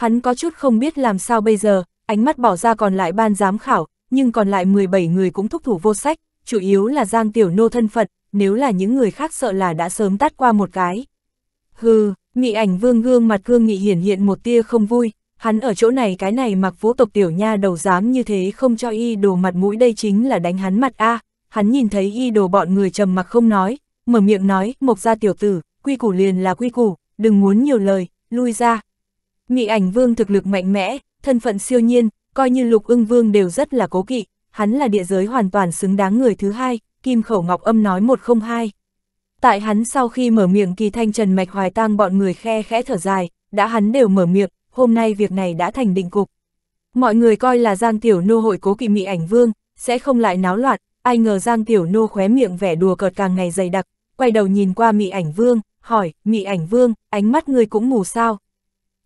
Hắn có chút không biết làm sao bây giờ, ánh mắt bỏ ra còn lại ban giám khảo, nhưng còn lại 17 người cũng thúc thủ vô sách, chủ yếu là Giang Tiểu Nô thân phận, nếu là những người khác sợ là đã sớm tắt qua một cái. Hừ, nghị ảnh vương gương mặt cương nghị hiển hiện một tia không vui, hắn ở chỗ này cái này mặc vũ tộc tiểu nha đầu dám như thế không cho y đồ mặt mũi đây chính là đánh hắn mặt a hắn nhìn thấy y đồ bọn người trầm mặc không nói, mở miệng nói, mộc ra tiểu tử, quy củ liền là quy củ, đừng muốn nhiều lời, lui ra, Mị ảnh vương thực lực mạnh mẽ, thân phận siêu nhiên, coi như lục ưng vương đều rất là cố kỵ, hắn là địa giới hoàn toàn xứng đáng người thứ hai, kim khẩu ngọc âm nói một không hai. Tại hắn sau khi mở miệng kỳ thanh trần mạch hoài tang bọn người khe khẽ thở dài, đã hắn đều mở miệng, hôm nay việc này đã thành định cục. Mọi người coi là Giang Tiểu Nô hội cố kỵ mị ảnh vương, sẽ không lại náo loạn, ai ngờ Giang Tiểu Nô khóe miệng vẻ đùa cợt càng ngày dày đặc, quay đầu nhìn qua mị ảnh vương, hỏi, mị ảnh vương, ánh mắt người cũng mù sao,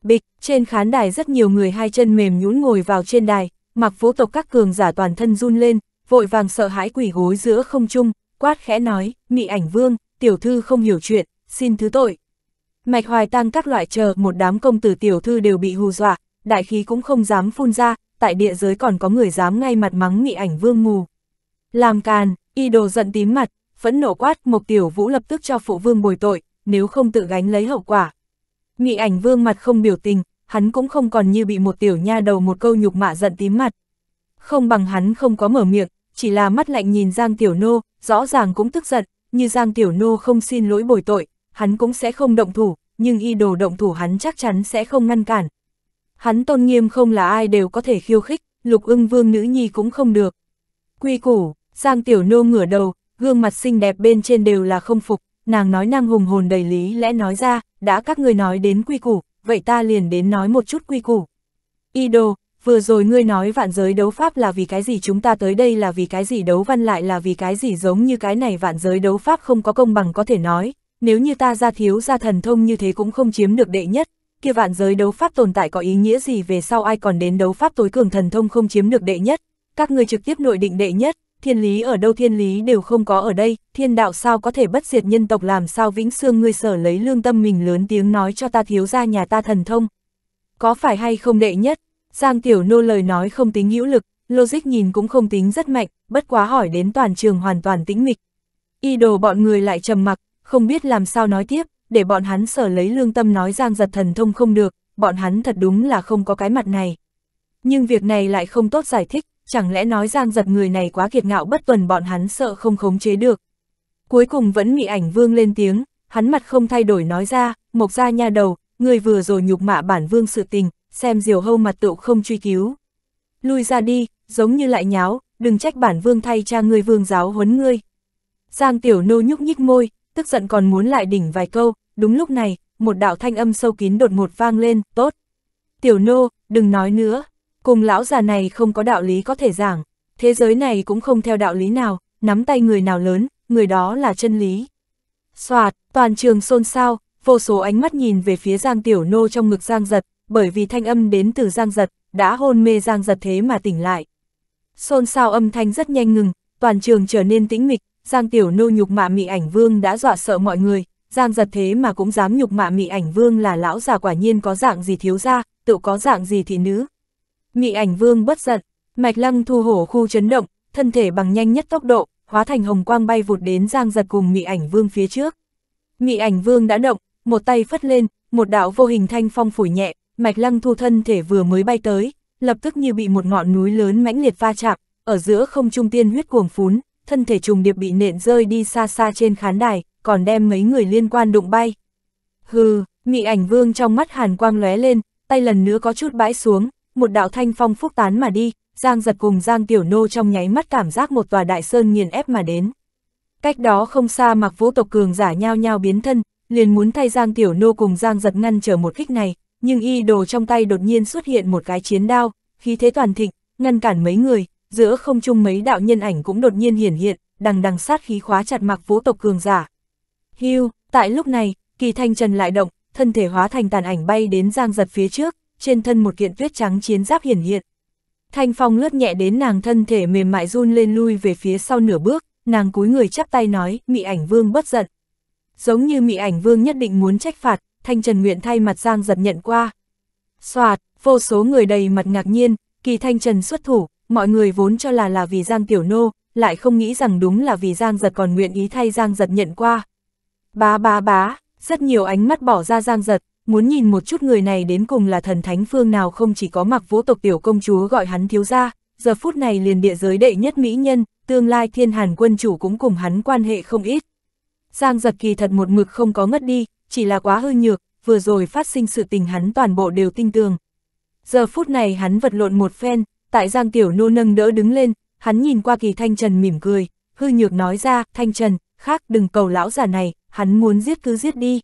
Bịch, trên khán đài rất nhiều người hai chân mềm nhũn ngồi vào trên đài, mặc vũ tộc các cường giả toàn thân run lên, vội vàng sợ hãi quỷ gối giữa không trung, quát khẽ nói, mị ảnh vương, tiểu thư không hiểu chuyện, xin thứ tội. Mạch hoài tăng các loại chờ một đám công tử tiểu thư đều bị hù dọa, đại khí cũng không dám phun ra, tại địa giới còn có người dám ngay mặt mắng mị ảnh vương mù. Làm càn, y đồ giận tím mặt, phẫn nộ quát, mục tiểu vũ lập tức cho phụ vương bồi tội, nếu không tự gánh lấy hậu quả, Nghị ảnh vương mặt không biểu tình, hắn cũng không còn như bị một tiểu nha đầu một câu nhục mạ giận tím mặt. Không bằng hắn không có mở miệng, chỉ là mắt lạnh nhìn Giang Tiểu Nô, rõ ràng cũng tức giận, như Giang Tiểu Nô không xin lỗi bồi tội, hắn cũng sẽ không động thủ, nhưng y đồ động thủ hắn chắc chắn sẽ không ngăn cản. Hắn tôn nghiêm không là ai đều có thể khiêu khích, lục ưng vương nữ nhi cũng không được. Quy củ, Giang Tiểu Nô ngửa đầu, gương mặt xinh đẹp bên trên đều là không phục, nàng nói năng hùng hồn đầy lý lẽ nói ra, đã các ngươi nói đến quy củ, vậy ta liền đến nói một chút quy củ. Y đồ, vừa rồi ngươi nói vạn giới đấu pháp là vì cái gì chúng ta tới đây là vì cái gì đấu văn lại là vì cái gì giống như cái này vạn giới đấu pháp không có công bằng có thể nói, nếu như ta ra thiếu ra thần thông như thế cũng không chiếm được đệ nhất, kia vạn giới đấu pháp tồn tại có ý nghĩa gì về sau ai còn đến đấu pháp tối cường thần thông không chiếm được đệ nhất, các ngươi trực tiếp nội định đệ nhất, thiên lý ở đâu thiên lý đều không có ở đây, thiên đạo sao có thể bất diệt nhân tộc làm sao vĩnh xương ngươi sở lấy lương tâm mình lớn tiếng nói cho ta thiếu ra nhà ta thần thông. Có phải hay không đệ nhất, Giang Tiểu Nô lời nói không tính hữu lực, logic nhìn cũng không tính rất mạnh, bất quá hỏi đến toàn trường hoàn toàn tĩnh mịch. Y đồ bọn người lại trầm mặc, không biết làm sao nói tiếp, để bọn hắn sở lấy lương tâm nói Giang giật thần thông không được, bọn hắn thật đúng là không có cái mặt này. Nhưng việc này lại không tốt giải thích, chẳng lẽ nói giang giật người này quá kiệt ngạo bất tuần bọn hắn sợ không khống chế được. Cuối cùng vẫn mị ảnh vương lên tiếng, hắn mặt không thay đổi nói ra, mộc ra nha đầu, người vừa rồi nhục mạ bản vương sự tình, xem diều hâu mặt tựu không truy cứu. Lui ra đi, giống như lại nháo, đừng trách bản vương thay cha ngươi vương giáo huấn ngươi. Giang tiểu nô nhúc nhích môi, tức giận còn muốn lại đỉnh vài câu, đúng lúc này, một đạo thanh âm sâu kín đột ngột vang lên, tốt. Tiểu nô, đừng nói nữa, Cùng lão già này không có đạo lý có thể giảng, thế giới này cũng không theo đạo lý nào, nắm tay người nào lớn, người đó là chân lý. Xoạt, toàn trường xôn xao, vô số ánh mắt nhìn về phía Giang Tiểu Nô trong ngực Giang Giật, bởi vì thanh âm đến từ Giang Giật, đã hôn mê Giang Giật thế mà tỉnh lại. Xôn xao âm thanh rất nhanh ngừng, toàn trường trở nên tĩnh mịch, Giang Tiểu Nô nhục mạ mị ảnh vương đã dọa sợ mọi người, Giang Giật thế mà cũng dám nhục mạ mị ảnh vương là lão già quả nhiên có dạng gì thiếu gia, tự có dạng gì thị nữ, Mị ảnh vương bất giận, mạch lăng thu hổ khu chấn động, thân thể bằng nhanh nhất tốc độ, hóa thành hồng quang bay vụt đến giang giật cùng mị ảnh vương phía trước. Mị ảnh vương đã động, một tay phất lên, một đạo vô hình thanh phong phủi nhẹ, mạch lăng thu thân thể vừa mới bay tới, lập tức như bị một ngọn núi lớn mãnh liệt va chạm, ở giữa không trung tiên huyết cuồng phún, thân thể trùng điệp bị nện rơi đi xa xa trên khán đài, còn đem mấy người liên quan đụng bay. Hừ, mị ảnh vương trong mắt hàn quang lóe lên, tay lần nữa có chút bãi xuống, một đạo thanh phong phúc tán mà đi, Giang giật cùng Giang Tiểu Nô trong nháy mắt cảm giác một tòa đại sơn nghiền ép mà đến. Cách đó không xa mặc vũ tộc cường giả nhao nhao biến thân, liền muốn thay Giang Tiểu Nô cùng Giang giật ngăn trở một kích này, nhưng y đồ trong tay đột nhiên xuất hiện một cái chiến đao, khí thế toàn thịnh, ngăn cản mấy người, giữa không trung mấy đạo nhân ảnh cũng đột nhiên hiển hiện, đằng đằng sát khí khóa chặt mặc vũ tộc cường giả. Hưu, tại lúc này, kỳ thanh trần lại động, thân thể hóa thành tàn ảnh bay đến Giang giật phía trước, trên thân một kiện tuyết trắng chiến giáp hiển hiện. Thanh phong lướt nhẹ đến nàng thân thể mềm mại run lên lui về phía sau nửa bước, nàng cúi người chắp tay nói, mị ảnh vương bất giận. Giống như mị ảnh vương nhất định muốn trách phạt, thanh trần nguyện thay mặt giang giật nhận qua. Xoạt, vô số người đầy mặt ngạc nhiên, kỳ thanh trần xuất thủ, mọi người vốn cho là là vì giang tiểu nô, lại không nghĩ rằng đúng là vì giang giật còn nguyện ý thay giang giật nhận qua. Bá bá bá, rất nhiều ánh mắt bỏ ra giang giật, muốn nhìn một chút người này đến cùng là thần thánh phương nào không chỉ có mặc vũ tộc tiểu công chúa gọi hắn thiếu gia, giờ phút này liền địa giới đệ nhất mỹ nhân, tương lai thiên hàn quân chủ cũng cùng hắn quan hệ không ít. Giang giật kỳ thật một mực không có ngất đi, chỉ là quá hư nhược, vừa rồi phát sinh sự tình hắn toàn bộ đều tin tường. Giờ phút này hắn vật lộn một phen, tại Giang Tiểu Nô nâng đỡ đứng lên, hắn nhìn qua kỳ Thanh Trần mỉm cười, hư nhược nói ra, Thanh Trần, khác đừng cầu lão già này, hắn muốn giết cứ giết đi.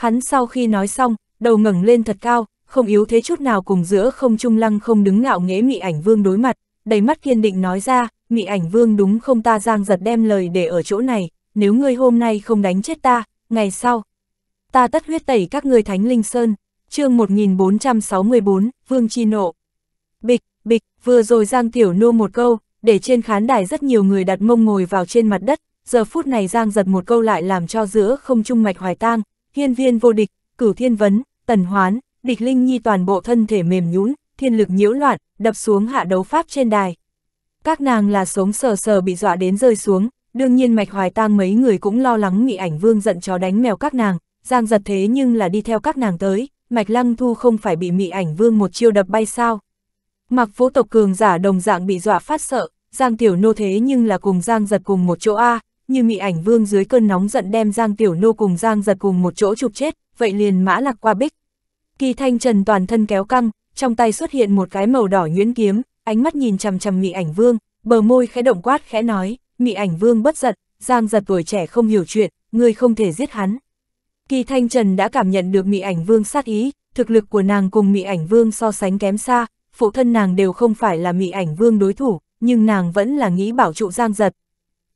Hắn sau khi nói xong, đầu ngẩng lên thật cao, không yếu thế chút nào cùng giữa không trung lăng không đứng ngạo nghễ mị ảnh vương đối mặt, đầy mắt kiên định nói ra, mị ảnh vương đúng không ta giang giật đem lời để ở chỗ này, nếu ngươi hôm nay không đánh chết ta, ngày sau. Ta tất huyết tẩy các ngươi thánh linh sơn, chương 1464, vương chi nộ. Bịch, bịch, vừa rồi giang tiểu nô một câu, để trên khán đài rất nhiều người đặt mông ngồi vào trên mặt đất, giờ phút này giang giật một câu lại làm cho giữa không trung mạch hoài tang, hiên viên vô địch, cửu thiên vấn, tần hoán, địch linh nhi toàn bộ thân thể mềm nhũn, thiên lực nhiễu loạn, đập xuống hạ đấu pháp trên đài. Các nàng là sống sờ sờ bị dọa đến rơi xuống, đương nhiên mạch hoài tang mấy người cũng lo lắng mị ảnh vương giận chó đánh mèo các nàng, giang giật thế nhưng là đi theo các nàng tới, mạch lăng thu không phải bị mị ảnh vương một chiêu đập bay sao. Mặc vũ tộc cường giả đồng dạng bị dọa phát sợ, giang tiểu nô thế nhưng là cùng giang giật cùng một chỗ A, như mị ảnh vương dưới cơn nóng giận đem Giang Tiểu Nô cùng Giang giật cùng một chỗ chụp chết, vậy liền mã lạc qua bích. Kỳ thanh trần toàn thân kéo căng, trong tay xuất hiện một cái màu đỏ nhuyễn kiếm, ánh mắt nhìn chằm chằm mị ảnh vương, bờ môi khẽ động quát khẽ nói, mị ảnh vương bất giận Giang giật tuổi trẻ không hiểu chuyện, người không thể giết hắn. Kỳ thanh trần đã cảm nhận được mị ảnh vương sát ý, thực lực của nàng cùng mị ảnh vương so sánh kém xa, phụ thân nàng đều không phải là mị ảnh vương đối thủ, nhưng nàng vẫn là nghĩ bảo trụ Giang giật,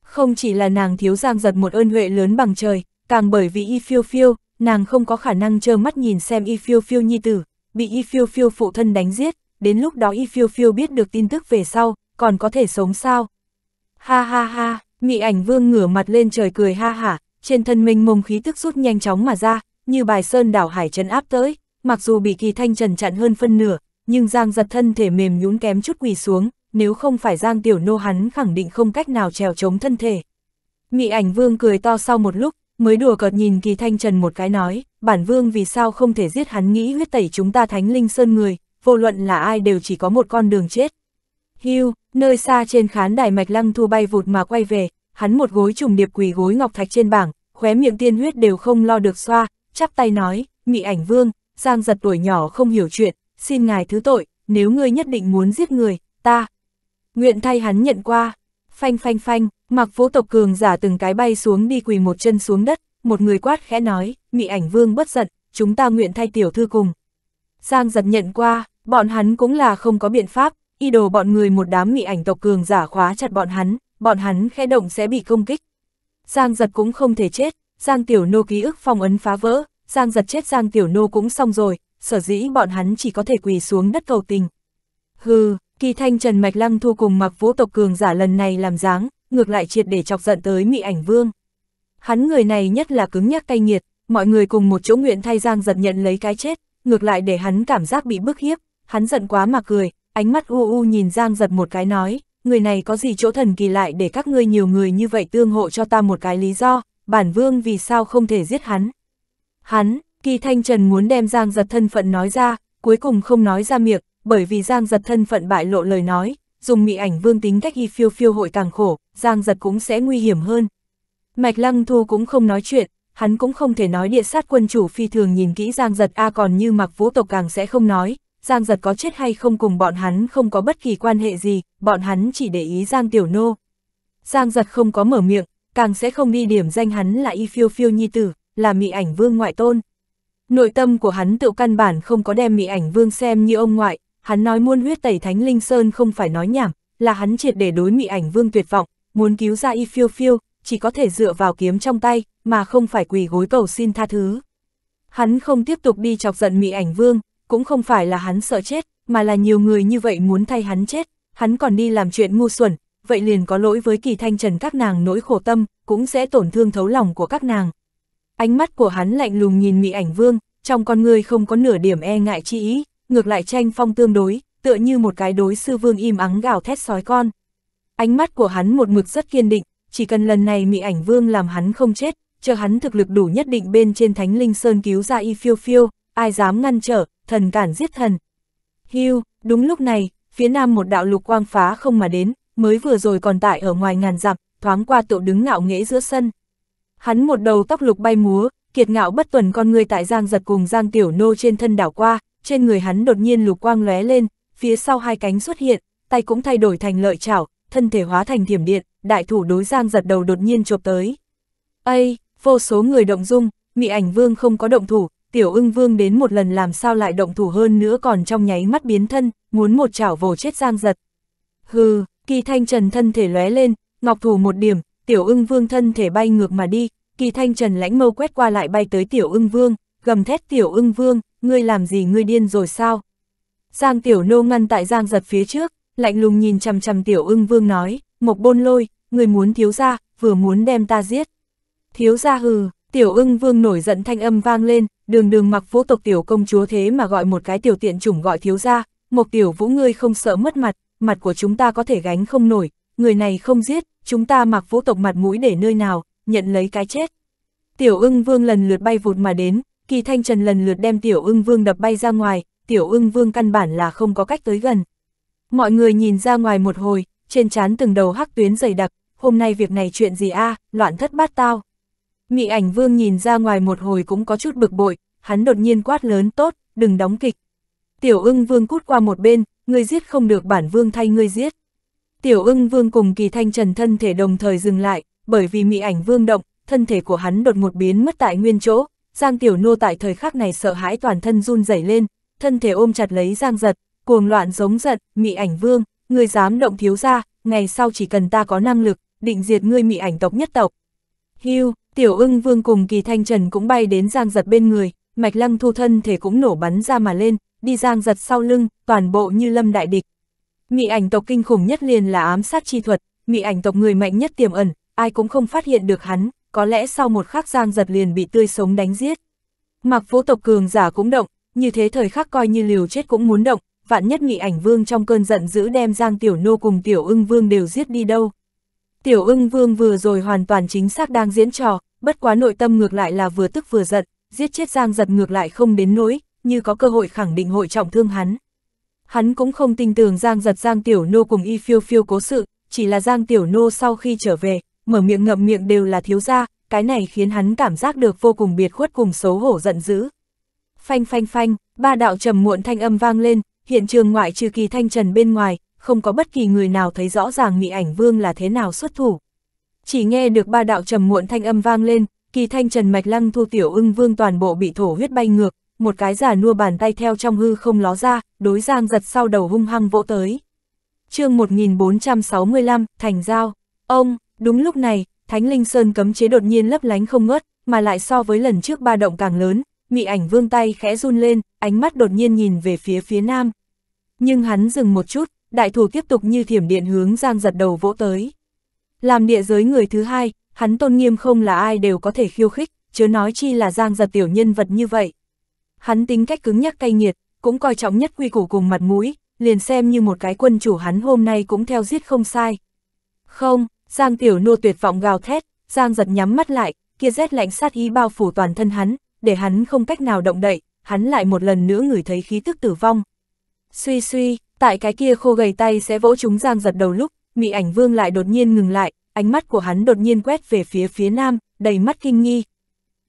không chỉ là nàng thiếu giang giật một ơn huệ lớn bằng trời, càng bởi vì y phiêu phiêu, nàng không có khả năng trơ mắt nhìn xem y phiêu phiêu nhi tử, bị y phiêu phiêu phụ thân đánh giết, đến lúc đó y phiêu phiêu biết được tin tức về sau, còn có thể sống sao. Ha ha ha, mị ảnh vương ngửa mặt lên trời cười ha hả, trên thân mình mông khí tức rút nhanh chóng mà ra, như bài sơn đảo hải trấn áp tới, mặc dù bị kỳ thanh trần chặn hơn phân nửa, nhưng giang giật thân thể mềm nhún kém chút quỳ xuống, nếu không phải Giang Tiểu Nô hắn khẳng định không cách nào trèo chống thân thể. Mị ảnh vương cười to sau một lúc, mới đùa cợt nhìn Kỳ Thanh Trần một cái nói, bản vương vì sao không thể giết hắn nghĩ huyết tẩy chúng ta thánh linh sơn người, vô luận là ai đều chỉ có một con đường chết. Hưu, nơi xa trên khán đài mạch lăng thu bay vụt mà quay về, hắn một gối trùng điệp quỳ gối ngọc thạch trên bảng, khóe miệng tiên huyết đều không lo được xoa, chắp tay nói, mị ảnh vương, giang giật tuổi nhỏ không hiểu chuyện, xin ngài thứ tội, nếu ngươi nhất định muốn giết người, ta, nguyện thay hắn nhận qua. Phanh phanh phanh, mặc vũ tộc cường giả từng cái bay xuống đi quỳ một chân xuống đất, một người quát khẽ nói, mị ảnh vương bất giận, chúng ta nguyện thay tiểu thư cùng. Giang giật nhận qua, bọn hắn cũng là không có biện pháp, y đồ bọn người một đám mị ảnh tộc cường giả khóa chặt bọn hắn, bọn hắn khẽ động sẽ bị công kích. Giang giật cũng không thể chết, Giang tiểu nô ký ức phong ấn phá vỡ, Giang giật chết Giang tiểu nô cũng xong rồi, sở dĩ bọn hắn chỉ có thể quỳ xuống đất cầu tình. Hừ, Kỳ thanh Trần Mạch Lăng thu cùng mặc vũ tộc cường giả lần này làm dáng, ngược lại triệt để chọc giận tới Mị ảnh vương. Hắn người này nhất là cứng nhắc cay nghiệt, mọi người cùng một chỗ nguyện thay Giang giật nhận lấy cái chết, ngược lại để hắn cảm giác bị bức hiếp, hắn giận quá mà cười, ánh mắt u u nhìn Giang giật một cái nói, người này có gì chỗ thần kỳ lại để các ngươi nhiều người như vậy tương hộ cho ta một cái lý do, bản vương vì sao không thể giết hắn. Hắn, kỳ thanh trần muốn đem Giang giật thân phận nói ra, cuối cùng không nói ra miệng, bởi vì Giang giật thân phận bại lộ lời nói, dùng mị ảnh vương tính cách y phiêu phiêu hội càng khổ, Giang giật cũng sẽ nguy hiểm hơn. Mạch Lăng Thu cũng không nói chuyện, hắn cũng không thể nói địa sát quân chủ phi thường nhìn kỹ Giang giật a còn như mặc vũ tộc càng sẽ không nói, Giang giật có chết hay không cùng bọn hắn không có bất kỳ quan hệ gì, bọn hắn chỉ để ý Giang Tiểu Nô. Giang giật không có mở miệng, càng sẽ không đi điểm danh hắn là y phiêu phiêu nhi tử, là mị ảnh vương ngoại tôn. Nội tâm của hắn tự căn bản không có đem mị ảnh vương xem như ông ngoại, hắn nói muôn huyết tẩy thánh linh sơn không phải nói nhảm, là hắn triệt để đối mị ảnh vương tuyệt vọng, muốn cứu ra y phiêu phiêu, chỉ có thể dựa vào kiếm trong tay, mà không phải quỳ gối cầu xin tha thứ. Hắn không tiếp tục đi chọc giận mị ảnh vương, cũng không phải là hắn sợ chết, mà là nhiều người như vậy muốn thay hắn chết, hắn còn đi làm chuyện ngu xuẩn, vậy liền có lỗi với kỳ thanh trần các nàng nỗi khổ tâm, cũng sẽ tổn thương thấu lòng của các nàng. Ánh mắt của hắn lạnh lùng nhìn mị ảnh vương, trong con người không có nửa điểm e ngại chi ý, ngược lại tranh phong tương đối, tựa như một cái đối sư vương im ắng gào thét sói con. Ánh mắt của hắn một mực rất kiên định, chỉ cần lần này mị ảnh vương làm hắn không chết, chờ hắn thực lực đủ nhất định bên trên thánh linh sơn cứu ra y phiêu phiêu, ai dám ngăn trở, thần cản giết thần. Hưu, đúng lúc này, phía nam một đạo lục quang phá không mà đến, mới vừa rồi còn tại ở ngoài ngàn dặm, thoáng qua tộ đứng ngạo nghễ giữa sân. Hắn một đầu tóc lục bay múa, kiệt ngạo bất tuần con người tại Giang giật cùng Giang Tiểu Nô trên thân đảo qua, trên người hắn đột nhiên lục quang lóe lên, phía sau hai cánh xuất hiện, tay cũng thay đổi thành lợi chảo, thân thể hóa thành thiểm điện, đại thủ đối Giang giật đầu đột nhiên chộp tới. Ây, vô số người động dung, Mị ảnh vương không có động thủ, tiểu ưng vương đến một lần làm sao lại động thủ hơn nữa còn trong nháy mắt biến thân, muốn một chảo vồ chết Giang giật. Hừ, kỳ thanh trần thân thể lóe lên, ngọc thủ một điểm, tiểu ưng vương thân thể bay ngược mà đi, kỳ thanh trần lãnh mâu quét qua lại bay tới tiểu ưng vương, gầm thét tiểu ưng vương, ngươi làm gì ngươi điên rồi sao? Giang tiểu nô ngăn tại giang giật phía trước, lạnh lùng nhìn chằm chằm tiểu ưng vương nói, mộc bôn lôi, ngươi muốn thiếu ra, vừa muốn đem ta giết. Thiếu ra hừ, tiểu ưng vương nổi giận thanh âm vang lên, đường đường mặc vũ tộc tiểu công chúa thế mà gọi một cái tiểu tiện chủng gọi thiếu ra, mộc tiểu vũ ngươi không sợ mất mặt, mặt của chúng ta có thể gánh không nổi, người này không giết, chúng ta mặc vũ tộc mặt mũi để nơi nào, nhận lấy cái chết. Tiểu ưng vương lần lượt bay vụt mà đến, Kỳ Thanh Trần lần lượt đem Tiểu ưng vương đập bay ra ngoài, Tiểu ưng vương căn bản là không có cách tới gần. Mọi người nhìn ra ngoài một hồi, trên trán từng đầu hắc tuyến dày đặc, hôm nay việc này chuyện gì a à, loạn thất bát tao. Mị ảnh vương nhìn ra ngoài một hồi cũng có chút bực bội, hắn đột nhiên quát lớn tốt, đừng đóng kịch. Tiểu ưng vương cút qua một bên, ngươi giết không được bản vương thay ngươi giết. Tiểu ưng vương cùng kỳ thanh trần thân thể đồng thời dừng lại, bởi vì mị ảnh vương động, thân thể của hắn đột một biến mất tại nguyên chỗ, Giang Tiểu Nô tại thời khắc này sợ hãi toàn thân run rẩy lên, thân thể ôm chặt lấy Giang Giật, cuồng loạn giống giận, mị ảnh vương, người dám động thiếu ra, ngày sau chỉ cần ta có năng lực, định diệt ngươi mị ảnh tộc nhất tộc. Hưu, Tiểu ưng vương cùng kỳ thanh trần cũng bay đến Giang Giật bên người, mạch lăng thu thân thể cũng nổ bắn ra mà lên, đi Giang Giật sau lưng, toàn bộ như lâm đại địch. Mị ảnh tộc kinh khủng nhất liền là ám sát chi thuật, mị ảnh tộc người mạnh nhất tiềm ẩn, ai cũng không phát hiện được hắn, có lẽ sau một khắc Giang giật liền bị tươi sống đánh giết. Mặc vũ tộc cường giả cũng động, như thế thời khắc coi như liều chết cũng muốn động, vạn nhất nghị ảnh vương trong cơn giận giữ đem Giang Tiểu Nô cùng Tiểu ưng vương đều giết đi đâu. Tiểu ưng vương vừa rồi hoàn toàn chính xác đang diễn trò, bất quá nội tâm ngược lại là vừa tức vừa giận, giết chết Giang giật ngược lại không đến nỗi, như có cơ hội khẳng định hội trọng thương hắn. Hắn cũng không tin tưởng Giang giật Giang Tiểu Nô cùng Y Phiêu Phiêu cố sự, chỉ là Giang Tiểu Nô sau khi trở về, mở miệng ngậm miệng đều là thiếu gia, cái này khiến hắn cảm giác được vô cùng biệt khuất cùng xấu hổ giận dữ. Phanh phanh phanh, ba đạo trầm muộn thanh âm vang lên, hiện trường ngoại trừ kỳ thanh trần bên ngoài, không có bất kỳ người nào thấy rõ ràng mị ảnh vương là thế nào xuất thủ. Chỉ nghe được ba đạo trầm muộn thanh âm vang lên, kỳ thanh trần mạch lăng thu tiểu ưng vương toàn bộ bị thổ huyết bay ngược, một cái giả nua bàn tay theo trong hư không ló ra, đối giang giật sau đầu hung hăng vỗ tới. chương 1465, Thành Giao, ông, Đúng lúc này, Thánh Linh Sơn cấm chế đột nhiên lấp lánh không ngớt, mà lại so với lần trước ba động càng lớn, mị ảnh vương tay khẽ run lên, ánh mắt đột nhiên nhìn về phía phía nam. Nhưng hắn dừng một chút, đại thủ tiếp tục như thiểm điện hướng giang giật đầu vỗ tới. Làm địa giới người thứ hai, hắn tôn nghiêm không là ai đều có thể khiêu khích, chớ nói chi là giang giật tiểu nhân vật như vậy. Hắn tính cách cứng nhắc cay nghiệt, cũng coi trọng nhất quy củ cùng mặt mũi, liền xem như một cái quân chủ hắn hôm nay cũng theo giết không sai. Không, Giang Tiểu Nô tuyệt vọng gào thét, Giang giật nhắm mắt lại, kia rét lạnh sát ý bao phủ toàn thân hắn, để hắn không cách nào động đậy, hắn lại một lần nữa ngửi thấy khí tức tử vong. Suy suy, tại cái kia khô gầy tay sẽ vỗ chúng Giang giật đầu lúc, mị ảnh vương lại đột nhiên ngừng lại, ánh mắt của hắn đột nhiên quét về phía phía nam, đầy mắt kinh nghi.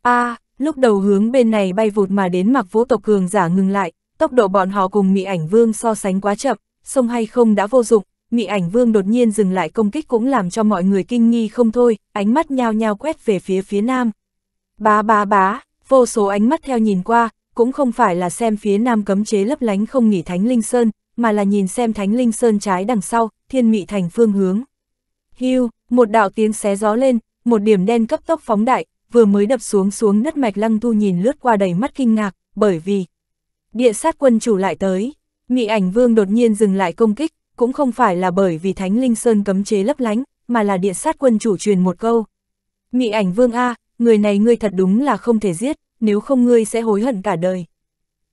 a à, lúc đầu hướng bên này bay vụt mà đến mặc vũ tộc cường giả ngừng lại, tốc độ bọn họ cùng mị ảnh vương so sánh quá chậm, sông hay không đã vô dụng, Mị ảnh vương đột nhiên dừng lại công kích cũng làm cho mọi người kinh nghi không thôi, ánh mắt nhao nhao quét về phía phía nam. Bá bá bá, vô số ánh mắt theo nhìn qua, cũng không phải là xem phía nam cấm chế lấp lánh không nghỉ Thánh Linh Sơn, mà là nhìn xem Thánh Linh Sơn trái đằng sau, thiên mị thành phương hướng. Hưu, một đạo tiếng xé gió lên, một điểm đen cấp tốc phóng đại, vừa mới đập xuống xuống đất mạch lăng thu nhìn lướt qua đầy mắt kinh ngạc, bởi vì địa sát quân chủ lại tới. Mị ảnh vương đột nhiên dừng lại công kích, cũng không phải là bởi vì Thánh Linh Sơn cấm chế lấp lánh, mà là địa sát quân chủ truyền một câu. Mị ảnh vương A, người này ngươi thật đúng là không thể giết, nếu không ngươi sẽ hối hận cả đời.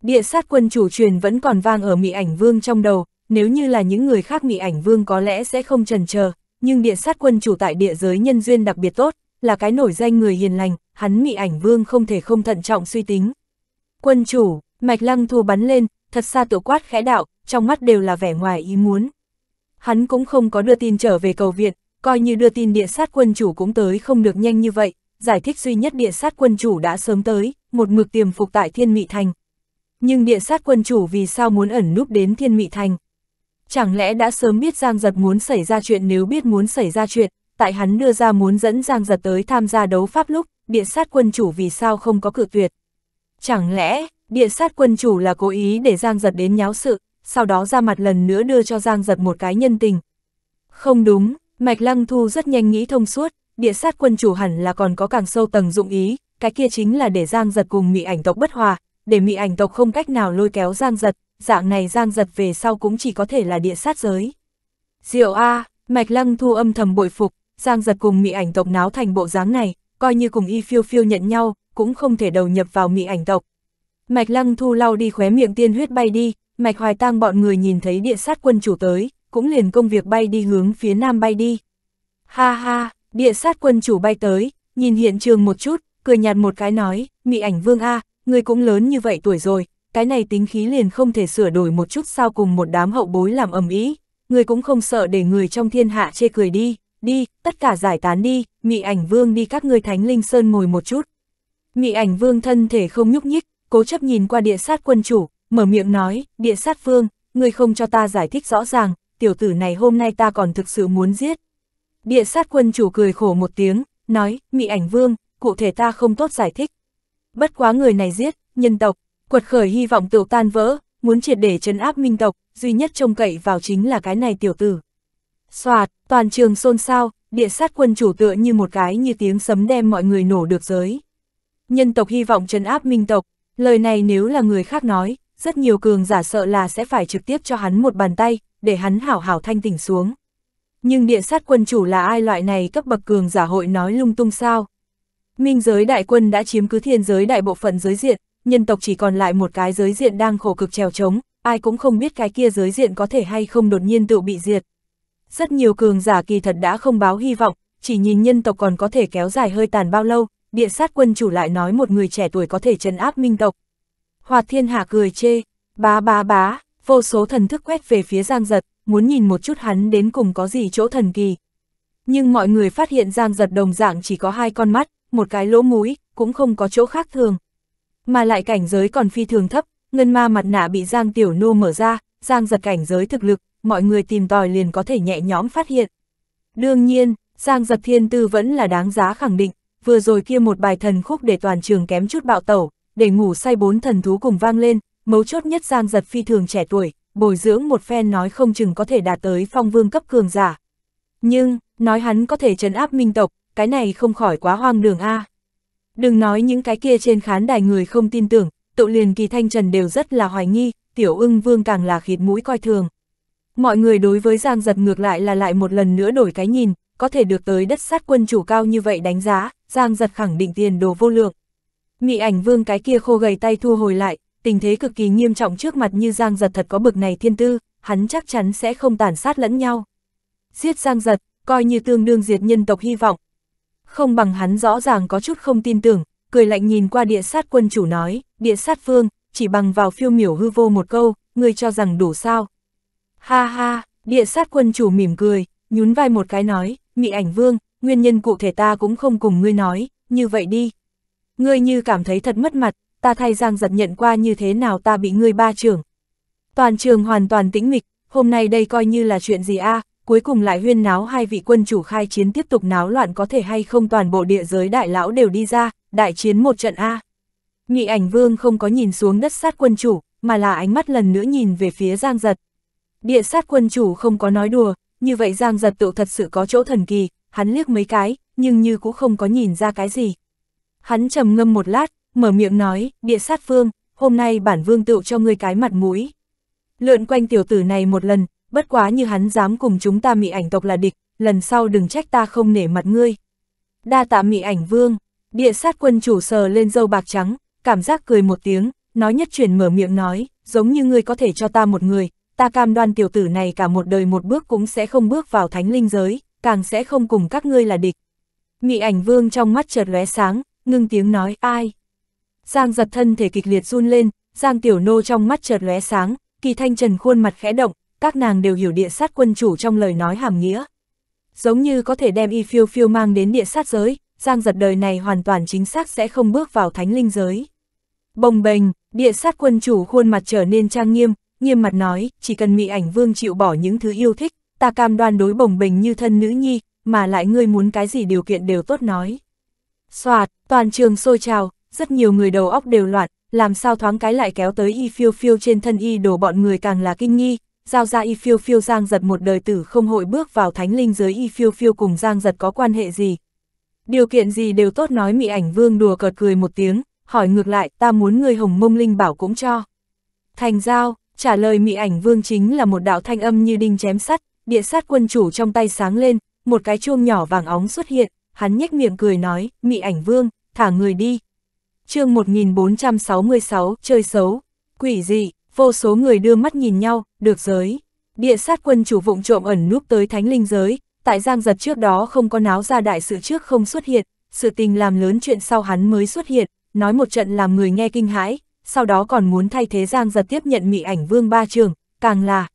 Địa sát quân chủ truyền vẫn còn vang ở mị ảnh vương trong đầu, nếu như là những người khác mị ảnh vương có lẽ sẽ không trần chờ nhưng địa sát quân chủ tại địa giới nhân duyên đặc biệt tốt, là cái nổi danh người hiền lành, hắn mị ảnh vương không thể không thận trọng suy tính. Quân chủ, mạch lăng thu bắn lên, thật xa tiểu quát khẽ đạo, trong mắt đều là vẻ ngoài ý muốn. Hắn cũng không có đưa tin trở về cầu viện, coi như đưa tin địa sát quân chủ cũng tới không được nhanh như vậy, giải thích duy nhất địa sát quân chủ đã sớm tới, một mực tiềm phục tại thiên mị thành. Nhưng địa sát quân chủ vì sao muốn ẩn núp đến thiên mị thành? Chẳng lẽ đã sớm biết Giang Giật muốn xảy ra chuyện nếu biết muốn xảy ra chuyện, tại hắn đưa ra muốn dẫn Giang Giật tới tham gia đấu pháp lúc, địa sát quân chủ vì sao không có cự tuyệt? Chẳng lẽ, địa sát quân chủ là cố ý để Giang Giật đến nháo sự, sau đó ra mặt lần nữa đưa cho Giang Giật một cái nhân tình. Không đúng, Mạch Lăng Thu rất nhanh nghĩ thông suốt, địa sát quân chủ hẳn là còn có càng sâu tầng dụng ý, cái kia chính là để Giang Giật cùng mị ảnh tộc bất hòa, để mị ảnh tộc không cách nào lôi kéo Giang Giật, dạng này Giang Giật về sau cũng chỉ có thể là địa sát giới. Diệu A, Mạch Lăng Thu âm thầm bội phục, Giang Giật cùng mị ảnh tộc náo thành bộ dáng này, coi như cùng y phiêu phiêu nhận nhau, cũng không thể đầu nhập vào mị ảnh tộc, Mạch Lăng Thu lau đi khóe miệng tiên huyết bay đi, Mạch Hoài Tang bọn người nhìn thấy địa sát quân chủ tới, cũng liền công việc bay đi hướng phía nam bay đi. Ha ha, địa sát quân chủ bay tới, nhìn hiện trường một chút, cười nhạt một cái nói, mị ảnh vương A, người cũng lớn như vậy tuổi rồi, cái này tính khí liền không thể sửa đổi một chút sao cùng một đám hậu bối làm ầm ĩ, người cũng không sợ để người trong thiên hạ chê cười đi, đi, tất cả giải tán đi, mị ảnh vương đi các ngươi thánh linh sơn ngồi một chút. Mị ảnh vương thân thể không nhúc nhích, cố chấp nhìn qua địa sát quân chủ, mở miệng nói, địa sát phương, ngươi không cho ta giải thích rõ ràng, tiểu tử này hôm nay ta còn thực sự muốn giết. Địa sát quân chủ cười khổ một tiếng, nói, mị ảnh vương, cụ thể ta không tốt giải thích. Bất quá người này giết, nhân tộc, quật khởi hy vọng tiểu tan vỡ, muốn triệt để chấn áp minh tộc, duy nhất trông cậy vào chính là cái này tiểu tử. Xoạt, toàn trường xôn xao, địa sát quân chủ tựa như một cái như tiếng sấm đem mọi người nổ được giới. Nhân tộc hy vọng chấn áp minh tộc, Lời này nếu là người khác nói, rất nhiều cường giả sợ là sẽ phải trực tiếp cho hắn một bàn tay, để hắn hảo hảo thanh tỉnh xuống. Nhưng địa sát quân chủ là ai loại này cấp bậc cường giả hội nói lung tung sao? Minh giới đại quân đã chiếm cứ thiên giới đại bộ phận giới diện, nhân tộc chỉ còn lại một cái giới diện đang khổ cực trèo trống, ai cũng không biết cái kia giới diện có thể hay không đột nhiên tự bị diệt. Rất nhiều cường giả kỳ thật đã không báo hy vọng, chỉ nhìn nhân tộc còn có thể kéo dài hơi tàn bao lâu, địa sát quân chủ lại nói một người trẻ tuổi có thể trấn áp minh tộc. Hoạt thiên hạ cười chê, bá bá bá, vô số thần thức quét về phía Giang Giật, muốn nhìn một chút hắn đến cùng có gì chỗ thần kỳ. Nhưng mọi người phát hiện Giang Giật đồng dạng chỉ có hai con mắt, một cái lỗ mũi, cũng không có chỗ khác thường. Mà lại cảnh giới còn phi thường thấp, ngân ma mặt nạ bị Giang Tiểu Nô mở ra, Giang Giật cảnh giới thực lực, mọi người tìm tòi liền có thể nhẹ nhõm phát hiện. Đương nhiên, Giang Giật Thiên Tư vẫn là đáng giá khẳng định vừa rồi kia một bài thần khúc để toàn trường kém chút bạo tẩu, để ngủ say bốn thần thú cùng vang lên, mấu chốt nhất Giang Giật phi thường trẻ tuổi, bồi dưỡng một phen nói không chừng có thể đạt tới phong vương cấp cường giả. Nhưng, nói hắn có thể trấn áp minh tộc, cái này không khỏi quá hoang đường a. À. Đừng nói những cái kia trên khán đài người không tin tưởng, tụ liền kỳ thanh trần đều rất là hoài nghi, tiểu ưng vương càng là khịt mũi coi thường. Mọi người đối với Giang Giật ngược lại là lại một lần nữa đổi cái nhìn, có thể được tới đất sát quân chủ cao như vậy đánh giá, Giang giật khẳng định tiền đồ vô lượng. Mị ảnh vương cái kia khô gầy tay thu hồi lại, tình thế cực kỳ nghiêm trọng trước mặt như Giang giật thật có bực này thiên tư, hắn chắc chắn sẽ không tàn sát lẫn nhau. Giết Giang giật, coi như tương đương diệt nhân tộc hy vọng. Không bằng hắn rõ ràng có chút không tin tưởng, cười lạnh nhìn qua địa sát quân chủ nói, địa sát Vương chỉ bằng vào phiêu miểu hư vô một câu, người cho rằng đủ sao. Ha ha, địa sát quân chủ mỉm cười, nhún vai một cái nói, mị ảnh vương, nguyên nhân cụ thể ta cũng không cùng ngươi nói, như vậy đi. Ngươi như cảm thấy thật mất mặt, ta thay Giang giật nhận qua như thế nào ta bị ngươi ba trưởng. Toàn trường hoàn toàn tĩnh mịch, hôm nay đây coi như là chuyện gì a à, cuối cùng lại huyên náo hai vị quân chủ khai chiến tiếp tục náo loạn có thể hay không toàn bộ địa giới đại lão đều đi ra, đại chiến một trận a à. Nghị ảnh vương không có nhìn xuống đất sát quân chủ, mà là ánh mắt lần nữa nhìn về phía Giang giật. Địa sát quân chủ không có nói đùa, như vậy Giang giật tự thật sự có chỗ thần kỳ, hắn liếc mấy cái, nhưng như cũng không có nhìn ra cái gì. Hắn trầm ngâm một lát, mở miệng nói, địa sát vương, hôm nay bản vương tựu cho ngươi cái mặt mũi. Lượn quanh tiểu tử này một lần, bất quá như hắn dám cùng chúng ta mị ảnh tộc là địch, lần sau đừng trách ta không nể mặt ngươi. Đa tạ mị ảnh vương, địa sát quân chủ sờ lên dâu bạc trắng, cảm giác cười một tiếng, nói nhất chuyển mở miệng nói, giống như ngươi có thể cho ta một người, ta cam đoan tiểu tử này cả một đời một bước cũng sẽ không bước vào thánh linh giới càng sẽ không cùng các ngươi là địch. Mị ảnh vương trong mắt chợt lóe sáng, ngưng tiếng nói ai. Giang giật thân thể kịch liệt run lên, Giang tiểu nô trong mắt chợt lóe sáng, kỳ thanh trần khuôn mặt khẽ động, các nàng đều hiểu địa sát quân chủ trong lời nói hàm nghĩa. Giống như có thể đem y phiêu phiêu mang đến địa sát giới, Giang giật đời này hoàn toàn chính xác sẽ không bước vào thánh linh giới. Bồng bềnh, địa sát quân chủ khuôn mặt trở nên trang nghiêm, nghiêm mặt nói, chỉ cần mị ảnh vương chịu bỏ những thứ yêu thích, ta cam đoan đối bồng bình như thân nữ nhi, mà lại ngươi muốn cái gì điều kiện đều tốt nói. Xoạt, toàn trường sôi trào, rất nhiều người đầu óc đều loạn, làm sao thoáng cái lại kéo tới y phiêu phiêu trên thân y đổ bọn người càng là kinh nghi, giao ra y phiêu phiêu giang giật một đời tử không hội bước vào thánh linh giới y phiêu phiêu cùng giang giật có quan hệ gì. Điều kiện gì đều tốt nói mị ảnh vương đùa cợt cười một tiếng, hỏi ngược lại ta muốn người hồng mông linh bảo cũng cho. Thành giao, trả lời mị ảnh vương chính là một đạo thanh âm như đinh chém sắt, địa sát quân chủ trong tay sáng lên, một cái chuông nhỏ vàng óng xuất hiện, hắn nhếch miệng cười nói, mị ảnh vương, thả người đi. chương 1466, chơi xấu, quỷ dị, vô số người đưa mắt nhìn nhau, được giới. Địa sát quân chủ vụng trộm ẩn núp tới thánh linh giới, tại giang giật trước đó không có náo ra đại sự trước không xuất hiện, sự tình làm lớn chuyện sau hắn mới xuất hiện, nói một trận làm người nghe kinh hãi, sau đó còn muốn thay thế giang giật tiếp nhận mị ảnh vương ba trường, càng là,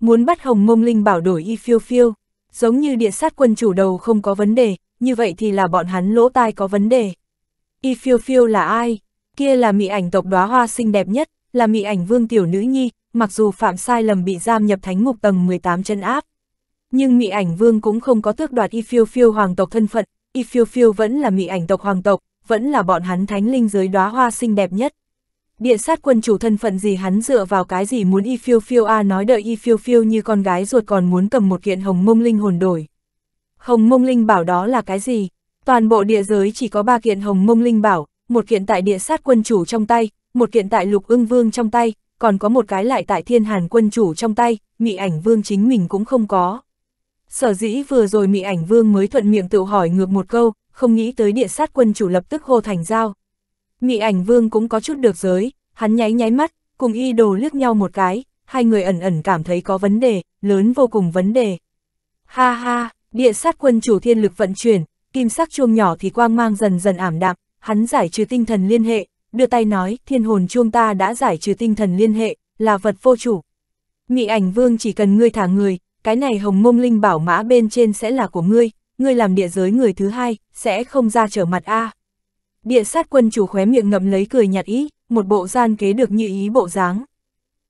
muốn bắt Hồng Mông Linh Bảo đổi y phiêu phiêu, giống như địa sát quân chủ đầu không có vấn đề, như vậy thì là bọn hắn lỗ tai có vấn đề. Y phiêu phiêu là ai? Kia là mỹ ảnh tộc đóa hoa xinh đẹp nhất, là mỹ ảnh vương tiểu nữ nhi, mặc dù phạm sai lầm bị giam nhập thánh ngục tầng 18 chân áp. Nhưng mỹ ảnh vương cũng không có tước đoạt y phiêu phiêu hoàng tộc thân phận, y phiêu phiêu vẫn là mỹ ảnh tộc hoàng tộc, vẫn là bọn hắn thánh linh giới đóa hoa xinh đẹp nhất địa sát quân chủ thân phận gì hắn dựa vào cái gì muốn y phiêu phiêu a nói đợi y phiêu phiêu như con gái ruột còn muốn cầm một kiện hồng mông linh hồn đổi. Hồng mông linh bảo đó là cái gì? Toàn bộ địa giới chỉ có ba kiện hồng mông linh bảo, một kiện tại địa sát quân chủ trong tay, một kiện tại lục ưng vương trong tay, còn có một cái lại tại thiên hàn quân chủ trong tay, mị ảnh vương chính mình cũng không có. Sở dĩ vừa rồi mị ảnh vương mới thuận miệng tự hỏi ngược một câu, không nghĩ tới địa sát quân chủ lập tức hô thành giao, Mị ảnh vương cũng có chút được giới, hắn nháy nháy mắt, cùng y đồ liếc nhau một cái, hai người ẩn ẩn cảm thấy có vấn đề, lớn vô cùng vấn đề. Ha ha, địa sát quân chủ thiên lực vận chuyển, kim sắc chuông nhỏ thì quang mang dần dần ảm đạm, hắn giải trừ tinh thần liên hệ, đưa tay nói thiên hồn chuông ta đã giải trừ tinh thần liên hệ, là vật vô chủ. Mị ảnh vương chỉ cần ngươi thả người, cái này hồng mông linh bảo mã bên trên sẽ là của ngươi, ngươi làm địa giới người thứ hai, sẽ không ra trở mặt a à. Địa sát quân chủ khóe miệng ngậm lấy cười nhạt ý, một bộ gian kế được như ý bộ dáng.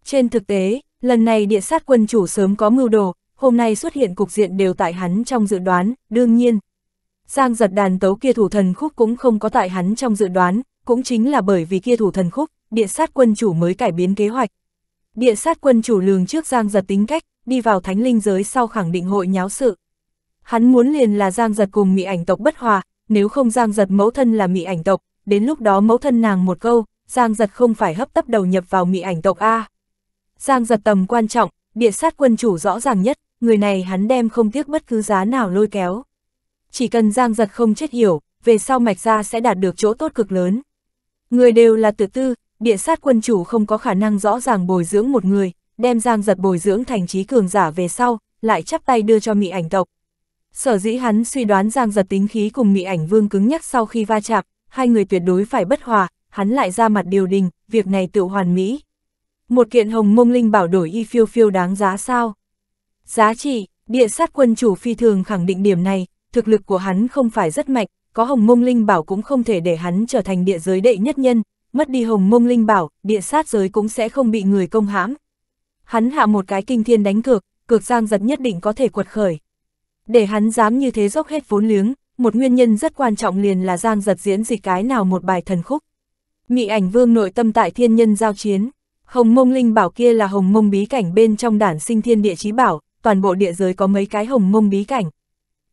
Trên thực tế, lần này địa sát quân chủ sớm có mưu đồ, hôm nay xuất hiện cục diện đều tại hắn trong dự đoán, đương nhiên. Giang giật đàn tấu kia thủ thần khúc cũng không có tại hắn trong dự đoán, cũng chính là bởi vì kia thủ thần khúc, địa sát quân chủ mới cải biến kế hoạch. Địa sát quân chủ lường trước Giang giật tính cách, đi vào thánh linh giới sau khẳng định hội nháo sự. Hắn muốn liền là Giang giật cùng mỹ ảnh tộc bất hòa, nếu không Giang giật mẫu thân là mị ảnh tộc, đến lúc đó mẫu thân nàng một câu, Giang giật không phải hấp tấp đầu nhập vào mị ảnh tộc A. Giang giật tầm quan trọng, địa sát quân chủ rõ ràng nhất, người này hắn đem không tiếc bất cứ giá nào lôi kéo. Chỉ cần Giang giật không chết hiểu, về sau mạch ra sẽ đạt được chỗ tốt cực lớn. Người đều là tự tư, địa sát quân chủ không có khả năng rõ ràng bồi dưỡng một người, đem Giang giật bồi dưỡng thành trí cường giả về sau, lại chắp tay đưa cho mị ảnh tộc. Sở dĩ hắn suy đoán Giang giật tính khí cùng mị ảnh vương cứng nhắc sau khi va chạm, hai người tuyệt đối phải bất hòa, hắn lại ra mặt điều đình, việc này tự hoàn mỹ. Một kiện hồng mông linh bảo đổi y phiêu phiêu đáng giá sao? Giá trị, địa sát quân chủ phi thường khẳng định điểm này, thực lực của hắn không phải rất mạnh, có hồng mông linh bảo cũng không thể để hắn trở thành địa giới đệ nhất nhân, mất đi hồng mông linh bảo, địa sát giới cũng sẽ không bị người công hãm. Hắn hạ một cái kinh thiên đánh cược, cược giang giật nhất định có thể quật khởi. Để hắn dám như thế dốc hết vốn liếng, một nguyên nhân rất quan trọng liền là Giang giật diễn dịch cái nào một bài thần khúc. Mị ảnh vương nội tâm tại thiên nhân giao chiến, hồng mông linh bảo kia là hồng mông bí cảnh bên trong đản sinh thiên địa chí bảo, toàn bộ địa giới có mấy cái hồng mông bí cảnh.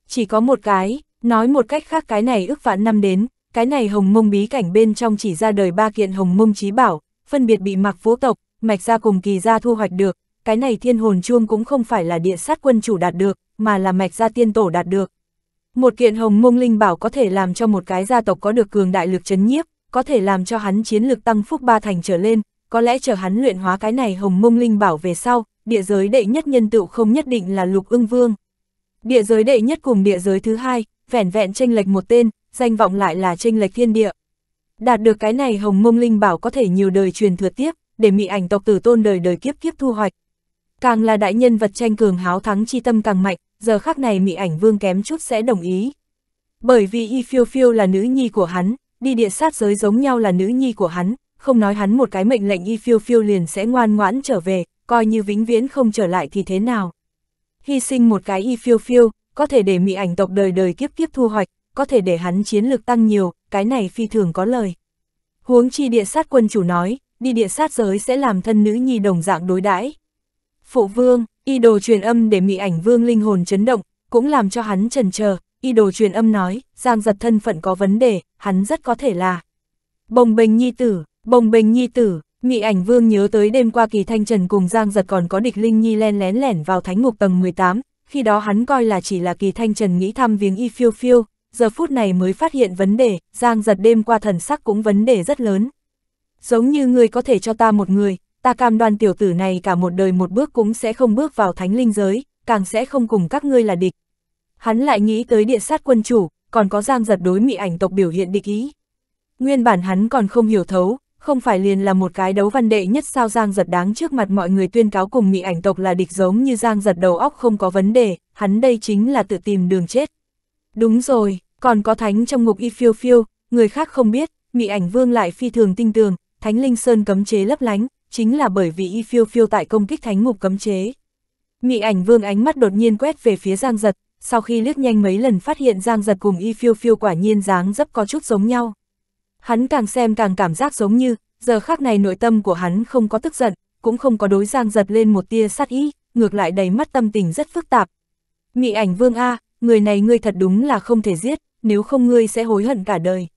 Chỉ có một cái, nói một cách khác cái này ước vạn năm đến, cái này hồng mông bí cảnh bên trong chỉ ra đời ba kiện hồng mông chí bảo, phân biệt bị mặc vũ tộc, mạch ra cùng kỳ ra thu hoạch được, cái này thiên hồn chuông cũng không phải là địa sát quân chủ đạt được, mà là mạch gia tiên tổ đạt được. Một kiện hồng mông linh bảo có thể làm cho một cái gia tộc có được cường đại lực chấn nhiếp, có thể làm cho hắn chiến lực tăng phúc ba thành trở lên, có lẽ chờ hắn luyện hóa cái này hồng mông linh bảo về sau, địa giới đệ nhất nhân tựu không nhất định là lục ưng vương. Địa giới đệ nhất cùng địa giới thứ hai, vẻn vẹn tranh lệch một tên, danh vọng lại là tranh lệch thiên địa. Đạt được cái này hồng mông linh bảo có thể nhiều đời truyền thừa tiếp, để mị ảnh tộc tử tôn đời đời kiếp kiếp thu hoạch, Càng là đại nhân vật tranh cường háo thắng chi tâm càng mạnh, giờ khắc này Mỹ ảnh vương kém chút sẽ đồng ý. Bởi vì Y Phiêu Phiêu là nữ nhi của hắn, đi địa sát giới giống nhau là nữ nhi của hắn, không nói hắn một cái mệnh lệnh Y Phiêu Phiêu liền sẽ ngoan ngoãn trở về, coi như vĩnh viễn không trở lại thì thế nào. Hy sinh một cái Y Phiêu Phiêu, có thể để Mỹ ảnh tộc đời đời kiếp kiếp thu hoạch, có thể để hắn chiến lược tăng nhiều, cái này phi thường có lời. Huống chi địa sát quân chủ nói, đi địa sát giới sẽ làm thân nữ nhi đồng dạng đối đãi Phụ vương, y đồ truyền âm để mị ảnh vương linh hồn chấn động, cũng làm cho hắn trần chờ y đồ truyền âm nói, giang giật thân phận có vấn đề, hắn rất có thể là. Bồng Bình nhi tử, bồng Bình nhi tử, mị ảnh vương nhớ tới đêm qua kỳ thanh trần cùng giang giật còn có địch linh nhi len lén lẻn vào thánh ngục tầng 18, khi đó hắn coi là chỉ là kỳ thanh trần nghĩ thăm viếng y phiêu phiêu, giờ phút này mới phát hiện vấn đề, giang giật đêm qua thần sắc cũng vấn đề rất lớn. Giống như người có thể cho ta một người, ta cam đoan tiểu tử này cả một đời một bước cũng sẽ không bước vào thánh linh giới, càng sẽ không cùng các ngươi là địch. Hắn lại nghĩ tới địa sát quân chủ, còn có giang giật đối mị ảnh tộc biểu hiện địch ý. Nguyên bản hắn còn không hiểu thấu, không phải liền là một cái đấu văn đệ nhất sao giang giật đáng trước mặt mọi người tuyên cáo cùng mị ảnh tộc là địch giống như giang giật đầu óc không có vấn đề, hắn đây chính là tự tìm đường chết. Đúng rồi, còn có thánh trong ngục y phiêu phiêu, người khác không biết, mị ảnh vương lại phi thường tinh tường, thánh linh sơn cấm chế lấp lánh, chính là bởi vì y phiêu phiêu tại công kích thánh ngục cấm chế. Mị ảnh vương ánh mắt đột nhiên quét về phía Giang Giật, sau khi liếc nhanh mấy lần phát hiện Giang Giật cùng y phiêu phiêu quả nhiên dáng dấp có chút giống nhau. Hắn càng xem càng cảm giác giống như, giờ khác này nội tâm của hắn không có tức giận, cũng không có đối Giang Giật lên một tia sát ý, ngược lại đầy mắt tâm tình rất phức tạp. Mị ảnh vương A, người này ngươi thật đúng là không thể giết, nếu không ngươi sẽ hối hận cả đời.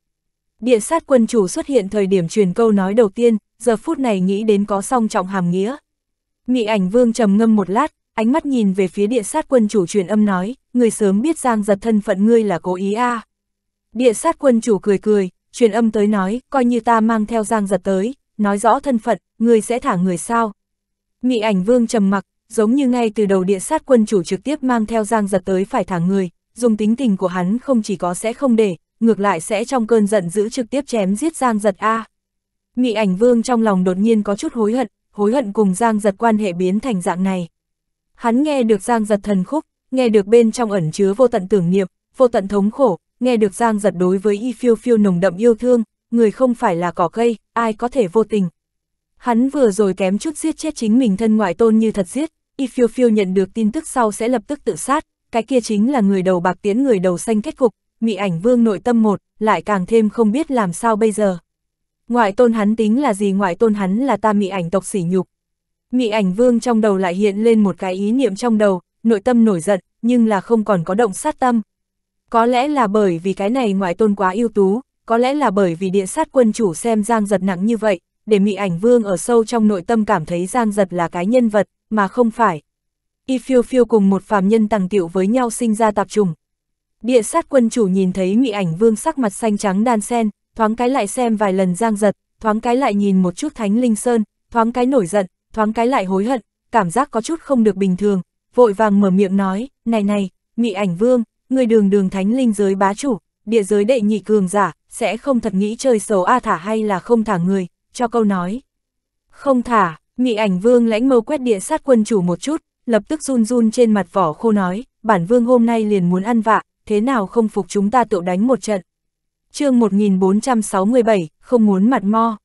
Địa sát quân chủ xuất hiện thời điểm truyền câu nói đầu tiên, giờ phút này nghĩ đến có song trọng hàm nghĩa. Mị ảnh vương trầm ngâm một lát, ánh mắt nhìn về phía địa sát quân chủ truyền âm nói, người sớm biết giang giật thân phận ngươi là cố ý a à. Địa sát quân chủ cười cười, truyền âm tới nói, coi như ta mang theo giang giật tới, nói rõ thân phận, ngươi sẽ thả người sao. Mị ảnh vương trầm mặc, giống như ngay từ đầu địa sát quân chủ trực tiếp mang theo giang giật tới phải thả người, dùng tính tình của hắn không chỉ có sẽ không để, ngược lại sẽ trong cơn giận dữ trực tiếp chém giết Giang Giật A. Mị ảnh vương trong lòng đột nhiên có chút hối hận, hối hận cùng Giang Giật quan hệ biến thành dạng này. Hắn nghe được Giang Giật thần khúc, nghe được bên trong ẩn chứa vô tận tưởng niệm, vô tận thống khổ, nghe được Giang Giật đối với y phiêu phiêu nồng đậm yêu thương, người không phải là cỏ cây, ai có thể vô tình. Hắn vừa rồi kém chút giết chết chính mình thân ngoại tôn như thật giết, y phiêu phiêu nhận được tin tức sau sẽ lập tức tự sát, cái kia chính là người đầu bạc tiến người đầu xanh kết cục, Mị ảnh vương nội tâm một, lại càng thêm không biết làm sao bây giờ. Ngoại tôn hắn tính là gì ngoại tôn hắn là ta mị ảnh tộc sỉ nhục. Mị ảnh vương trong đầu lại hiện lên một cái ý niệm trong đầu, nội tâm nổi giận, nhưng là không còn có động sát tâm. Có lẽ là bởi vì cái này ngoại tôn quá ưu tú, có lẽ là bởi vì địa sát quân chủ xem Giang Giật nặng như vậy, để mị ảnh vương ở sâu trong nội tâm cảm thấy Giang Giật là cái nhân vật, mà không phải. Y phiêu phiêu cùng một phàm nhân tàng tiểu với nhau sinh ra tạp trùng, Địa sát quân chủ nhìn thấy ngụy ảnh vương sắc mặt xanh trắng đan sen, thoáng cái lại xem vài lần giang giật, thoáng cái lại nhìn một chút thánh linh sơn, thoáng cái nổi giận, thoáng cái lại hối hận, cảm giác có chút không được bình thường, vội vàng mở miệng nói, này này, ngụy ảnh vương, người đường đường thánh linh giới bá chủ, địa giới đệ nhị cường giả, sẽ không thật nghĩ chơi xấu a thả hay là không thả người, cho câu nói. Không thả, ngụy ảnh vương lãnh mâu quét địa sát quân chủ một chút, lập tức run run trên mặt vỏ khô nói, bản vương hôm nay liền muốn ăn vạ, thế nào không phục chúng ta tự đánh một trận. chương 1467, không muốn mặt mo.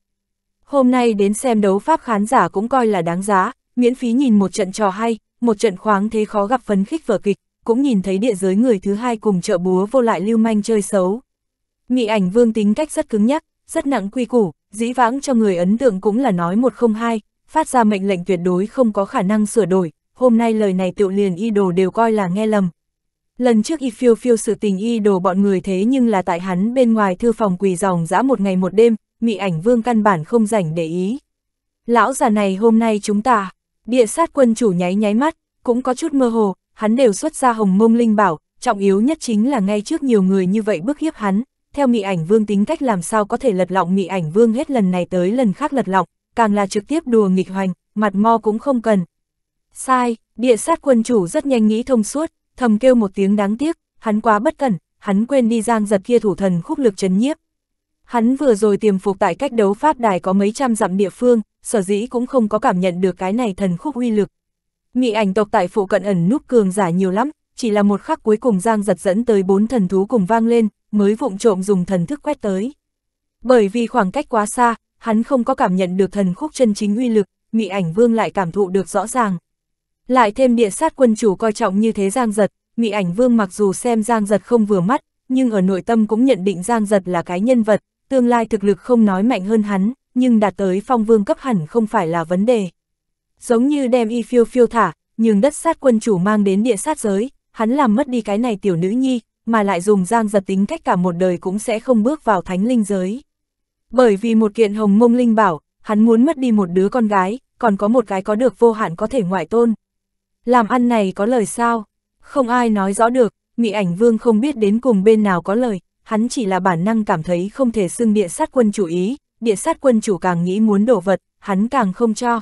Hôm nay đến xem đấu pháp khán giả cũng coi là đáng giá, miễn phí nhìn một trận trò hay, một trận khoáng thế khó gặp phấn khích vở kịch, cũng nhìn thấy địa giới người thứ hai cùng trợ búa vô lại lưu manh chơi xấu. Mị ảnh vương tính cách rất cứng nhắc, rất nặng quy củ, dĩ vãng cho người ấn tượng cũng là nói một không hai, phát ra mệnh lệnh tuyệt đối không có khả năng sửa đổi, hôm nay lời này tự liền y đồ đều coi là nghe lầm, Lần trước y phiêu phiêu sự tình y đồ bọn người thế nhưng là tại hắn bên ngoài thư phòng quỳ dòng dã một ngày một đêm, mị ảnh vương căn bản không rảnh để ý. Lão già này hôm nay chúng ta, địa sát quân chủ nháy nháy mắt, cũng có chút mơ hồ, hắn đều xuất ra hồng mông linh bảo, trọng yếu nhất chính là ngay trước nhiều người như vậy bức hiếp hắn, theo mị ảnh vương tính cách làm sao có thể lật lọng mị ảnh vương hết lần này tới lần khác lật lọng, càng là trực tiếp đùa nghịch hoành, mặt mo cũng không cần. Sai, địa sát quân chủ rất nhanh nghĩ thông suốt, thầm kêu một tiếng đáng tiếc, hắn quá bất cẩn, hắn quên đi giang giật kia thủ thần khúc lực chấn nhiếp. Hắn vừa rồi tiềm phục tại cách đấu pháp đài có mấy trăm dặm địa phương, sở dĩ cũng không có cảm nhận được cái này thần khúc uy lực. Mị ảnh tộc tại phụ cận ẩn núp cường giả nhiều lắm, chỉ là một khắc cuối cùng giang giật dẫn tới bốn thần thú cùng vang lên, mới vụng trộm dùng thần thức quét tới. Bởi vì khoảng cách quá xa, hắn không có cảm nhận được thần khúc chân chính uy lực, mị ảnh vương lại cảm thụ được rõ ràng. Lại thêm địa sát quân chủ coi trọng như thế Giang Giật, Mỹ ảnh vương mặc dù xem Giang Giật không vừa mắt, nhưng ở nội tâm cũng nhận định Giang Giật là cái nhân vật, tương lai thực lực không nói mạnh hơn hắn, nhưng đạt tới phong vương cấp hẳn không phải là vấn đề. Giống như đem y phiêu phiêu thả, nhưng đất sát quân chủ mang đến địa sát giới, hắn làm mất đi cái này tiểu nữ nhi, mà lại dùng Giang Giật tính cách cả một đời cũng sẽ không bước vào thánh linh giới. Bởi vì một kiện hồng mông linh bảo, hắn muốn mất đi một đứa con gái, còn có một cái có được vô hạn có thể ngoại tôn, làm ăn này có lời sao? Không ai nói rõ được, Mỹ ảnh vương không biết đến cùng bên nào có lời, hắn chỉ là bản năng cảm thấy không thể xưng địa sát quân chủ ý, địa sát quân chủ càng nghĩ muốn đổ vật, hắn càng không cho.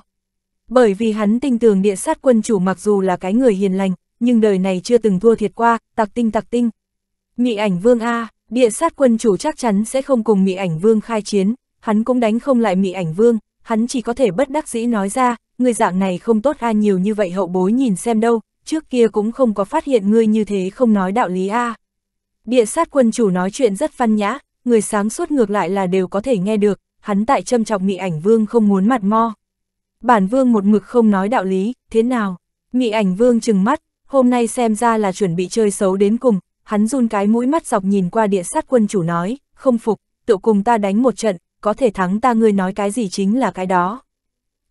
Bởi vì hắn tin tưởng địa sát quân chủ mặc dù là cái người hiền lành, nhưng đời này chưa từng thua thiệt qua, tặc tinh tặc tinh. Mị ảnh vương A, địa sát quân chủ chắc chắn sẽ không cùng mị ảnh vương khai chiến, hắn cũng đánh không lại mị ảnh vương, hắn chỉ có thể bất đắc dĩ nói ra, người dạng này không tốt a nhiều như vậy hậu bối nhìn xem đâu, trước kia cũng không có phát hiện ngươi như thế không nói đạo lý a. Địa sát quân chủ nói chuyện rất văn nhã, người sáng suốt ngược lại là đều có thể nghe được, hắn tại châm trọng mị ảnh vương không muốn mặt mo. Bản vương một mực không nói đạo lý, thế nào? Mị ảnh vương chừng mắt, hôm nay xem ra là chuẩn bị chơi xấu đến cùng, hắn run cái mũi mắt dọc nhìn qua địa sát quân chủ nói, không phục, tự cùng ta đánh một trận, có thể thắng ta ngươi nói cái gì chính là cái đó.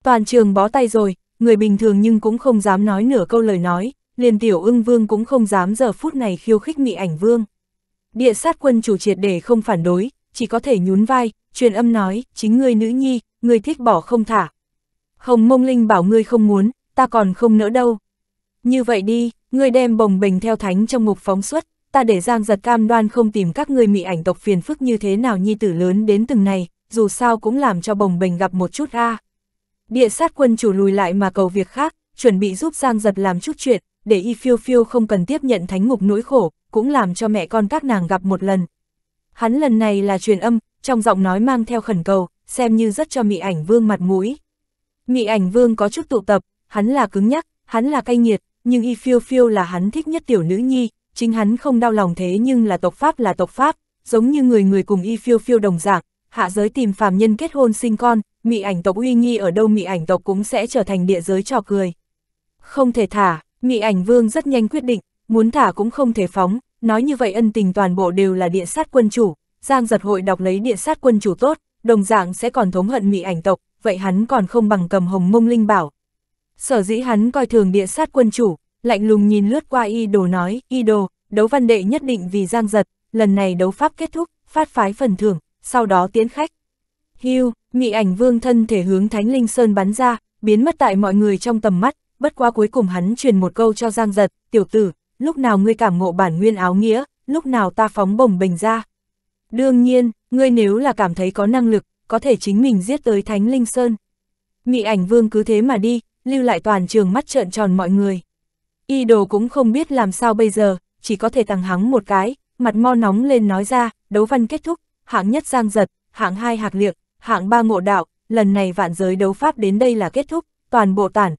Toàn trường bó tay rồi, người bình thường nhưng cũng không dám nói nửa câu lời nói, liền tiểu ưng vương cũng không dám giờ phút này khiêu khích mị ảnh vương. Địa sát quân chủ triệt để không phản đối, chỉ có thể nhún vai, truyền âm nói, chính ngươi nữ nhi, ngươi thích bỏ không thả. Hồng mông linh bảo ngươi không muốn, ta còn không nỡ đâu. Như vậy đi, ngươi đem bồng bình theo thánh trong ngục phóng xuất, ta để giang giật cam đoan không tìm các ngươi mị ảnh tộc phiền phức như thế nào nhi tử lớn đến từng này, dù sao cũng làm cho bồng bềnh gặp một chút a. Địa sát quân chủ lùi lại mà cầu việc khác, chuẩn bị giúp Giang Giật làm chút chuyện, để y phiêu phiêu không cần tiếp nhận thánh ngục nỗi khổ, cũng làm cho mẹ con các nàng gặp một lần. Hắn lần này là truyền âm, trong giọng nói mang theo khẩn cầu, xem như rất cho mị ảnh vương mặt mũi. Mị ảnh vương có chút tụ tập, hắn là cứng nhắc, hắn là cay nghiệt, nhưng y phiêu phiêu là hắn thích nhất tiểu nữ nhi, chính hắn không đau lòng thế nhưng là tộc Pháp là tộc Pháp, giống như người người cùng y phiêu phiêu đồng dạng, hạ giới tìm phàm nhân kết hôn sinh con, mị ảnh tộc uy nghi ở đâu mị ảnh tộc cũng sẽ trở thành địa giới trò cười. Không thể thả, mị ảnh vương rất nhanh quyết định, muốn thả cũng không thể phóng, nói như vậy ân tình toàn bộ đều là địa sát quân chủ, Giang giật hội đọc lấy địa sát quân chủ tốt, đồng dạng sẽ còn thống hận mị ảnh tộc, vậy hắn còn không bằng cầm hồng mông linh bảo. Sở dĩ hắn coi thường địa sát quân chủ, lạnh lùng nhìn lướt qua y đồ nói, y đồ, đấu văn đệ nhất định vì Giang giật, lần này đấu pháp kết thúc, phát phái phần thưởng, sau đó tiến khách. Hưu, mị ảnh vương thân thể hướng Thánh Linh Sơn bắn ra, biến mất tại mọi người trong tầm mắt, bất quá cuối cùng hắn truyền một câu cho Giang Giật, tiểu tử, lúc nào ngươi cảm ngộ bản nguyên áo nghĩa, lúc nào ta phóng bổng bình ra. Đương nhiên, ngươi nếu là cảm thấy có năng lực, có thể chính mình giết tới Thánh Linh Sơn. Mị ảnh vương cứ thế mà đi, lưu lại toàn trường mắt trợn tròn mọi người. Y đồ cũng không biết làm sao bây giờ, chỉ có thể tặng hắng một cái, mặt mo nóng lên nói ra, đấu văn kết thúc, hạng nhất giang giật, hạng hai hạc liệt, hạng ba ngộ đạo, lần này vạn giới đấu pháp đến đây là kết thúc, toàn bộ tản.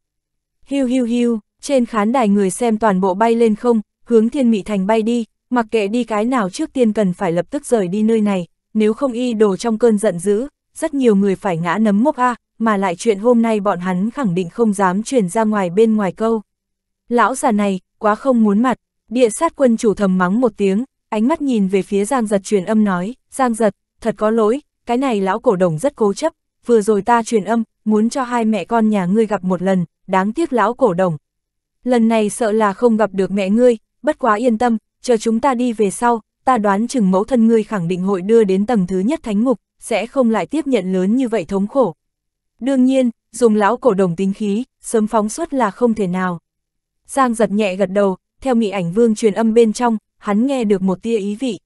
Hiu hiu hiu, trên khán đài người xem toàn bộ bay lên không, hướng thiên mị thành bay đi, mặc kệ đi cái nào trước tiên cần phải lập tức rời đi nơi này, nếu không y đồ trong cơn giận dữ, rất nhiều người phải ngã nấm mốc a à, mà lại chuyện hôm nay bọn hắn khẳng định không dám truyền ra ngoài bên ngoài câu. Lão già này, quá không muốn mặt, địa sát quân chủ thầm mắng một tiếng, ánh mắt nhìn về phía Giang Giật truyền âm nói, Giang Giật, thật có lỗi, cái này lão cổ đồng rất cố chấp, vừa rồi ta truyền âm, muốn cho hai mẹ con nhà ngươi gặp một lần, đáng tiếc lão cổ đồng. Lần này sợ là không gặp được mẹ ngươi, bất quá yên tâm, chờ chúng ta đi về sau, ta đoán chừng mẫu thân ngươi khẳng định hội đưa đến tầng thứ nhất thánh ngục, sẽ không lại tiếp nhận lớn như vậy thống khổ. Đương nhiên, dùng lão cổ đồng tính khí, sớm phóng xuất là không thể nào. Giang giật nhẹ gật đầu, theo mị ảnh vương truyền âm bên trong, hắn nghe được một tia ý vị.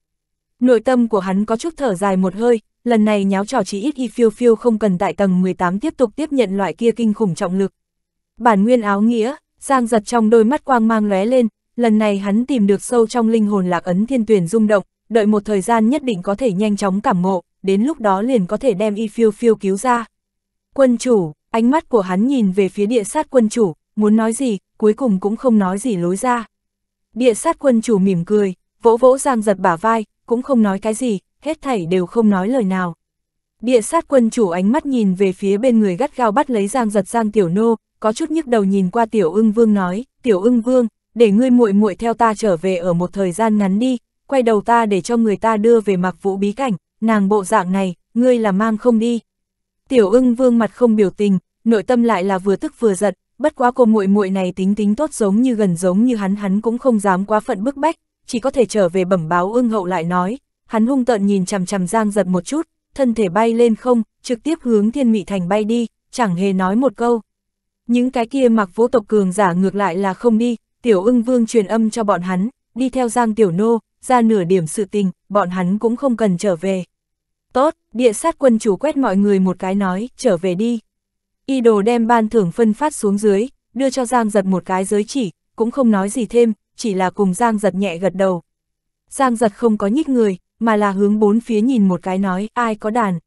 Nội tâm của hắn có chút thở dài một hơi, lần này nháo trò chỉ ít y phiêu phiêu không cần tại tầng 18 tiếp tục tiếp nhận loại kia kinh khủng trọng lực. Bản nguyên áo nghĩa, Giang giật trong đôi mắt quang mang lóe lên, lần này hắn tìm được sâu trong linh hồn lạc ấn thiên tuyển rung động, đợi một thời gian nhất định có thể nhanh chóng cảm ngộ, đến lúc đó liền có thể đem y phiêu phiêu cứu ra. Quân chủ, ánh mắt của hắn nhìn về phía địa sát quân chủ, muốn nói gì, cuối cùng cũng không nói gì lối ra. Địa sát quân chủ mỉm cười, vỗ vỗ Giang giật bả vai, cũng không nói cái gì, hết thảy đều không nói lời nào. Địa sát quân chủ ánh mắt nhìn về phía bên người gắt gao bắt lấy Giang giật Giang Tiểu Nô, có chút nhức đầu nhìn qua Tiểu ưng vương nói, Tiểu ưng vương, để ngươi muội muội theo ta trở về ở một thời gian ngắn đi, quay đầu ta để cho người ta đưa về mặc vũ bí cảnh, nàng bộ dạng này, ngươi là mang không đi. Tiểu ưng vương mặt không biểu tình, nội tâm lại là vừa tức vừa giận, bất quá cô muội muội này tính tính tốt giống như gần giống như hắn hắn cũng không dám quá phận bức bách, chỉ có thể trở về bẩm báo ưng hậu lại nói, hắn hung tợn nhìn chằm chằm Giang giật một chút, thân thể bay lên không, trực tiếp hướng thiên mị thành bay đi, chẳng hề nói một câu. Những cái kia mặc vũ tộc cường giả ngược lại là không đi, tiểu ưng vương truyền âm cho bọn hắn, đi theo Giang Tiểu Nô, ra nửa điểm sự tình, bọn hắn cũng không cần trở về. Tốt, địa sát quân chủ quét mọi người một cái nói, trở về đi y đồ đem ban thưởng phân phát xuống dưới, đưa cho Giang giật một cái giới chỉ, cũng không nói gì thêm, chỉ là cùng Giang giật nhẹ gật đầu. Giang giật không có nhích người, mà là hướng bốn phía nhìn một cái nói, ai có đàn.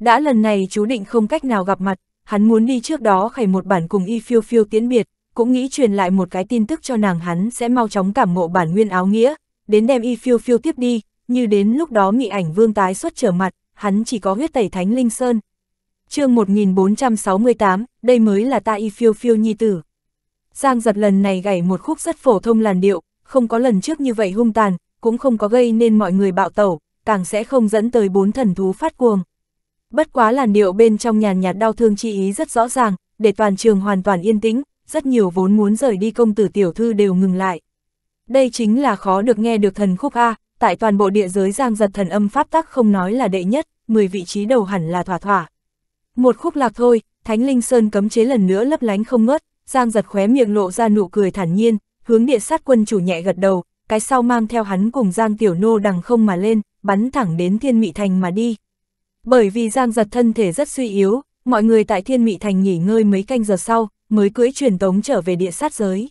Đã lần này chú định không cách nào gặp mặt, hắn muốn đi trước đó khẩy một bản cùng y phiêu phiêu tiễn biệt, cũng nghĩ truyền lại một cái tin tức cho nàng hắn sẽ mau chóng cảm ngộ bản nguyên áo nghĩa, đến đem y phiêu phiêu tiếp đi, như đến lúc đó mị ảnh vương tái xuất trở mặt, hắn chỉ có huyết tẩy thánh linh sơn, chương 1468, đây mới là ta y phiêu phiêu nhi tử. Giang giật lần này gảy một khúc rất phổ thông làn điệu, không có lần trước như vậy hung tàn, cũng không có gây nên mọi người bạo tẩu, càng sẽ không dẫn tới bốn thần thú phát cuồng. Bất quá làn điệu bên trong nhàn nhạt đau thương chi ý rất rõ ràng, để toàn trường hoàn toàn yên tĩnh, rất nhiều vốn muốn rời đi công tử tiểu thư đều ngừng lại. Đây chính là khó được nghe được thần khúc A, tại toàn bộ địa giới giang giật thần âm pháp tắc không nói là đệ nhất, 10 vị trí đầu hẳn là thỏa thỏa. Một khúc lạc thôi, Thánh Linh Sơn cấm chế lần nữa lấp lánh không ngớt, Giang giật khóe miệng lộ ra nụ cười thản nhiên, hướng địa sát quân chủ nhẹ gật đầu, cái sau mang theo hắn cùng Giang Tiểu Nô đằng không mà lên, bắn thẳng đến Thiên Mị Thành mà đi. Bởi vì Giang giật thân thể rất suy yếu, mọi người tại Thiên Mị Thành nghỉ ngơi mấy canh giờ sau, mới cưỡi truyền tống trở về địa sát giới.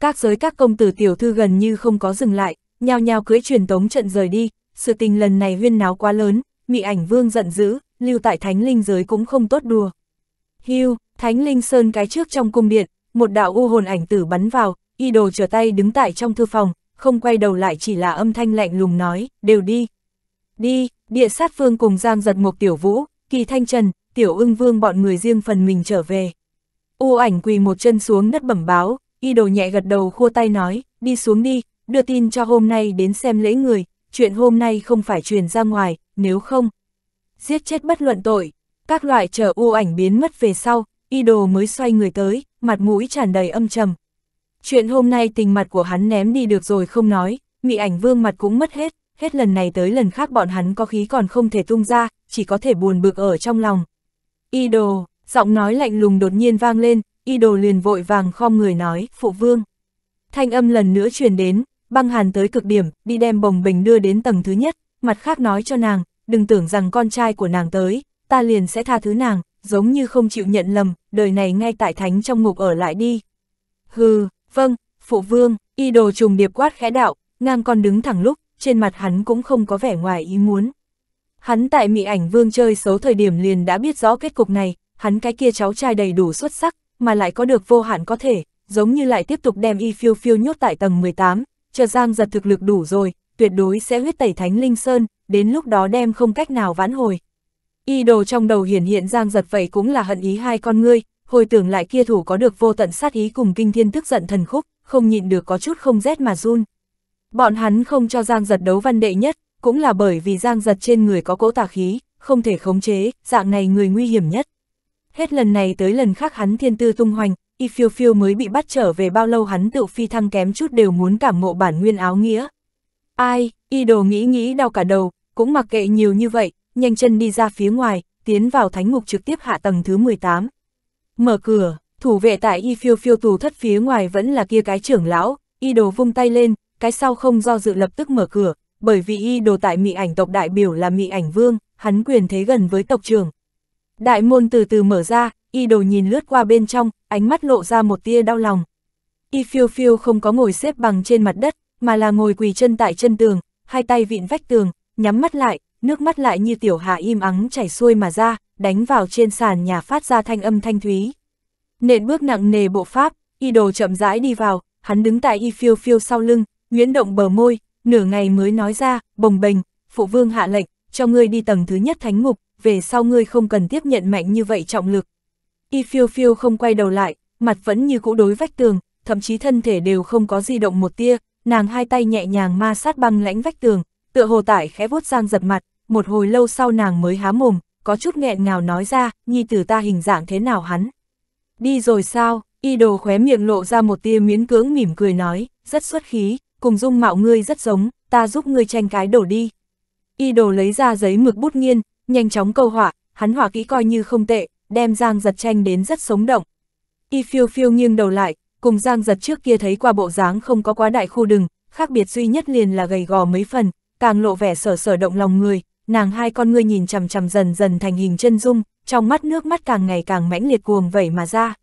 Các giới các công tử tiểu thư gần như không có dừng lại, nhao nhao cưỡi truyền tống trận rời đi, sự tình lần này huyên náo quá lớn, mị ảnh vương giận dữ, lưu tại thánh linh giới cũng không tốt đùa. hiu thánh linh sơn cái trước trong cung điện, một đạo u hồn ảnh tử bắn vào, y đồ trở tay đứng tại trong thư phòng, không quay đầu lại chỉ là âm thanh lạnh lùng nói, đều đi. Đi, địa sát vương cùng giang giật một tiểu vũ, kỳ thanh trần, tiểu ưng vương bọn người riêng phần mình trở về. U ảnh quỳ một chân xuống đất bẩm báo, y đồ nhẹ gật đầu khua tay nói, đi xuống đi, đưa tin cho hôm nay đến xem lễ người, chuyện hôm nay không phải truyền ra ngoài, nếu không, giết chết bất luận tội. Các loại chờ u ảnh biến mất về sau, y đồ mới xoay người tới, mặt mũi tràn đầy âm trầm. Chuyện hôm nay tình mặt của hắn ném đi được rồi không nói, mị ảnh vương mặt cũng mất hết, hết lần này tới lần khác bọn hắn có khí còn không thể tung ra, chỉ có thể buồn bực ở trong lòng. Y đồ, giọng nói lạnh lùng đột nhiên vang lên, y đồ liền vội vàng khom người nói, phụ vương. Thanh âm lần nữa truyền đến, băng hàn tới cực điểm, đi đem bồng bình đưa đến tầng thứ nhất mặt khác nói cho nàng, đừng tưởng rằng con trai của nàng tới, ta liền sẽ tha thứ nàng, giống như không chịu nhận lầm, đời này ngay tại thánh trong ngục ở lại đi. Hừ, vâng, phụ vương, y đồ trùng điệp quát khẽ đạo, ngang con đứng thẳng lúc, trên mặt hắn cũng không có vẻ ngoài ý muốn. Hắn tại mị ảnh vương chơi xấu thời điểm liền đã biết rõ kết cục này, hắn cái kia cháu trai đầy đủ xuất sắc, mà lại có được vô hạn có thể, giống như lại tiếp tục đem y phiêu phiêu nhốt tại tầng 18, chờ giang giật thực lực đủ rồi, tuyệt đối sẽ huyết tẩy thánh linh sơn, đến lúc đó đem không cách nào vãn hồi. Y đồ trong đầu hiển hiện giang giật vậy cũng là hận ý hai con ngươi, hồi tưởng lại kia thủ có được vô tận sát ý cùng kinh thiên tức giận thần khúc, không nhịn được có chút không rét mà run. Bọn hắn không cho giang giật đấu văn đệ nhất, cũng là bởi vì giang giật trên người có cỗ tà khí, không thể khống chế, dạng này người nguy hiểm nhất. Hết lần này tới lần khác hắn thiên tư tung hoành, y phiêu phiêu mới bị bắt trở về bao lâu hắn tự phi thăng kém chút đều muốn cảm ngộ bản nguyên áo nghĩa, Ai, y đồ nghĩ nghĩ đau cả đầu, cũng mặc kệ nhiều như vậy, nhanh chân đi ra phía ngoài, tiến vào thánh ngục trực tiếp hạ tầng thứ 18. Mở cửa, thủ vệ tại y phiêu phiêu tù thất phía ngoài vẫn là kia cái trưởng lão, y đồ vung tay lên, cái sau không do dự lập tức mở cửa, bởi vì y đồ tại mị ảnh tộc đại biểu là mị ảnh vương, hắn quyền thế gần với tộc trưởng. Đại môn từ từ mở ra, y đồ nhìn lướt qua bên trong, ánh mắt lộ ra một tia đau lòng. Y phiêu phiêu không có ngồi xếp bằng trên mặt đất, mà là ngồi quỳ chân tại chân tường, hai tay vịn vách tường, nhắm mắt lại, nước mắt lại như tiểu hạ im ắng chảy xuôi mà ra, đánh vào trên sàn nhà phát ra thanh âm thanh thúy. Nện bước nặng nề bộ pháp, y đồ chậm rãi đi vào, hắn đứng tại y phiêu phiêu sau lưng, nguyễn động bờ môi, nửa ngày mới nói ra, bồng bềnh, phụ vương hạ lệnh, cho ngươi đi tầng thứ nhất thánh ngục, về sau ngươi không cần tiếp nhận mạnh như vậy trọng lực. Y phiêu phiêu không quay đầu lại, mặt vẫn như cũ đối vách tường, thậm chí thân thể đều không có di động một tia, nàng hai tay nhẹ nhàng ma sát băng lãnh vách tường, tựa hồ tải khẽ vuốt giang giật mặt, một hồi lâu sau nàng mới há mồm, có chút nghẹn ngào nói ra, nhi tử ta hình dạng thế nào hắn. Đi rồi sao, y đồ khóe miệng lộ ra một tia miến cưỡng mỉm cười nói, rất xuất khí, cùng dung mạo ngươi rất giống, ta giúp ngươi tranh cái đổ đi. Y đồ lấy ra giấy mực bút nghiên, nhanh chóng câu họa, hắn họa kỹ coi như không tệ, đem giang giật tranh đến rất sống động. Y phiêu phiêu nghiêng đầu lại, cùng Giang giật trước kia thấy qua bộ dáng không có quá đại khu đừng, khác biệt duy nhất liền là gầy gò mấy phần, càng lộ vẻ sở sở động lòng người, nàng hai con ngươi nhìn chằm chằm dần dần thành hình chân dung, trong mắt nước mắt càng ngày càng mãnh liệt cuồng vẩy mà ra.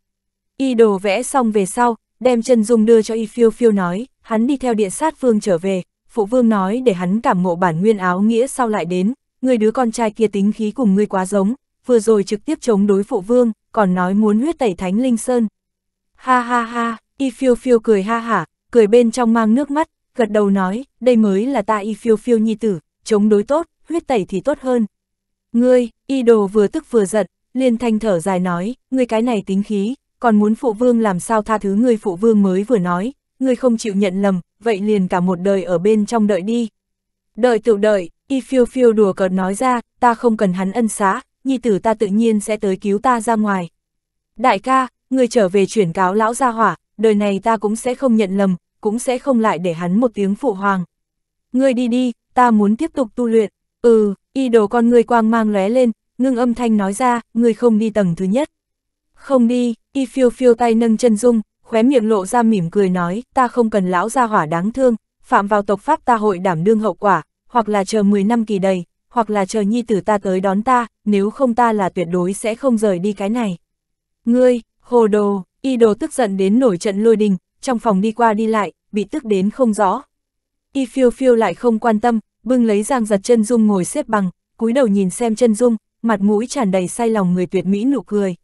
Y đồ vẽ xong về sau, đem chân dung đưa cho Y phiêu phiêu nói, hắn đi theo địa sát vương trở về, phụ vương nói để hắn cảm ngộ bản nguyên áo nghĩa sau lại đến, người đứa con trai kia tính khí cùng ngươi quá giống, vừa rồi trực tiếp chống đối phụ vương, còn nói muốn huyết tẩy thánh linh sơn, Ha ha ha, y phiêu phiêu cười ha hả, cười bên trong mang nước mắt, gật đầu nói, đây mới là ta y phiêu phiêu nhi tử, chống đối tốt, huyết tẩy thì tốt hơn. Ngươi, y đồ vừa tức vừa giận, liên thanh thở dài nói, ngươi cái này tính khí, còn muốn phụ vương làm sao tha thứ ngươi phụ vương mới vừa nói, ngươi không chịu nhận lầm, vậy liền cả một đời ở bên trong đợi đi. Đợi tự đợi, y phiêu phiêu đùa cợt nói ra, ta không cần hắn ân xá, nhi tử ta tự nhiên sẽ tới cứu ta ra ngoài. Đại ca, người trở về chuyển cáo lão gia hỏa, đời này ta cũng sẽ không nhận lầm, cũng sẽ không lại để hắn một tiếng phụ hoàng. người đi đi, ta muốn tiếp tục tu luyện. Ừ, y đồ con ngươi quang mang lóe lên, ngưng âm thanh nói ra, người không đi tầng thứ nhất. Không đi, y phiêu phiêu tay nâng chân dung, khóe miệng lộ ra mỉm cười nói, ta không cần lão gia hỏa đáng thương, phạm vào tộc pháp ta hội đảm đương hậu quả, hoặc là chờ 10 năm kỳ đầy, hoặc là chờ nhi tử ta tới đón ta, nếu không ta là tuyệt đối sẽ không rời đi cái này. Ngươi, Hồ đồ, y đồ tức giận đến nổi trận lôi đình, trong phòng đi qua đi lại, bị tức đến không rõ. Y phiêu phiêu lại không quan tâm, bưng lấy giang giật chân dung ngồi xếp bằng, cúi đầu nhìn xem chân dung, mặt mũi tràn đầy say lòng người tuyệt mỹ nụ cười.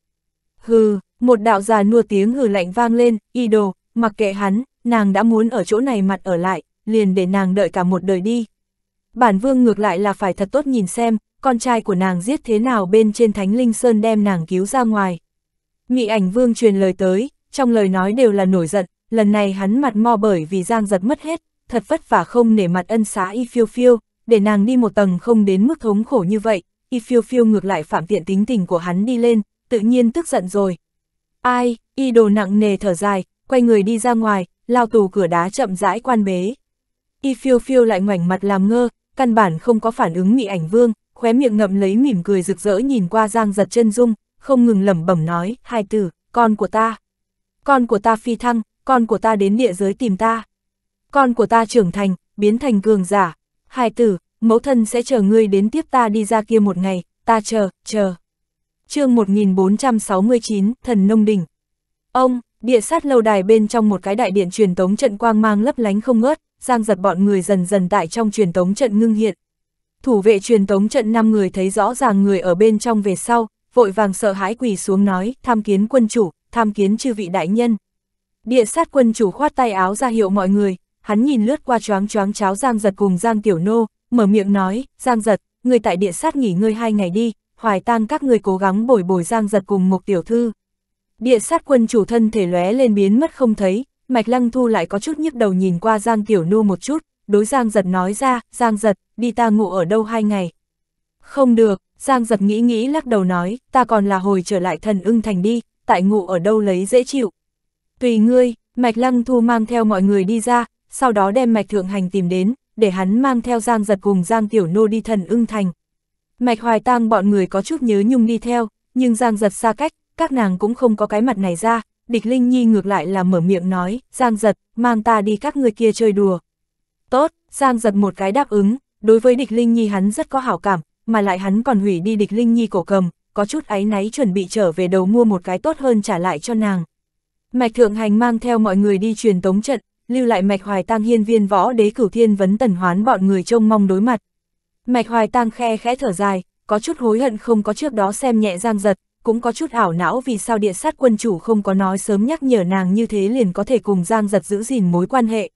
Hừ, một đạo già nua tiếng hừ lạnh vang lên, y đồ, mặc kệ hắn, nàng đã muốn ở chỗ này mặt ở lại, liền để nàng đợi cả một đời đi. Bản vương ngược lại là phải thật tốt nhìn xem, con trai của nàng giết thế nào bên trên thánh linh sơn đem nàng cứu ra ngoài. Nghị ảnh vương truyền lời tới, trong lời nói đều là nổi giận, lần này hắn mặt mo bởi vì giang giật mất hết, thật vất vả không nể mặt ân xá y phiêu phiêu, để nàng đi một tầng không đến mức thống khổ như vậy, y phiêu phiêu ngược lại phạm tiện tính tình của hắn đi lên, tự nhiên tức giận rồi. Ai, y đồ nặng nề thở dài, quay người đi ra ngoài, lao tù cửa đá chậm rãi quan bế. Y phiêu phiêu lại ngoảnh mặt làm ngơ, căn bản không có phản ứng mị ảnh vương, khóe miệng ngậm lấy mỉm cười rực rỡ nhìn qua giang giật chân dung, không ngừng lẩm bẩm nói, hai từ, con của ta. Con của ta phi thăng, con của ta đến địa giới tìm ta. Con của ta trưởng thành, biến thành cường giả. Hai từ mẫu thân sẽ chờ ngươi đến tiếp ta đi ra kia một ngày, ta chờ, chờ. chương 1469, Thần Nông đỉnh Ông, địa sát lâu đài bên trong một cái đại điện truyền tống trận quang mang lấp lánh không ngớt, giang giật bọn người dần dần tại trong truyền tống trận ngưng hiện. Thủ vệ truyền tống trận 5 người thấy rõ ràng người ở bên trong về sau, vội vàng sợ hãi quỳ xuống nói, tham kiến quân chủ, tham kiến chư vị đại nhân. Địa sát quân chủ khoát tay áo ra hiệu mọi người, hắn nhìn lướt qua choáng choáng cháo Giang Giật cùng Giang Tiểu Nô, mở miệng nói, Giang Giật, người tại địa sát nghỉ ngơi hai ngày đi, hoài tang các người cố gắng bồi bồi Giang Giật cùng một tiểu thư. Địa sát quân chủ thân thể lóe lên biến mất không thấy, Mạch Lăng Thu lại có chút nhức đầu nhìn qua Giang Tiểu Nô một chút, đối Giang Giật nói ra, Giang Giật, đi ta ngủ ở đâu hai ngày. Không được, Giang giật nghĩ nghĩ lắc đầu nói, ta còn là hồi trở lại thần ưng thành đi, tại ngụ ở đâu lấy dễ chịu. Tùy ngươi, Mạch Lăng Thu mang theo mọi người đi ra, sau đó đem Mạch Thượng Hành tìm đến, để hắn mang theo Giang giật cùng Giang Tiểu Nô đi thần ưng thành. Mạch Hoài tăng bọn người có chút nhớ nhung đi theo, nhưng Giang giật xa cách, các nàng cũng không có cái mặt này ra, địch Linh Nhi ngược lại là mở miệng nói, Giang giật, mang ta đi các người kia chơi đùa. Tốt, Giang giật một cái đáp ứng, đối với địch Linh Nhi hắn rất có hảo cảm, mà lại hắn còn hủy đi địch Linh Nhi cổ cầm, có chút áy náy chuẩn bị trở về đầu mua một cái tốt hơn trả lại cho nàng. Mạch Thượng Hành mang theo mọi người đi truyền tống trận, lưu lại Mạch Hoài Tăng hiên viên võ đế cửu thiên vấn tần hoán bọn người trông mong đối mặt. Mạch Hoài Tăng khe khẽ thở dài, có chút hối hận không có trước đó xem nhẹ giang giật, cũng có chút ảo não vì sao địa sát quân chủ không có nói sớm nhắc nhở nàng như thế liền có thể cùng giang giật giữ gìn mối quan hệ.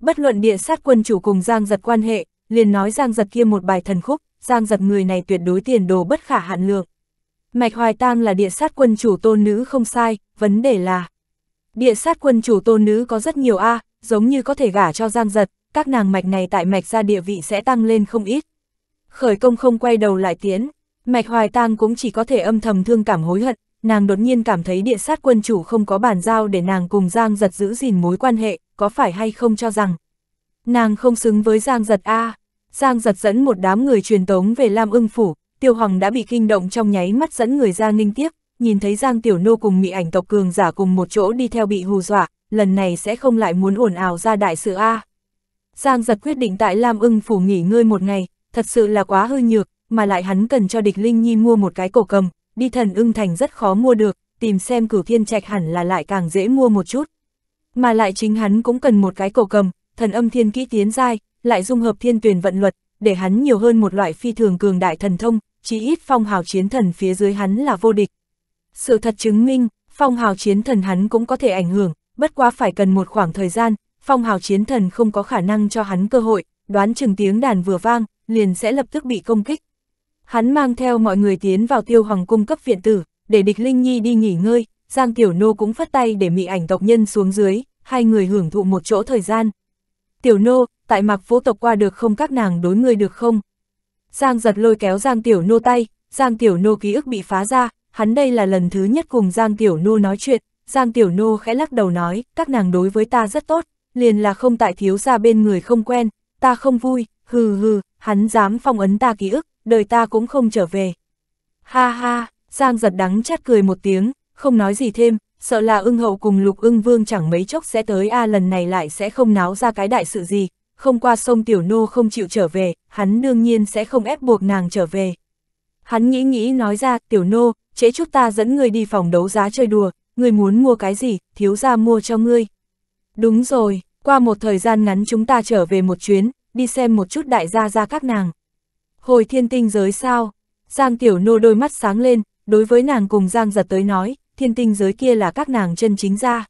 Bất luận địa sát quân chủ cùng giang giật quan hệ, liền nói giang giật kia một bài thần khúc, Giang giật người này tuyệt đối tiền đồ bất khả hạn lượng. Mạch Hoài Tang là địa sát quân chủ tôn nữ không sai, vấn đề là địa sát quân chủ tôn nữ có rất nhiều A, giống như có thể gả cho Giang giật, các nàng mạch này tại mạch ra địa vị sẽ tăng lên không ít. Khởi công không quay đầu lại tiến, mạch Hoài Tang cũng chỉ có thể âm thầm thương cảm hối hận, nàng đột nhiên cảm thấy địa sát quân chủ không có bàn giao để nàng cùng Giang giật giữ gìn mối quan hệ, có phải hay không cho rằng nàng không xứng với Giang giật A. Giang giật dẫn một đám người truyền tống về Lam ưng phủ, Tiêu Hoàng đã bị kinh động trong nháy mắt dẫn người ra ninh tiếp, nhìn thấy Giang Tiểu Nô cùng mị ảnh tộc cường giả cùng một chỗ đi theo bị hù dọa, lần này sẽ không lại muốn ồn ào ra đại sự A. Giang giật quyết định tại Lam ưng phủ nghỉ ngơi một ngày, thật sự là quá hư nhược, mà lại hắn cần cho địch Linh Nhi mua một cái cổ cầm, đi thần ưng thành rất khó mua được, tìm xem cửu thiên trạch hẳn là lại càng dễ mua một chút. Mà lại chính hắn cũng cần một cái cổ cầm, thần âm thiên kỹ tiến giai lại dung hợp thiên tuyển vận luật, để hắn nhiều hơn một loại phi thường cường đại thần thông, chỉ ít phong hào chiến thần phía dưới hắn là vô địch. Sự thật chứng minh, phong hào chiến thần hắn cũng có thể ảnh hưởng, bất quá phải cần một khoảng thời gian, phong hào chiến thần không có khả năng cho hắn cơ hội, đoán chừng tiếng đàn vừa vang, liền sẽ lập tức bị công kích. Hắn mang theo mọi người tiến vào tiêu hoàng cung cấp viện tử, để địch Linh Nhi đi nghỉ ngơi, Giang Tiểu Nô cũng phát tay để mị ảnh tộc nhân xuống dưới, hai người hưởng thụ một chỗ thời gian tiểu nô, tại mạc phố tộc qua được không các nàng đối người được không? Giang giật lôi kéo Giang tiểu nô tay, Giang tiểu nô ký ức bị phá ra, hắn đây là lần thứ nhất cùng Giang tiểu nô nói chuyện, Giang tiểu nô khẽ lắc đầu nói, các nàng đối với ta rất tốt, liền là không tại thiếu ra bên người không quen, ta không vui, hừ hừ, hắn dám phong ấn ta ký ức, đời ta cũng không trở về. Ha ha, Giang giật đắng chát cười một tiếng, không nói gì thêm, sợ là ưng hậu cùng lục ưng vương chẳng mấy chốc sẽ tới a à, lần này lại sẽ không náo ra cái đại sự gì, không qua sông tiểu nô không chịu trở về, hắn đương nhiên sẽ không ép buộc nàng trở về. Hắn nghĩ nghĩ nói ra, tiểu nô, chế chút ta dẫn người đi phòng đấu giá chơi đùa, Người muốn mua cái gì, thiếu ra mua cho ngươi. Đúng rồi, qua một thời gian ngắn chúng ta trở về một chuyến, đi xem một chút đại gia ra các nàng. Hồi thiên tinh giới sao? Giang tiểu nô đôi mắt sáng lên, đối với nàng cùng Giang giật tới nói, thiên tinh giới kia là các nàng chân chính ra.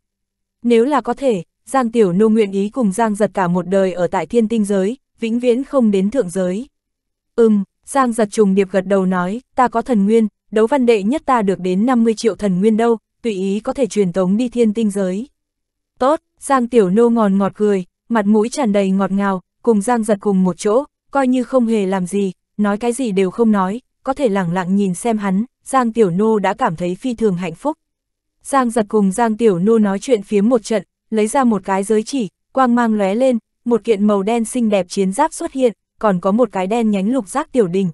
Nếu là có thể, Giang Tiểu Nô nguyện ý cùng Giang giật cả một đời ở tại thiên tinh giới, vĩnh viễn không đến thượng giới. Ừm, Giang giật trùng điệp gật đầu nói, ta có thần nguyên, đấu văn đệ nhất ta được đến 50 triệu thần nguyên đâu, tùy ý có thể truyền tống đi thiên tinh giới. Tốt, Giang Tiểu Nô ngòn ngọt cười, mặt mũi tràn đầy ngọt ngào, cùng Giang giật cùng một chỗ, coi như không hề làm gì, nói cái gì đều không nói, có thể lẳng lặng nhìn xem hắn, Giang Tiểu Nô đã cảm thấy phi thường hạnh phúc. Giang giật cùng Giang Tiểu Nô nói chuyện phía một trận, lấy ra một cái giới chỉ, quang mang lóe lên, một kiện màu đen xinh đẹp chiến giáp xuất hiện, còn có một cái đen nhánh lục giác tiểu đình.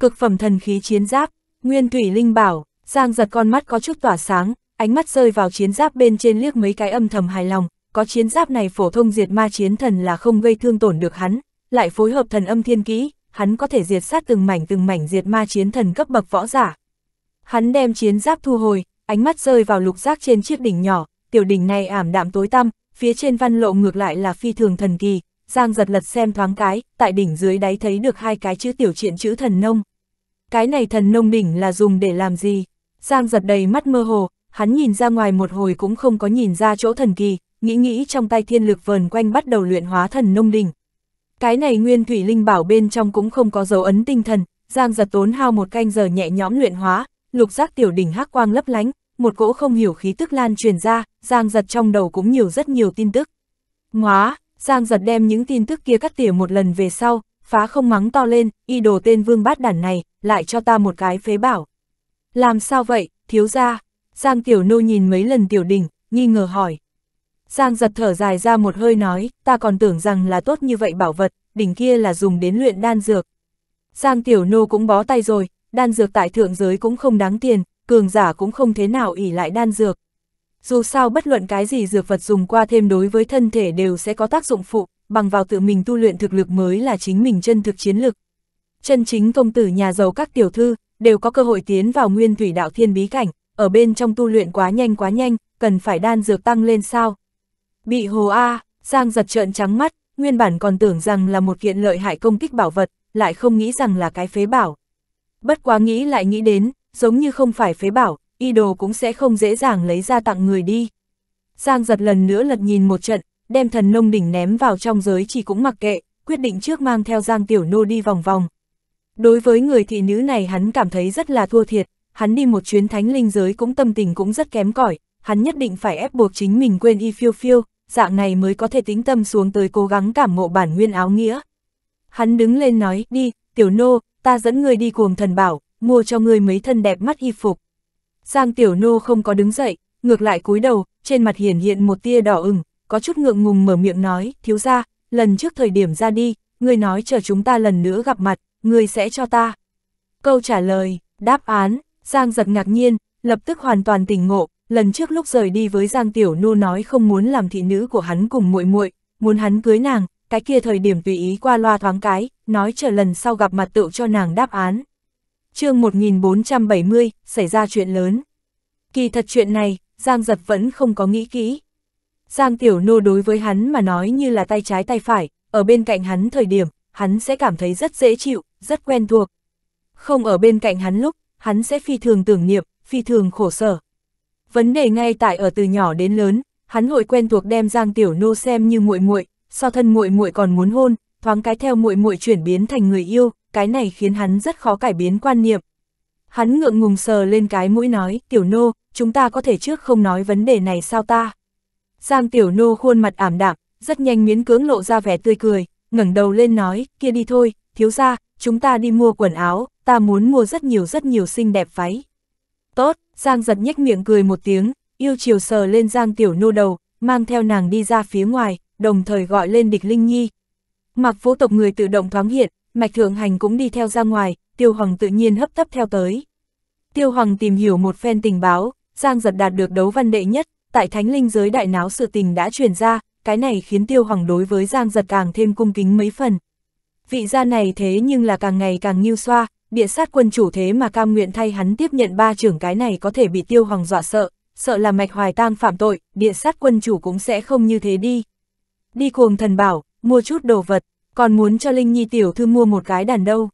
Cực phẩm thần khí chiến giáp, Nguyên Thủy Linh bảo, Giang giật con mắt có chút tỏa sáng, ánh mắt rơi vào chiến giáp bên trên liếc mấy cái âm thầm hài lòng, có chiến giáp này phổ thông diệt ma chiến thần là không gây thương tổn được hắn, lại phối hợp thần âm thiên kỹ, hắn có thể diệt sát từng mảnh từng mảnh diệt ma chiến thần cấp bậc võ giả. Hắn đem chiến giáp thu hồi, ánh mắt rơi vào lục giác trên chiếc đỉnh nhỏ, tiểu đỉnh này ảm đạm tối tăm, phía trên văn lộ ngược lại là phi thường thần kỳ, Giang giật lật xem thoáng cái, tại đỉnh dưới đáy thấy được hai cái chữ tiểu triện chữ thần nông. Cái này thần nông đỉnh là dùng để làm gì? Giang giật đầy mắt mơ hồ, hắn nhìn ra ngoài một hồi cũng không có nhìn ra chỗ thần kỳ, nghĩ nghĩ trong tay thiên lực vờn quanh bắt đầu luyện hóa thần nông đỉnh. Cái này nguyên thủy linh bảo bên trong cũng không có dấu ấn tinh thần, Giang giật tốn hao một canh giờ nhẹ nhõm luyện hóa, lục giác tiểu đỉnh hắc quang lấp lánh, một cỗ không hiểu khí tức lan truyền ra, Giang giật trong đầu cũng nhiều rất nhiều tin tức. Ngóa, Giang giật đem những tin tức kia cắt tỉa một lần về sau, phá không mắng to lên, y đồ tên vương bát đản này, lại cho ta một cái phế bảo. Làm sao vậy, thiếu ra? Giang tiểu nô nhìn mấy lần tiểu đỉnh, nghi ngờ hỏi. Giang giật thở dài ra một hơi nói, ta còn tưởng rằng là tốt như vậy bảo vật, đỉnh kia là dùng đến luyện đan dược. Giang tiểu nô cũng bó tay rồi, đan dược tại thượng giới cũng không đáng tiền, cường giả cũng không thế nào ỉ lại đan dược. Dù sao bất luận cái gì dược vật dùng qua thêm đối với thân thể đều sẽ có tác dụng phụ, bằng vào tự mình tu luyện thực lực mới là chính mình chân thực chiến lực. Chân chính công tử nhà giàu các tiểu thư, đều có cơ hội tiến vào nguyên thủy đạo thiên bí cảnh, ở bên trong tu luyện quá nhanh quá nhanh, cần phải đan dược tăng lên sao. Bị hồ A, Giang giật trợn trắng mắt, nguyên bản còn tưởng rằng là một kiện lợi hại công kích bảo vật, lại không nghĩ rằng là cái phế bảo. Bất quá nghĩ lại nghĩ đến, giống như không phải phế bảo, y đồ cũng sẽ không dễ dàng lấy ra tặng người đi. Giang giật lần nữa lật nhìn một trận, đem thần nông đỉnh ném vào trong giới chỉ cũng mặc kệ, quyết định trước mang theo Giang Tiểu Nô đi vòng vòng. Đối với người thị nữ này hắn cảm thấy rất là thua thiệt, hắn đi một chuyến thánh linh giới cũng tâm tình cũng rất kém cỏi, hắn nhất định phải ép buộc chính mình quên y phiêu phiêu, dạng này mới có thể tính tâm xuống tới cố gắng cảm mộ bản nguyên áo nghĩa. Hắn đứng lên nói, đi, Tiểu Nô, ta dẫn người đi cuồng thần bảo, mua cho ngươi mấy thân đẹp mắt y phục. Giang Tiểu Nô không có đứng dậy, ngược lại cúi đầu, trên mặt hiển hiện một tia đỏ ửng, có chút ngượng ngùng mở miệng nói, thiếu ra, lần trước thời điểm ra đi, ngươi nói chờ chúng ta lần nữa gặp mặt, ngươi sẽ cho ta. Câu trả lời, đáp án, Giang giật ngạc nhiên, lập tức hoàn toàn tỉnh ngộ, lần trước lúc rời đi với Giang Tiểu Nô nói không muốn làm thị nữ của hắn cùng muội muội, muốn hắn cưới nàng, cái kia thời điểm tùy ý qua loa thoáng cái, nói chờ lần sau gặp mặt tự cho nàng đáp án. chương 1470, xảy ra chuyện lớn. Kỳ thật chuyện này, Giang Giật vẫn không có nghĩ kỹ. Giang Tiểu Nô đối với hắn mà nói như là tay trái tay phải, ở bên cạnh hắn thời điểm, hắn sẽ cảm thấy rất dễ chịu, rất quen thuộc. Không ở bên cạnh hắn lúc, hắn sẽ phi thường tưởng niệm, phi thường khổ sở. Vấn đề ngay tại ở từ nhỏ đến lớn, hắn hội quen thuộc đem Giang Tiểu Nô xem như muội muội, so thân muội muội còn muốn hôn, thoáng cái theo muội muội chuyển biến thành người yêu, cái này khiến hắn rất khó cải biến quan niệm. Hắn ngượng ngùng sờ lên cái mũi nói, tiểu nô, chúng ta có thể trước không nói vấn đề này sao ta. Giang tiểu nô khuôn mặt ảm đạm, rất nhanh miến cưỡng lộ ra vẻ tươi cười, ngẩng đầu lên nói, kia đi thôi, thiếu ra, chúng ta đi mua quần áo, ta muốn mua rất nhiều rất nhiều xinh đẹp váy. Tốt, Giang giật nhếch miệng cười một tiếng, yêu chiều sờ lên Giang tiểu nô đầu, mang theo nàng đi ra phía ngoài, đồng thời gọi lên địch Linh Nhi, Mặc vũ tộc người tự động thoáng hiện, mạch thượng hành cũng đi theo ra ngoài, tiêu hoàng tự nhiên hấp tấp theo tới. Tiêu hoàng tìm hiểu một phen tình báo, Giang giật đạt được đấu văn đệ nhất, tại thánh linh giới đại náo sự tình đã truyền ra, cái này khiến tiêu hoàng đối với Giang giật càng thêm cung kính mấy phần. Vị gia này thế nhưng là càng ngày càng nghiêu xoa, địa sát quân chủ thế mà cam nguyện thay hắn tiếp nhận ba trưởng cái này có thể bị tiêu hoàng dọa sợ, sợ là mạch hoài tang phạm tội, địa sát quân chủ cũng sẽ không như thế đi. Đi cuồng thần bảo, mua chút đồ vật, còn muốn cho Linh Nhi tiểu thư mua một cái đàn đâu.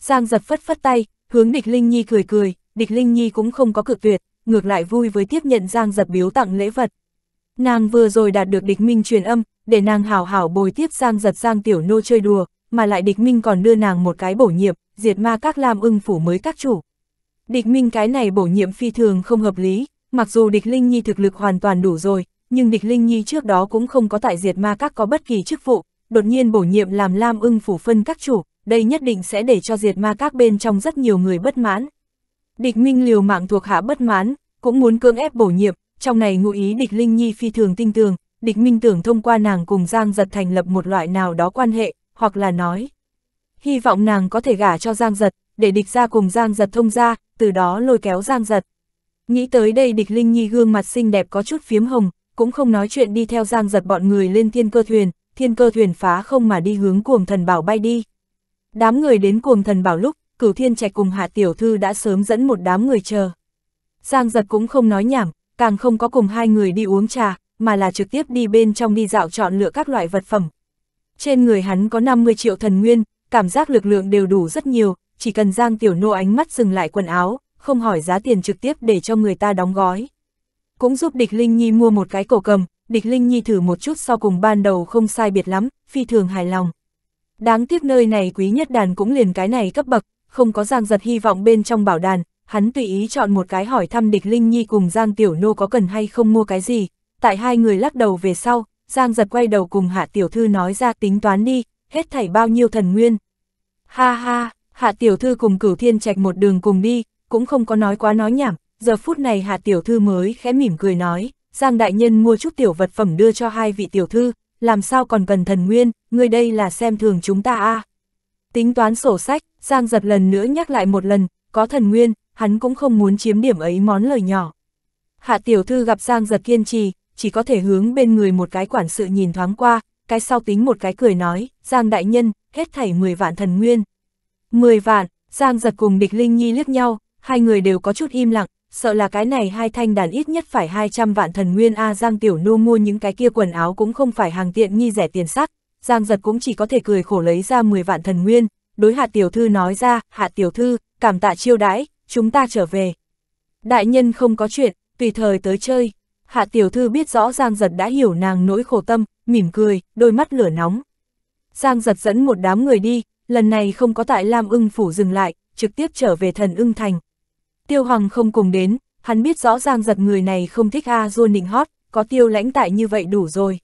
Giang giật phất phất tay, hướng địch Linh Nhi cười cười, địch Linh Nhi cũng không có cực tuyệt, ngược lại vui với tiếp nhận Giang giật biếu tặng lễ vật. Nàng vừa rồi đạt được địch minh truyền âm, để nàng hảo hảo bồi tiếp Giang giật Giang tiểu nô chơi đùa, mà lại địch minh còn đưa nàng một cái bổ nhiệm, diệt ma các làm ưng phủ mới các chủ. Địch minh cái này bổ nhiệm phi thường không hợp lý, mặc dù địch Linh Nhi thực lực hoàn toàn đủ rồi, nhưng Địch Linh Nhi trước đó cũng không có tại diệt ma các có bất kỳ chức vụ, đột nhiên bổ nhiệm làm Lam ưng phủ phân các chủ, đây nhất định sẽ để cho diệt ma các bên trong rất nhiều người bất mãn. Địch Minh liều mạng thuộc hạ bất mãn, cũng muốn cưỡng ép bổ nhiệm, trong này ngụ ý Địch Linh Nhi phi thường tinh tường, Địch Minh tưởng thông qua nàng cùng Giang Giật thành lập một loại nào đó quan hệ, hoặc là nói. Hy vọng nàng có thể gả cho Giang Giật, để địch ra cùng Giang Giật thông ra, từ đó lôi kéo Giang Giật. Nghĩ tới đây Địch Linh Nhi gương mặt xinh đẹp có chút phiếm hồng, cũng không nói chuyện đi theo giang giật bọn người lên thiên cơ thuyền, thiên cơ thuyền phá không mà đi hướng cuồng thần bảo bay đi. Đám người đến cuồng thần bảo lúc, cửu thiên trạch cùng hạ tiểu thư đã sớm dẫn một đám người chờ. Giang giật cũng không nói nhảm, càng không có cùng hai người đi uống trà, mà là trực tiếp đi bên trong đi dạo chọn lựa các loại vật phẩm. Trên người hắn có 50 triệu thần nguyên, cảm giác lực lượng đều đủ rất nhiều, chỉ cần Giang Tiểu Nô ánh mắt dừng lại quần áo, không hỏi giá tiền trực tiếp để cho người ta đóng gói cũng giúp Địch Linh Nhi mua một cái cổ cầm, Địch Linh Nhi thử một chút sau cùng ban đầu không sai biệt lắm, phi thường hài lòng. Đáng tiếc nơi này quý nhất đàn cũng liền cái này cấp bậc, không có Giang Giật hy vọng bên trong bảo đàn, hắn tùy ý chọn một cái hỏi thăm Địch Linh Nhi cùng Giang Tiểu Nô có cần hay không mua cái gì, tại hai người lắc đầu về sau, Giang Giật quay đầu cùng Hạ Tiểu Thư nói ra tính toán đi, hết thảy bao nhiêu thần nguyên. Ha ha, Hạ Tiểu Thư cùng Cửu Thiên Trạch một đường cùng đi, cũng không có nói quá nói nhảm, giờ phút này hà tiểu thư mới khẽ mỉm cười nói, Giang đại nhân mua chút tiểu vật phẩm đưa cho hai vị tiểu thư, làm sao còn cần thần nguyên, người đây là xem thường chúng ta a Tính toán sổ sách, Giang giật lần nữa nhắc lại một lần, có thần nguyên, hắn cũng không muốn chiếm điểm ấy món lời nhỏ. Hạ tiểu thư gặp Giang giật kiên trì, chỉ có thể hướng bên người một cái quản sự nhìn thoáng qua, cái sau tính một cái cười nói, Giang đại nhân, hết thảy 10 vạn thần nguyên. 10 vạn, Giang giật cùng địch Linh Nhi liếc nhau, hai người đều có chút im lặng, sợ là cái này hai thanh đàn ít nhất phải 200 vạn thần nguyên A Giang Tiểu Nô mua những cái kia quần áo cũng không phải hàng tiện nghi rẻ tiền sắc, Giang giật cũng chỉ có thể cười khổ lấy ra 10 vạn thần nguyên, đối hạ tiểu thư nói ra, hạ tiểu thư, cảm tạ chiêu đãi, chúng ta trở về. Đại nhân không có chuyện, tùy thời tới chơi. Hạ tiểu thư biết rõ Giang giật đã hiểu nàng nỗi khổ tâm, mỉm cười, đôi mắt lửa nóng. Giang giật dẫn một đám người đi, lần này không có tại Lam ưng phủ dừng lại, trực tiếp trở về thần ưng thành. Tiêu Hoàng không cùng đến, hắn biết rõ Giang Giật người này không thích A Du nịnh hót, có tiêu lãnh tại như vậy đủ rồi.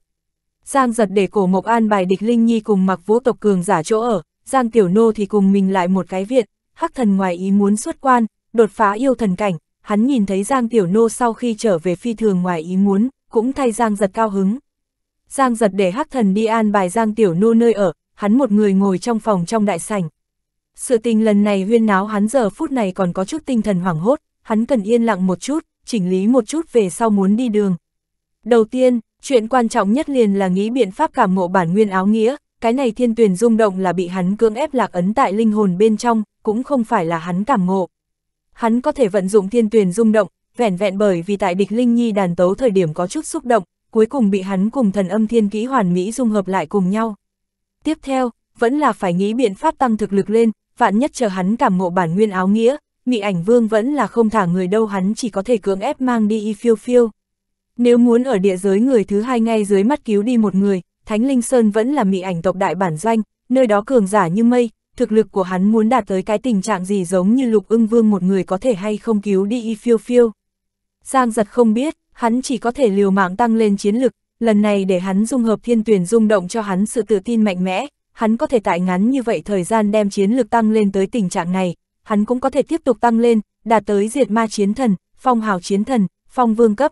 Giang Giật để cổ Mộc An bài địch Linh Nhi cùng mặc vũ tộc cường giả chỗ ở, Giang Tiểu Nô thì cùng mình lại một cái viện, hắc thần ngoài ý muốn xuất quan, đột phá yêu thần cảnh, hắn nhìn thấy Giang Tiểu Nô sau khi trở về phi thường ngoài ý muốn, cũng thay Giang Giật cao hứng. Giang Giật để hắc thần đi an bài Giang Tiểu Nô nơi ở, hắn một người ngồi trong phòng trong đại sảnh, sự tình lần này huyên náo hắn giờ phút này còn có chút tinh thần hoảng hốt, hắn cần yên lặng một chút, chỉnh lý một chút về sau muốn đi đường. Đầu tiên, chuyện quan trọng nhất liền là nghĩ biện pháp cảm ngộ bản nguyên áo nghĩa, cái này thiên tuyền rung động là bị hắn cưỡng ép lạc ấn tại linh hồn bên trong, cũng không phải là hắn cảm ngộ. Hắn có thể vận dụng thiên tuyền rung động, vẻn vẹn bởi vì tại địch linh nhi đàn tấu thời điểm có chút xúc động, cuối cùng bị hắn cùng thần âm thiên kỹ hoàn mỹ dung hợp lại cùng nhau. Tiếp theo, vẫn là phải nghĩ biện pháp tăng thực lực lên, vạn nhất chờ hắn cảm ngộ bản nguyên áo nghĩa, mị ảnh vương vẫn là không thả người đâu hắn chỉ có thể cưỡng ép mang đi y phiêu phiêu. Nếu muốn ở địa giới người thứ hai ngay dưới mắt cứu đi một người, Thánh Linh Sơn vẫn là mị ảnh tộc đại bản doanh, nơi đó cường giả như mây, thực lực của hắn muốn đạt tới cái tình trạng gì giống như lục ưng vương một người có thể hay không cứu đi y phiêu phiêu. Giang giật không biết, hắn chỉ có thể liều mạng tăng lên chiến lực, lần này để hắn dung hợp thiên tuyển rung động cho hắn sự tự tin mạnh mẽ, hắn có thể tại ngắn như vậy thời gian đem chiến lực tăng lên tới tình trạng này, hắn cũng có thể tiếp tục tăng lên, đạt tới diệt ma chiến thần, phong hào chiến thần, phong vương cấp.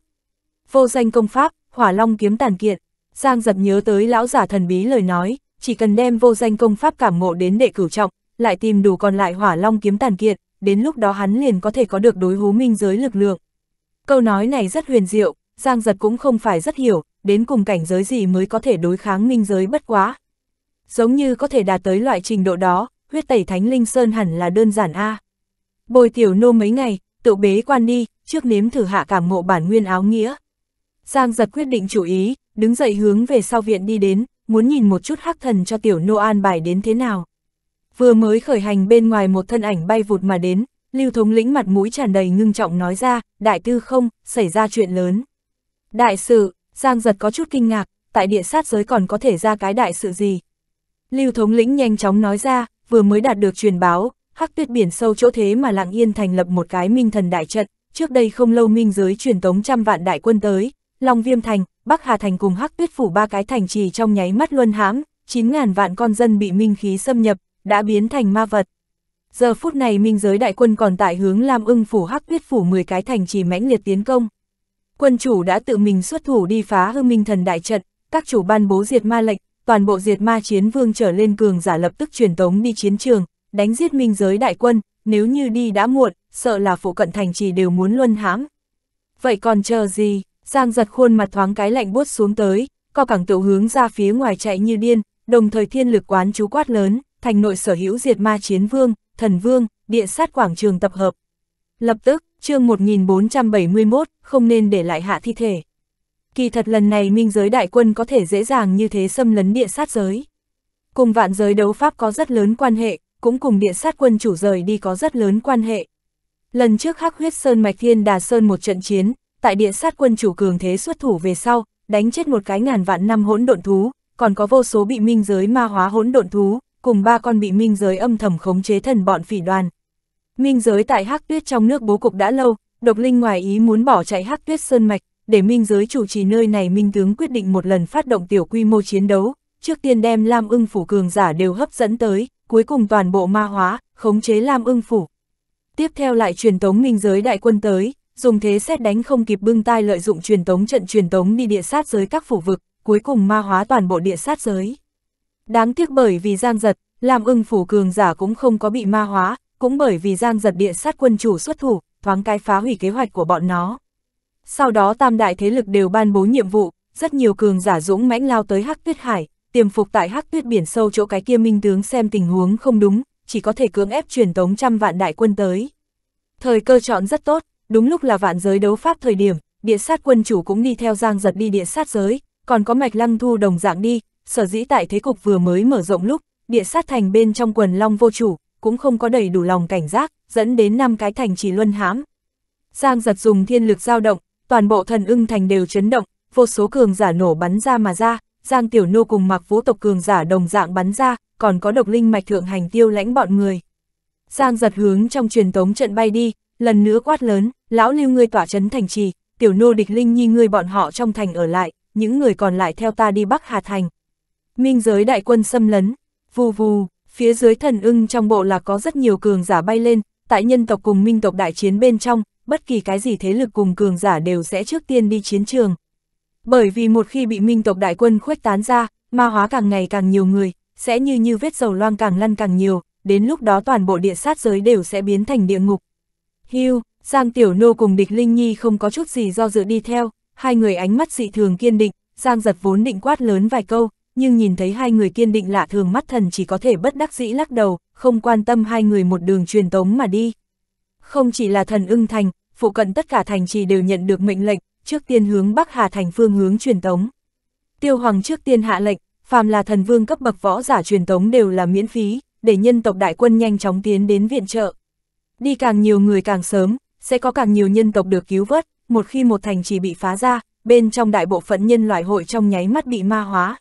Vô danh công pháp, hỏa long kiếm tàn kiện, Giang giật nhớ tới lão giả thần bí lời nói, chỉ cần đem vô danh công pháp cảm ngộ đến đệ cửu trọng, lại tìm đủ còn lại hỏa long kiếm tàn kiện, đến lúc đó hắn liền có thể có được đối hú minh giới lực lượng. Câu nói này rất huyền diệu, Giang giật cũng không phải rất hiểu, đến cùng cảnh giới gì mới có thể đối kháng minh giới bất quá, giống như có thể đạt tới loại trình độ đó, huyết tẩy thánh linh sơn hẳn là đơn giản a. À. Bồi tiểu nô mấy ngày, tự bế quan đi, trước nếm thử hạ cảm ngộ bản nguyên áo nghĩa. Giang giật quyết định chủ ý, đứng dậy hướng về sau viện đi đến, muốn nhìn một chút hắc thần cho tiểu nô an bài đến thế nào. Vừa mới khởi hành bên ngoài một thân ảnh bay vụt mà đến, lưu thống lĩnh mặt mũi tràn đầy ngưng trọng nói ra, đại tư không, xảy ra chuyện lớn. Đại sự, Giang giật có chút kinh ngạc, tại địa sát giới còn có thể ra cái đại sự gì, Lưu thống lĩnh nhanh chóng nói ra, vừa mới đạt được truyền báo, hắc tuyết biển sâu chỗ thế mà lặng yên thành lập một cái minh thần đại trận, trước đây không lâu minh giới truyền tống trăm vạn đại quân tới, Long Viêm Thành, Bắc Hà Thành cùng hắc tuyết phủ ba cái thành trì trong nháy mắt luân hãm, 9.000 vạn con dân bị minh khí xâm nhập, đã biến thành ma vật. Giờ phút này minh giới đại quân còn tại hướng Lam ưng phủ hắc tuyết phủ 10 cái thành trì mãnh liệt tiến công. Quân chủ đã tự mình xuất thủ đi phá hư minh thần đại trận, các chủ ban bố diệt ma lệnh, toàn bộ diệt ma chiến vương trở lên cường giả lập tức truyền tống đi chiến trường, đánh giết minh giới đại quân, nếu như đi đã muộn, sợ là phụ cận thành trì đều muốn luân hãm. Vậy còn chờ gì, Giang giật khuôn mặt thoáng cái lạnh buốt xuống tới, co cẳng tựu hướng ra phía ngoài chạy như điên, đồng thời thiên lực quán chú quát lớn, thành nội sở hữu diệt ma chiến vương, thần vương, địa sát quảng trường tập hợp. Lập tức, chương 1471, không nên để lại hạ thi thể kỳ thật lần này minh giới đại quân có thể dễ dàng như thế xâm lấn địa sát giới. Cùng vạn giới đấu pháp có rất lớn quan hệ, cũng cùng địa sát quân chủ rời đi có rất lớn quan hệ. Lần trước hắc huyết sơn mạch thiên đà sơn một trận chiến, tại địa sát quân chủ cường thế xuất thủ về sau, đánh chết một cái ngàn vạn năm hỗn độn thú, còn có vô số bị minh giới ma hóa hỗn độn thú, cùng ba con bị minh giới âm thầm khống chế thần bọn phỉ đoàn. Minh giới tại hắc tuyết trong nước bố cục đã lâu, độc linh ngoài ý muốn bỏ chạy hắc tuyết sơn mạch, để minh giới chủ trì nơi này minh tướng quyết định một lần phát động tiểu quy mô chiến đấu, trước tiên đem Lam ưng phủ cường giả đều hấp dẫn tới, cuối cùng toàn bộ ma hóa, khống chế Lam ưng phủ. Tiếp theo lại truyền tống minh giới đại quân tới, dùng thế xét đánh không kịp bưng tai lợi dụng truyền tống trận truyền tống đi địa sát giới các phủ vực, cuối cùng ma hóa toàn bộ địa sát giới. Đáng tiếc bởi vì giang giật, Lam ưng phủ cường giả cũng không có bị ma hóa, cũng bởi vì giang giật địa sát quân chủ xuất thủ, thoáng cái phá hủy kế hoạch của bọn nó. Sau đó tam đại thế lực đều ban bố nhiệm vụ, rất nhiều cường giả dũng mãnh lao tới hắc tuyết hải, tiềm phục tại hắc tuyết biển sâu chỗ cái kia minh tướng xem tình huống không đúng, chỉ có thể cưỡng ép truyền tống trăm vạn đại quân tới. Thời cơ chọn rất tốt, đúng lúc là vạn giới đấu pháp thời điểm, địa sát quân chủ cũng đi theo giang giật đi địa sát giới, còn có mạch lăng thu đồng dạng đi, sở dĩ tại thế cục vừa mới mở rộng lúc, địa sát thành bên trong quần long vô chủ, cũng không có đầy đủ lòng cảnh giác, dẫn đến năm cái thành chỉ luân hãm. Giang giật dùng thiên lực dao động, toàn bộ thần ưng thành đều chấn động, vô số cường giả nổ bắn ra mà ra, Giang Tiểu Nô cùng mặc vũ tộc cường giả đồng dạng bắn ra, còn có độc linh mạch thượng hành tiêu lãnh bọn người. Giang giật hướng trong truyền tống trận bay đi, lần nữa quát lớn, lão lưu ngươi tỏa chấn thành trì, tiểu nô địch linh nhi ngươi bọn họ trong thành ở lại, những người còn lại theo ta đi Bắc Hà Thành. Minh giới đại quân xâm lấn, vù vù, phía dưới thần ưng trong bộ là có rất nhiều cường giả bay lên, tại nhân tộc cùng minh tộc đại chiến bên trong, bất kỳ cái gì thế lực cùng cường giả đều sẽ trước tiên đi chiến trường. Bởi vì một khi bị minh tộc đại quân khuếch tán ra, ma hóa càng ngày càng nhiều người, sẽ như như vết dầu loang càng lăn càng nhiều, đến lúc đó toàn bộ địa sát giới đều sẽ biến thành địa ngục. Hưu, Giang Tiểu Nô cùng địch Linh Nhi không có chút gì do dự đi theo, hai người ánh mắt dị thường kiên định, Giang giật vốn định quát lớn vài câu, nhưng nhìn thấy hai người kiên định lạ thường mắt thần chỉ có thể bất đắc dĩ lắc đầu, không quan tâm hai người một đường truyền tống mà đi. Không chỉ là thần ưng thành, phụ cận tất cả thành trì đều nhận được mệnh lệnh, trước tiên hướng Bắc Hà thành phương hướng truyền tống. Tiêu Hoàng trước tiên hạ lệnh, phàm là thần vương cấp bậc võ giả truyền tống đều là miễn phí, để nhân tộc đại quân nhanh chóng tiến đến viện trợ. Đi càng nhiều người càng sớm, sẽ có càng nhiều nhân tộc được cứu vớt, một khi một thành trì bị phá ra, bên trong đại bộ phận nhân loại hội trong nháy mắt bị ma hóa.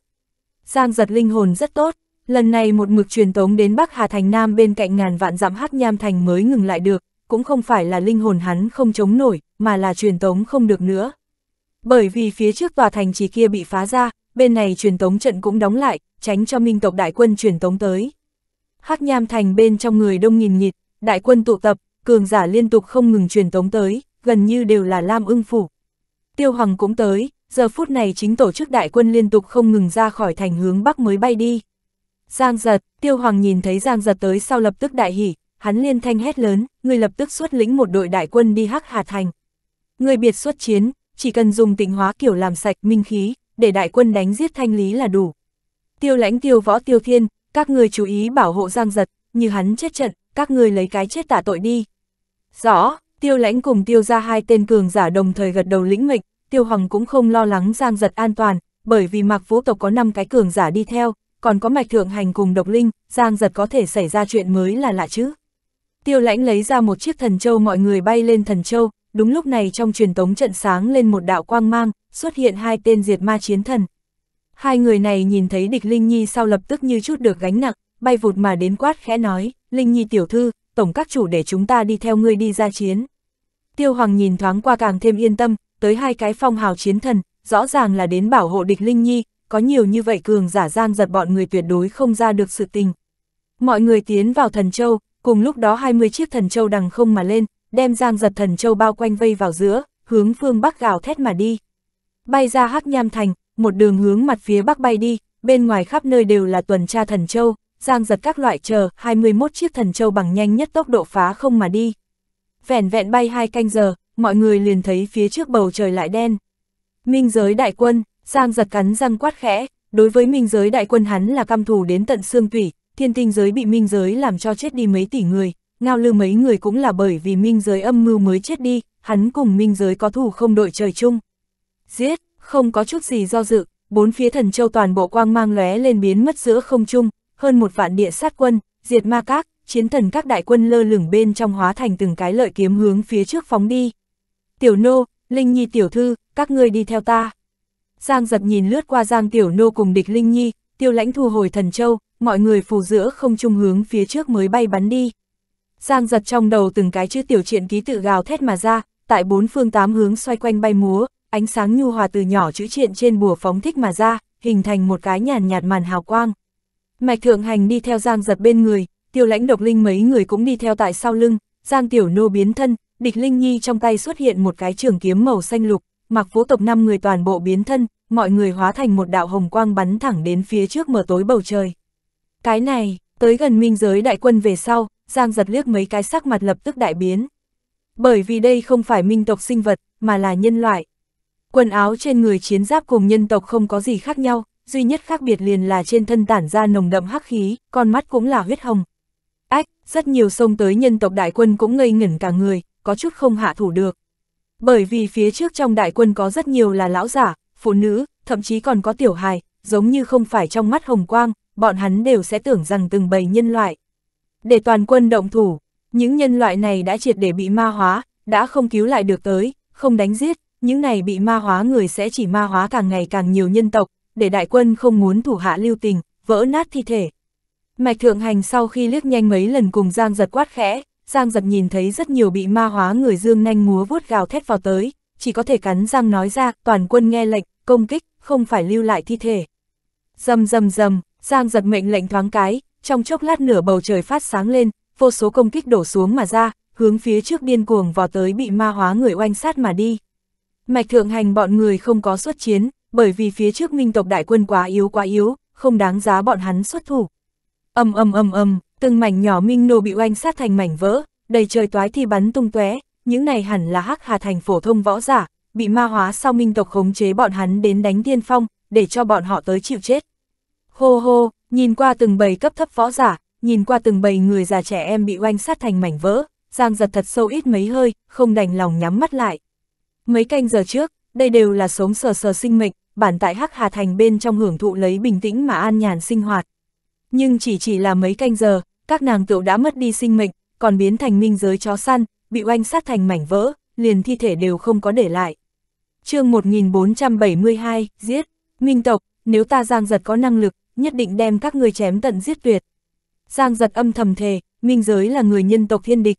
Giang giật linh hồn rất tốt, lần này một mực truyền tống đến Bắc Hà Thành Nam bên cạnh ngàn vạn dặm hắc nham thành mới ngừng lại được, cũng không phải là linh hồn hắn không chống nổi, mà là truyền tống không được nữa. Bởi vì phía trước tòa thành trì kia bị phá ra, bên này truyền tống trận cũng đóng lại, tránh cho minh tộc đại quân truyền tống tới. hắc nham thành bên trong người đông nghìn nghịt, đại quân tụ tập, cường giả liên tục không ngừng truyền tống tới, gần như đều là Lam ưng phủ. Tiêu Hoàng cũng tới, giờ phút này chính tổ chức đại quân liên tục không ngừng ra khỏi thành hướng Bắc mới bay đi. Giang giật, Tiêu Hoàng nhìn thấy Giang giật tới sau lập tức đại hỉ, hắn liên thanh hét lớn, người lập tức xuất lĩnh một đội đại quân đi hắc Hà Thành. Người biệt xuất chiến, chỉ cần dùng tịnh hóa kiểu làm sạch minh khí, để đại quân đánh giết thanh lý là đủ. Tiêu lãnh tiêu võ tiêu thiên, các người chú ý bảo hộ giang giật, như hắn chết trận, các người lấy cái chết tả tội đi. Rõ, tiêu lãnh cùng tiêu ra hai tên cường giả đồng thời gật đầu lĩnh mệnh, tiêu hoàng cũng không lo lắng giang giật an toàn, bởi vì mặc vũ tộc có 5 cái cường giả đi theo, còn có mạch thượng hành cùng độc linh, giang giật có thể xảy ra chuyện mới là lạ chứ. Tiêu lãnh lấy ra một chiếc thần châu mọi người bay lên thần châu, đúng lúc này trong truyền tống trận sáng lên một đạo quang mang, xuất hiện hai tên diệt ma chiến thần. Hai người này nhìn thấy địch Linh Nhi sau lập tức như chút được gánh nặng, bay vụt mà đến quát khẽ nói, Linh Nhi tiểu thư, tổng các chủ để chúng ta đi theo ngươi đi ra chiến. Tiêu Hoàng nhìn thoáng qua càng thêm yên tâm, tới hai cái phong hào chiến thần, rõ ràng là đến bảo hộ địch Linh Nhi, có nhiều như vậy cường giả giang giật bọn người tuyệt đối không ra được sự tình. Mọi người tiến vào thần châu, cùng lúc đó 20 chiếc thần châu đằng không mà lên, đem giang giật thần châu bao quanh vây vào giữa, hướng phương bắc gào thét mà đi. Bay ra hắc nham thành, một đường hướng mặt phía bắc bay đi, bên ngoài khắp nơi đều là tuần tra thần châu, giang giật các loại chờ 21 chiếc thần châu bằng nhanh nhất tốc độ phá không mà đi. Vẻn vẹn bay hai canh giờ, mọi người liền thấy phía trước bầu trời lại đen. Minh giới đại quân, giang giật cắn răng quát khẽ, đối với minh giới đại quân hắn là căm thù đến tận xương tủy, thiên tinh giới bị minh giới làm cho chết đi mấy tỷ người, ngao lư mấy người cũng là bởi vì minh giới âm mưu mới chết đi, hắn cùng minh giới có thù không đội trời chung. Giết, không có chút gì do dự, bốn phía thần châu toàn bộ quang mang lóe lên biến mất giữa không trung, hơn một vạn địa sát quân, diệt ma các, chiến thần các đại quân lơ lửng bên trong hóa thành từng cái lợi kiếm hướng phía trước phóng đi. Tiểu nô, Linh Nhi tiểu thư, các ngươi đi theo ta. Giang giật nhìn lướt qua Giang tiểu nô cùng địch Linh Nhi, tiêu lãnh thu hồi thần châu, mọi người phù giữa không trung hướng phía trước mới bay bắn đi. Giang giật trong đầu từng cái chữ tiểu truyện ký tự gào thét mà ra, tại bốn phương tám hướng xoay quanh bay múa, ánh sáng nhu hòa từ nhỏ chữ truyện trên bùa phóng thích mà ra, hình thành một cái nhàn nhạt màn hào quang. Mạch thượng hành đi theo Giang giật bên người, tiêu lãnh độc linh mấy người cũng đi theo tại sau lưng, Giang tiểu nô biến thân, địch linh nhi trong tay xuất hiện một cái trường kiếm màu xanh lục, mặc vũ tộc năm người toàn bộ biến thân, mọi người hóa thành một đạo hồng quang bắn thẳng đến phía trước mở tối bầu trời. Cái này, tới gần minh giới đại quân về sau, Giang giật liếc mấy cái sắc mặt lập tức đại biến. Bởi vì đây không phải minh tộc sinh vật, mà là nhân loại. Quần áo trên người chiến giáp cùng nhân tộc không có gì khác nhau, duy nhất khác biệt liền là trên thân tản ra nồng đậm hắc khí, con mắt cũng là huyết hồng. Ách, rất nhiều sông tới nhân tộc đại quân cũng ngây ngẩn cả người, có chút không hạ thủ được. Bởi vì phía trước trong đại quân có rất nhiều là lão giả, phụ nữ, thậm chí còn có tiểu hài, giống như không phải trong mắt hồng quang, bọn hắn đều sẽ tưởng rằng từng bầy nhân loại. Để toàn quân động thủ, những nhân loại này đã triệt để bị ma hóa, đã không cứu lại được tới, không đánh giết, những này bị ma hóa người sẽ chỉ ma hóa càng ngày càng nhiều nhân tộc, để đại quân không muốn thủ hạ lưu tình, vỡ nát thi thể. Mạch Thượng Hành sau khi liếc nhanh mấy lần cùng Giang Giật quát khẽ, Giang Giật nhìn thấy rất nhiều bị ma hóa người dương nanh múa vuốt gào thét vào tới, chỉ có thể cắn răng nói ra, toàn quân nghe lệnh, công kích, không phải lưu lại thi thể. Dầm dầm dầm, Giang giật mệnh lệnh thoáng cái, trong chốc lát nửa bầu trời phát sáng lên, vô số công kích đổ xuống mà ra, hướng phía trước điên cuồng vò tới bị ma hóa người oanh sát mà đi. Mạch thượng hành bọn người không có xuất chiến, bởi vì phía trước minh tộc đại quân quá yếu quá yếu, không đáng giá bọn hắn xuất thủ. ầm ầm ầm ầm, từng mảnh nhỏ minh nô bị oanh sát thành mảnh vỡ, đầy trời toái thì bắn tung tóe, những này hẳn là hắc hà thành phổ thông võ giả, bị ma hóa sau minh tộc khống chế bọn hắn đến đánh tiên phong, để cho bọn họ tới chịu chết. Hô hô, nhìn qua từng bầy cấp thấp võ giả, nhìn qua từng bầy người già trẻ em bị oanh sát thành mảnh vỡ, Giang giật thật sâu ít mấy hơi, không đành lòng nhắm mắt lại. Mấy canh giờ trước, đây đều là sống sờ sờ sinh mệnh, bản tại Hắc Hà Thành bên trong hưởng thụ lấy bình tĩnh mà an nhàn sinh hoạt. Nhưng chỉ chỉ là mấy canh giờ, các nàng tựu đã mất đi sinh mệnh, còn biến thành minh giới chó săn, bị oanh sát thành mảnh vỡ, liền thi thể đều không có để lại. chương 1472, giết, minh tộc, nếu ta Giang giật có năng lực, nhất định đem các người chém tận giết tuyệt. Giang giật âm thầm thề, minh giới là người nhân tộc thiên địch.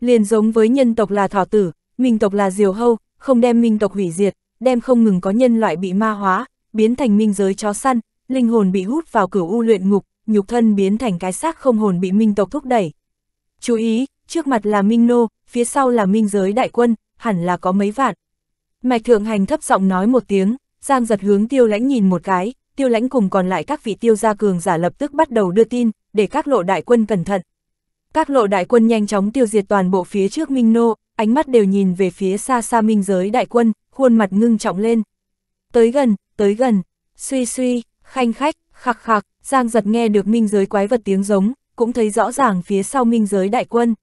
Liền giống với nhân tộc là thỏ tử, minh tộc là diều hâu, không đem minh tộc hủy diệt, đem không ngừng có nhân loại bị ma hóa, biến thành minh giới chó săn, linh hồn bị hút vào cửu u luyện ngục, nhục thân biến thành cái xác không hồn bị minh tộc thúc đẩy. Chú ý, trước mặt là minh nô, phía sau là minh giới đại quân, hẳn là có mấy vạn. Mạch thượng hành thấp giọng nói một tiếng, Giang giật hướng tiêu lãnh nhìn một cái, tiêu lãnh cùng còn lại các vị tiêu gia cường giả lập tức bắt đầu đưa tin, để các lộ đại quân cẩn thận. Các lộ đại quân nhanh chóng tiêu diệt toàn bộ phía trước Minh Nô, ánh mắt đều nhìn về phía xa xa minh giới đại quân, khuôn mặt ngưng trọng lên. Tới gần, tới gần, suy suy, khanh khách, khạc khạc, Giang giật nghe được minh giới quái vật tiếng giống, cũng thấy rõ ràng phía sau minh giới đại quân.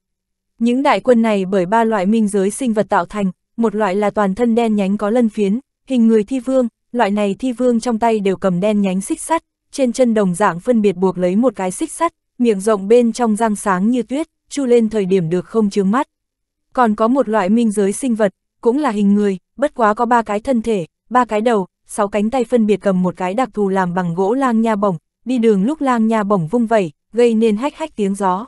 Những đại quân này bởi ba loại minh giới sinh vật tạo thành, một loại là toàn thân đen nhánh có lân phiến, hình người thi vương, loại này thi vương trong tay đều cầm đen nhánh xích sắt, trên chân đồng dạng phân biệt buộc lấy một cái xích sắt, miệng rộng bên trong răng sáng như tuyết, chu lên thời điểm được không chướng mắt. Còn có một loại minh giới sinh vật, cũng là hình người, bất quá có ba cái thân thể, ba cái đầu, sáu cánh tay phân biệt cầm một cái đặc thù làm bằng gỗ lang nha bổng, đi đường lúc lang nha bổng vung vẩy, gây nên hách hách tiếng gió.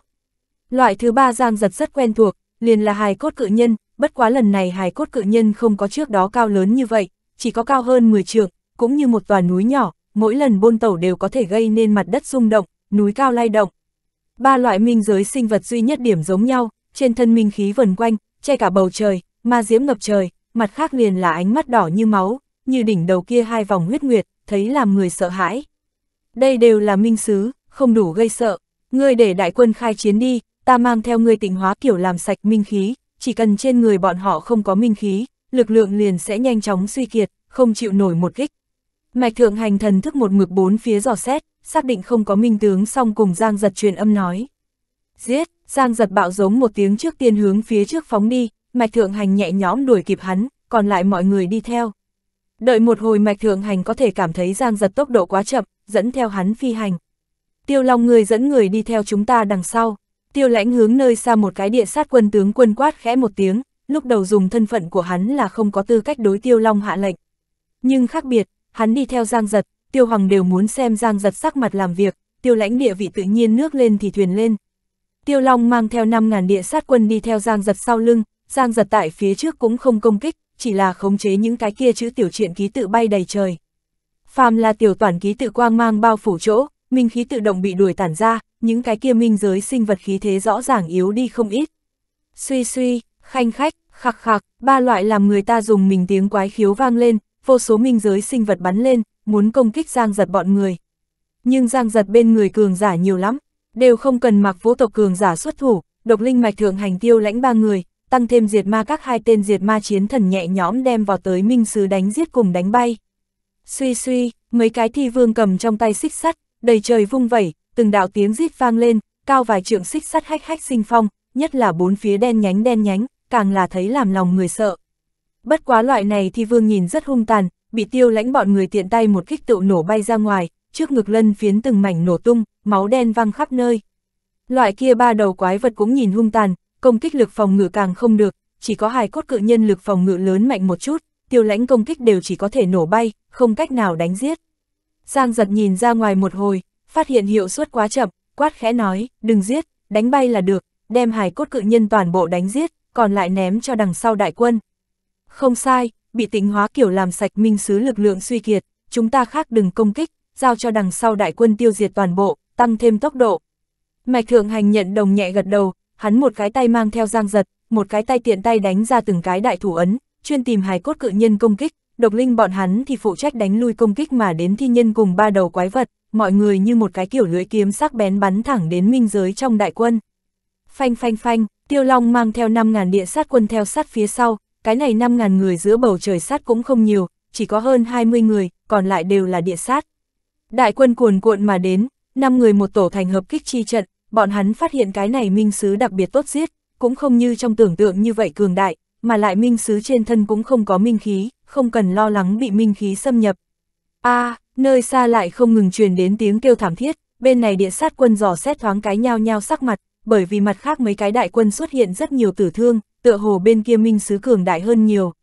Loại thứ ba giang giật rất quen thuộc, liền là hài cốt cự nhân, bất quá lần này hài cốt cự nhân không có trước đó cao lớn như vậy, chỉ có cao hơn 10 trượng, cũng như một tòa núi nhỏ, mỗi lần bôn tẩu đều có thể gây nên mặt đất rung động, núi cao lay động. Ba loại minh giới sinh vật duy nhất điểm giống nhau, trên thân minh khí vần quanh, che cả bầu trời, ma diễm ngập trời, mặt khác liền là ánh mắt đỏ như máu, như đỉnh đầu kia hai vòng huyết nguyệt, thấy làm người sợ hãi. Đây đều là minh sứ, không đủ gây sợ, ngươi để đại quân khai chiến đi, ta mang theo ngươi tịnh hóa kiểu làm sạch minh khí, chỉ cần trên người bọn họ không có minh khí, lực lượng liền sẽ nhanh chóng suy kiệt, không chịu nổi một kích. Mạch thượng hành thần thức một mực bốn phía dò xét, xác định không có minh tướng xong cùng Giang giật truyền âm nói. Giết, Giang giật bạo giống một tiếng trước tiên hướng phía trước phóng đi, mạch thượng hành nhẹ nhõm đuổi kịp hắn, còn lại mọi người đi theo. Đợi một hồi mạch thượng hành có thể cảm thấy Giang giật tốc độ quá chậm, dẫn theo hắn phi hành. Tiêu Long người dẫn người đi theo chúng ta đằng sau. Tiêu lãnh hướng nơi xa một cái địa sát quân tướng quân quát khẽ một tiếng, lúc đầu dùng thân phận của hắn là không có tư cách đối tiêu long hạ lệnh. Nhưng khác biệt, hắn đi theo Giang Giật, tiêu hoàng đều muốn xem Giang Giật sắc mặt làm việc, tiêu lãnh địa vị tự nhiên nước lên thì thuyền lên. Tiêu long mang theo 5.000 địa sát quân đi theo Giang Giật sau lưng, Giang Giật tại phía trước cũng không công kích, chỉ là khống chế những cái kia chữ tiểu truyện ký tự bay đầy trời. Phàm là tiểu toàn ký tự quang mang bao phủ chỗ, minh khí tự động bị đuổi tản ra, những cái kia minh giới sinh vật khí thế rõ ràng yếu đi không ít. Suy suy, khanh khách, khạc khạc ba loại làm người ta dùng mình tiếng quái khiếu vang lên, vô số minh giới sinh vật bắn lên, muốn công kích giang giật bọn người. Nhưng giang giật bên người cường giả nhiều lắm, đều không cần mặc vũ tộc cường giả xuất thủ, độc linh mạch thượng hành tiêu lãnh ba người, tăng thêm diệt ma các hai tên diệt ma chiến thần nhẹ nhõm đem vào tới minh sứ đánh giết cùng đánh bay. Suy suy, mấy cái thi vương cầm trong tay xích sắt, đầy trời vung vẩy, từng đạo tiếng giết vang lên, cao vài trượng xích sắt hách hách sinh phong, nhất là bốn phía đen nhánh đen nhánh, càng là thấy làm lòng người sợ. Bất quá loại này thì vương nhìn rất hung tàn, bị tiêu lãnh bọn người tiện tay một kích tựu nổ bay ra ngoài, trước ngực lân phiến từng mảnh nổ tung, máu đen văng khắp nơi. Loại kia ba đầu quái vật cũng nhìn hung tàn, công kích lực phòng ngự càng không được, chỉ có hài cốt cự nhân lực phòng ngự lớn mạnh một chút, tiêu lãnh công kích đều chỉ có thể nổ bay, không cách nào đánh giết. Giang giật nhìn ra ngoài một hồi, phát hiện hiệu suất quá chậm, quát khẽ nói, đừng giết, đánh bay là được, đem hài cốt cự nhân toàn bộ đánh giết, còn lại ném cho đằng sau đại quân. Không sai, bị tịnh hóa kiểu làm sạch minh sứ lực lượng suy kiệt, chúng ta khác đừng công kích, giao cho đằng sau đại quân tiêu diệt toàn bộ, tăng thêm tốc độ. Mạch thượng hành nhận đồng nhẹ gật đầu, hắn một cái tay mang theo giang giật, một cái tay tiện tay đánh ra từng cái đại thủ ấn, chuyên tìm hài cốt cự nhân công kích, độc linh bọn hắn thì phụ trách đánh lui công kích mà đến thi nhân cùng ba đầu quái vật, mọi người như một cái kiểu lưỡi kiếm sắc bén bắn thẳng đến minh giới trong đại quân. Phanh phanh phanh, Tiêu Long mang theo 5.000 địa sát quân theo sát phía sau, cái này 5.000 người giữa bầu trời sát cũng không nhiều, chỉ có hơn 20 người, còn lại đều là địa sát. Đại quân cuồn cuộn mà đến, 5 người một tổ thành hợp kích chi trận, bọn hắn phát hiện cái này minh sứ đặc biệt tốt giết, cũng không như trong tưởng tượng như vậy cường đại, mà lại minh sứ trên thân cũng không có minh khí, không cần lo lắng bị minh khí xâm nhập. a à, nơi xa lại không ngừng truyền đến tiếng kêu thảm thiết, bên này địa sát quân dò xét thoáng cái nhao nhao sắc mặt, bởi vì mặt khác mấy cái đại quân xuất hiện rất nhiều tử thương, tựa hồ bên kia minh sứ cường đại hơn nhiều.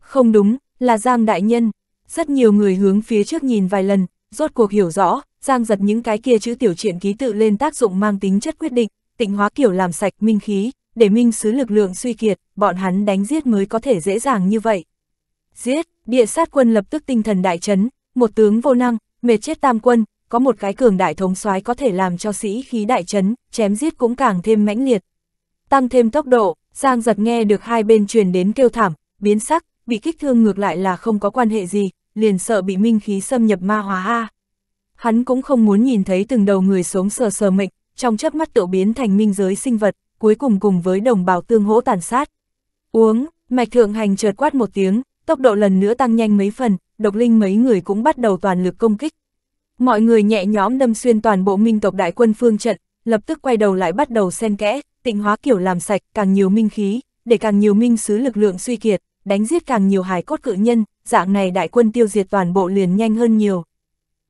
Không đúng, là Giang Đại Nhân. Rất nhiều người hướng phía trước nhìn vài lần, rốt cuộc hiểu rõ, Giang giật những cái kia chữ tiểu truyện ký tự lên tác dụng mang tính chất quyết định, tịnh hóa kiểu làm sạch minh khí, để minh sứ lực lượng suy kiệt, bọn hắn đánh giết mới có thể dễ dàng như vậy. Giết, địa sát quân lập tức tinh thần đại chấn, một tướng vô năng, mệt chết tam quân, có một cái cường đại thống soái có thể làm cho sĩ khí đại chấn, chém giết cũng càng thêm mãnh liệt. Tăng thêm tốc độ, Giang giật nghe được hai bên truyền đến kêu thảm, biến sắc, bị kích thương ngược lại là không có quan hệ gì, liền sợ bị minh khí xâm nhập ma hóa a. Hắn cũng không muốn nhìn thấy từng đầu người sống sờ sờ mệnh, trong chớp mắt tự biến thành minh giới sinh vật, cuối cùng cùng với đồng bào tương hỗ tàn sát. Uống, mạch thượng hành chợt quát một tiếng, tốc độ lần nữa tăng nhanh mấy phần, độc linh mấy người cũng bắt đầu toàn lực công kích, Mọi người nhẹ nhõm đâm xuyên toàn bộ minh tộc đại quân phương trận, lập tức quay đầu lại bắt đầu xen kẽ, tịnh hóa kiểu làm sạch càng nhiều minh khí, để càng nhiều minh sứ lực lượng suy kiệt, đánh giết càng nhiều hài cốt cự nhân, dạng này đại quân tiêu diệt toàn bộ liền nhanh hơn nhiều.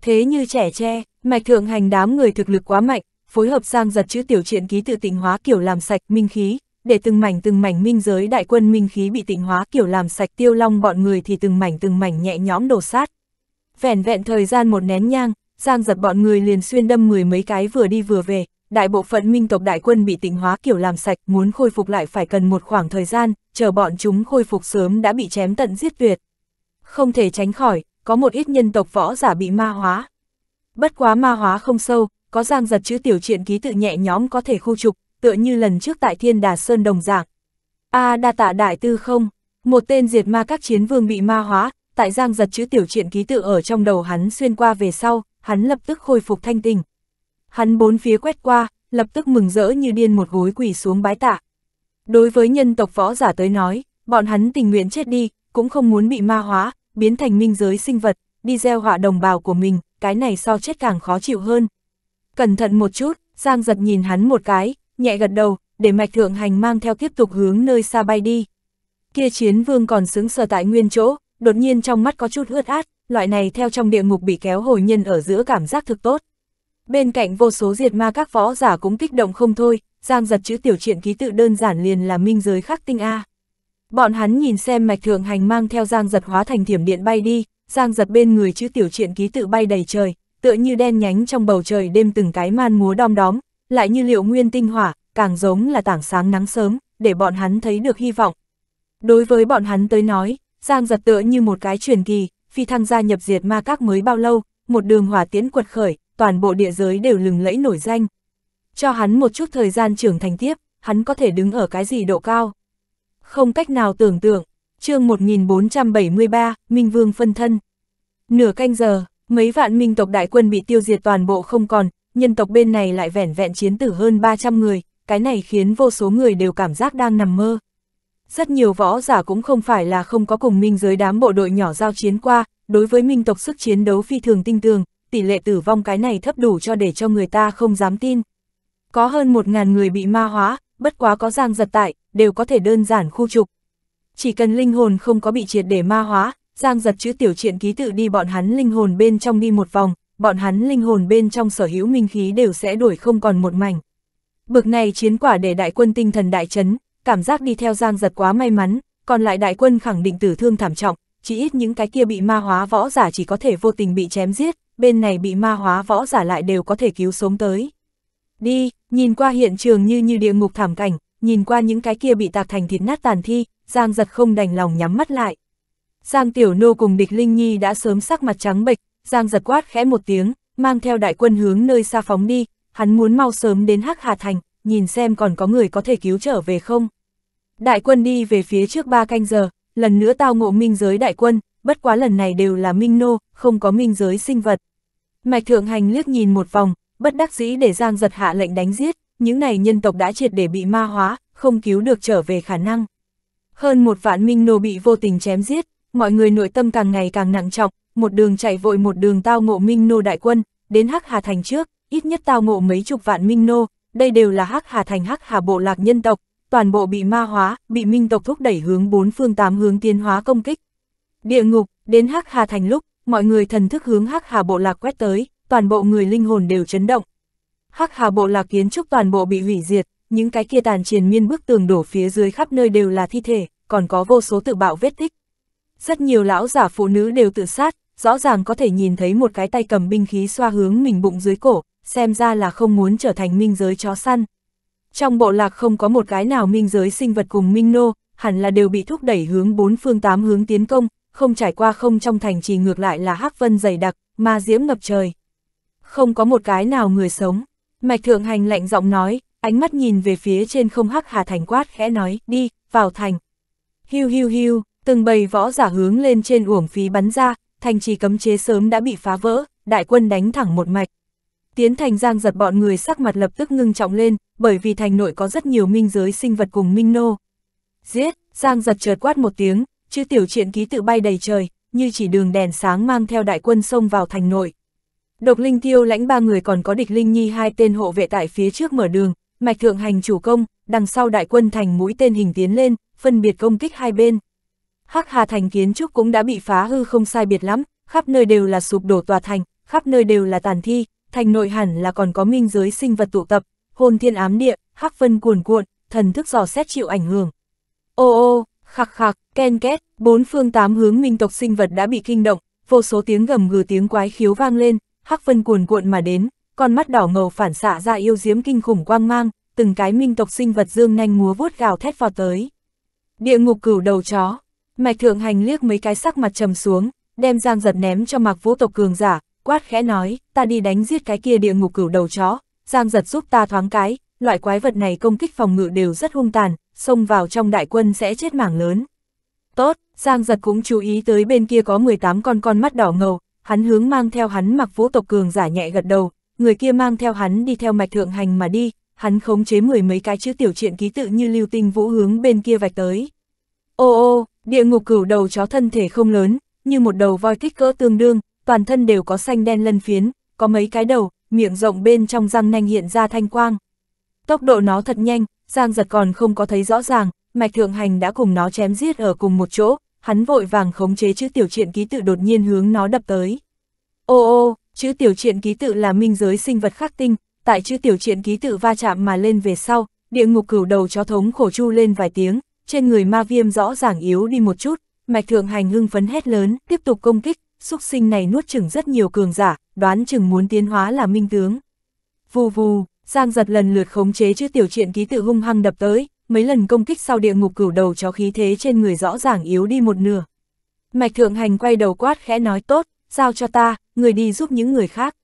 Thế như trẻ tre, mạch thượng hành đám người thực lực quá mạnh, phối hợp sang giật chữ tiểu truyện ký tự tịnh hóa kiểu làm sạch minh khí, để từng mảnh từng mảnh minh giới đại quân minh khí bị tịnh hóa kiểu làm sạch tiêu long bọn người thì từng mảnh từng mảnh nhẹ nhõm đổ sát. Vẻn vẹn thời gian một nén nhang, Giang giật bọn người liền xuyên đâm mười mấy cái vừa đi vừa về, đại bộ phận minh tộc đại quân bị tịnh hóa kiểu làm sạch, muốn khôi phục lại phải cần một khoảng thời gian, chờ bọn chúng khôi phục sớm đã bị chém tận giết tuyệt. Không thể tránh khỏi, có một ít nhân tộc võ giả bị ma hóa. Bất quá ma hóa không sâu, có giang giật chữ tiểu triện ký tự nhẹ nhóm có thể khu trục, tựa như lần trước tại thiên đà sơn đồng giảng. a à, đa tạ đại tư không, một tên diệt ma các chiến vương bị ma hóa, tại giang giật chữ tiểu truyện ký tự ở trong đầu hắn xuyên qua về sau, hắn lập tức khôi phục thanh tình. Hắn bốn phía quét qua, lập tức mừng rỡ như điên một gối quỳ xuống bái tạ. Đối với nhân tộc võ giả tới nói, bọn hắn tình nguyện chết đi, cũng không muốn bị ma hóa, biến thành minh giới sinh vật, đi gieo họa đồng bào của mình, cái này so chết càng khó chịu hơn. Cẩn thận một chút, Giang giật nhìn hắn một cái, nhẹ gật đầu, để mạch thượng hành mang theo tiếp tục hướng nơi xa bay đi. Kia chiến vương còn xứng sở tại nguyên chỗ, đột nhiên trong mắt có chút ướt át, loại này theo trong địa ngục bị kéo hồi nhân ở giữa cảm giác thực tốt. Bên cạnh vô số diệt ma các võ giả cũng kích động không thôi, giang giật chữ tiểu truyện ký tự đơn giản liền là minh giới khắc tinh A. Bọn hắn nhìn xem mạch thượng hành mang theo giang giật hóa thành thiểm điện bay đi, giang giật bên người chữ tiểu truyện ký tự bay đầy trời, tựa như đen nhánh trong bầu trời đêm từng cái man múa đom đóm, lại như liệu nguyên tinh hỏa, càng giống là tảng sáng nắng sớm, để bọn hắn thấy được hy vọng. Đối với bọn hắn tới nói, Giang giật tựa như một cái truyền kỳ, phi thăng gia nhập diệt ma các mới bao lâu, một đường hỏa tiến quật khởi, toàn bộ địa giới đều lừng lẫy nổi danh. Cho hắn một chút thời gian trưởng thành tiếp, hắn có thể đứng ở cái gì độ cao. Không cách nào tưởng tượng, chương 1473, Minh Vương phân thân. Nửa canh giờ, mấy vạn minh tộc đại quân bị tiêu diệt toàn bộ không còn, nhân tộc bên này lại vẻn vẹn chiến tử hơn 300 người, cái này khiến vô số người đều cảm giác đang nằm mơ. Rất nhiều võ giả cũng không phải là không có cùng minh giới đám bộ đội nhỏ giao chiến qua, đối với minh tộc sức chiến đấu phi thường tinh tường, tỷ lệ tử vong cái này thấp đủ cho để cho người ta không dám tin. Có hơn một ngàn người bị ma hóa, bất quá có giang giật tại, đều có thể đơn giản khu trục. Chỉ cần linh hồn không có bị triệt để ma hóa, giang giật chữ tiểu triện ký tự đi bọn hắn linh hồn bên trong đi một vòng, bọn hắn linh hồn bên trong sở hữu minh khí đều sẽ đổi không còn một mảnh. Bực này chiến quả để đại quân tinh thần đại chấn, cảm giác đi theo Giang Giật quá may mắn, còn lại đại quân khẳng định tử thương thảm trọng, chỉ ít những cái kia bị ma hóa võ giả chỉ có thể vô tình bị chém giết, bên này bị ma hóa võ giả lại đều có thể cứu sống tới. Đi, nhìn qua hiện trường như như địa ngục thảm cảnh, nhìn qua những cái kia bị tạc thành thịt nát tàn thi, Giang Giật không đành lòng nhắm mắt lại. Giang Tiểu Nô cùng địch Linh Nhi đã sớm sắc mặt trắng bệch, Giang Giật quát khẽ một tiếng, mang theo đại quân hướng nơi xa phóng đi, hắn muốn mau sớm đến Hắc Hà Thành, nhìn xem còn có người có thể cứu trở về không. Đại quân đi về phía trước ba canh giờ, lần nữa tao ngộ minh giới đại quân, bất quá lần này đều là minh nô, không có minh giới sinh vật. Mạch Thượng Hành liếc nhìn một vòng, bất đắc dĩ để Giang giật hạ lệnh đánh giết, những này nhân tộc đã triệt để bị ma hóa, không cứu được trở về khả năng. Hơn một vạn minh nô bị vô tình chém giết, mọi người nội tâm càng ngày càng nặng trọng, một đường chạy vội một đường tao ngộ minh nô đại quân, đến Hắc Hà Thành trước, ít nhất tao ngộ mấy chục vạn minh nô, đây đều là Hắc Hà Thành Hắc Hà Bộ Lạc nhân tộc, toàn bộ bị ma hóa, bị minh tộc thúc đẩy hướng bốn phương tám hướng tiến hóa công kích. Địa ngục, đến Hắc Hà Thành lúc, mọi người thần thức hướng Hắc Hà Bộ Lạc quét tới, toàn bộ người linh hồn đều chấn động. Hắc Hà Bộ Lạc kiến trúc toàn bộ bị hủy diệt, những cái kia tàn triền miên bức tường đổ phía dưới khắp nơi đều là thi thể, còn có vô số tự bạo vết tích. Rất nhiều lão giả phụ nữ đều tự sát, rõ ràng có thể nhìn thấy một cái tay cầm binh khí xoa hướng mình bụng dưới cổ, xem ra là không muốn trở thành minh giới chó săn, trong bộ lạc không có một cái nào minh giới sinh vật cùng minh nô, hẳn là đều bị thúc đẩy hướng bốn phương tám hướng tiến công, không trải qua không trong thành trì ngược lại là hắc vân dày đặc, ma diễm ngập trời. Không có một cái nào người sống. Mạch Thượng Hành lạnh giọng nói, ánh mắt nhìn về phía trên không hắc hà thành quát khẽ nói, đi, vào thành. Hiu hiu hiu, từng bầy võ giả hướng lên trên uổng phí bắn ra, thành trì cấm chế sớm đã bị phá vỡ, đại quân đánh thẳng một mạch. Tiến thành giang giật bọn người sắc mặt lập tức ngưng trọng lên, bởi vì thành nội có rất nhiều minh giới sinh vật cùng minh nô. Giết, giang giật chợt quát một tiếng, chữ tiểu chuyện ký tự bay đầy trời, như chỉ đường đèn sáng mang theo đại quân xông vào thành nội. Độc linh tiêu lãnh ba người còn có địch linh nhi hai tên hộ vệ tại phía trước mở đường, mạch thượng hành chủ công, đằng sau đại quân thành mũi tên hình tiến lên, phân biệt công kích hai bên. Hắc Hà thành kiến trúc cũng đã bị phá hư không sai biệt lắm, khắp nơi đều là sụp đổ tòa thành, khắp nơi đều là tàn thi, thành nội hẳn là còn có minh giới sinh vật tụ tập, hồn thiên ám địa, hắc vân cuồn cuộn, thần thức dò xét chịu ảnh hưởng. Ô ô, khạc khạc, ken két, bốn phương tám hướng minh tộc sinh vật đã bị kinh động, vô số tiếng gầm gừ tiếng quái khiếu vang lên, hắc vân cuồn cuộn mà đến, con mắt đỏ ngầu phản xạ ra yêu diếm kinh khủng quang mang, từng cái minh tộc sinh vật dương nhanh múa vuốt gào thét vào tới. Địa ngục cửu đầu chó, mạch thượng hành liếc mấy cái sắc mặt trầm xuống, đem giang giật ném cho mạc vũ tộc cường giả, quát khẽ nói, ta đi đánh giết cái kia địa ngục cửu đầu chó, Giang giật giúp ta thoáng cái, loại quái vật này công kích phòng ngự đều rất hung tàn, xông vào trong đại quân sẽ chết mảng lớn. Tốt, Giang giật cũng chú ý tới bên kia có 18 con con mắt đỏ ngầu, hắn hướng mang theo hắn mặc vũ tộc cường giả nhẹ gật đầu, người kia mang theo hắn đi theo mạch thượng hành mà đi, hắn khống chế mười mấy cái chữ tiểu truyện ký tự như lưu tinh vũ hướng bên kia vạch tới. Ô ô, địa ngục cửu đầu chó thân thể không lớn, như một đầu voi kích cỡ tương đương, toàn thân đều có xanh đen lân phiến, có mấy cái đầu, miệng rộng bên trong răng nanh hiện ra thanh quang. Tốc độ nó thật nhanh, Giang giật còn không có thấy rõ ràng, mạch thượng hành đã cùng nó chém giết ở cùng một chỗ, hắn vội vàng khống chế chữ tiểu triện ký tự đột nhiên hướng nó đập tới. Ô ô, chữ tiểu triện ký tự là minh giới sinh vật khắc tinh, tại chữ tiểu triện ký tự va chạm mà lên về sau, địa ngục cửu đầu chó thống khổ chu lên vài tiếng, trên người ma viêm rõ ràng yếu đi một chút, mạch thượng hành hưng phấn hét lớn, tiếp tục công kích, xúc sinh này nuốt chừng rất nhiều cường giả, đoán chừng muốn tiến hóa là minh tướng. Vù vù, Giang giật lần lượt khống chế chữ tiểu truyện ký tự hung hăng đập tới, mấy lần công kích sau địa ngục cửu đầu chó khí thế trên người rõ ràng yếu đi một nửa. Mạch thượng hành quay đầu quát khẽ nói tốt, giao cho ta, người đi giúp những người khác.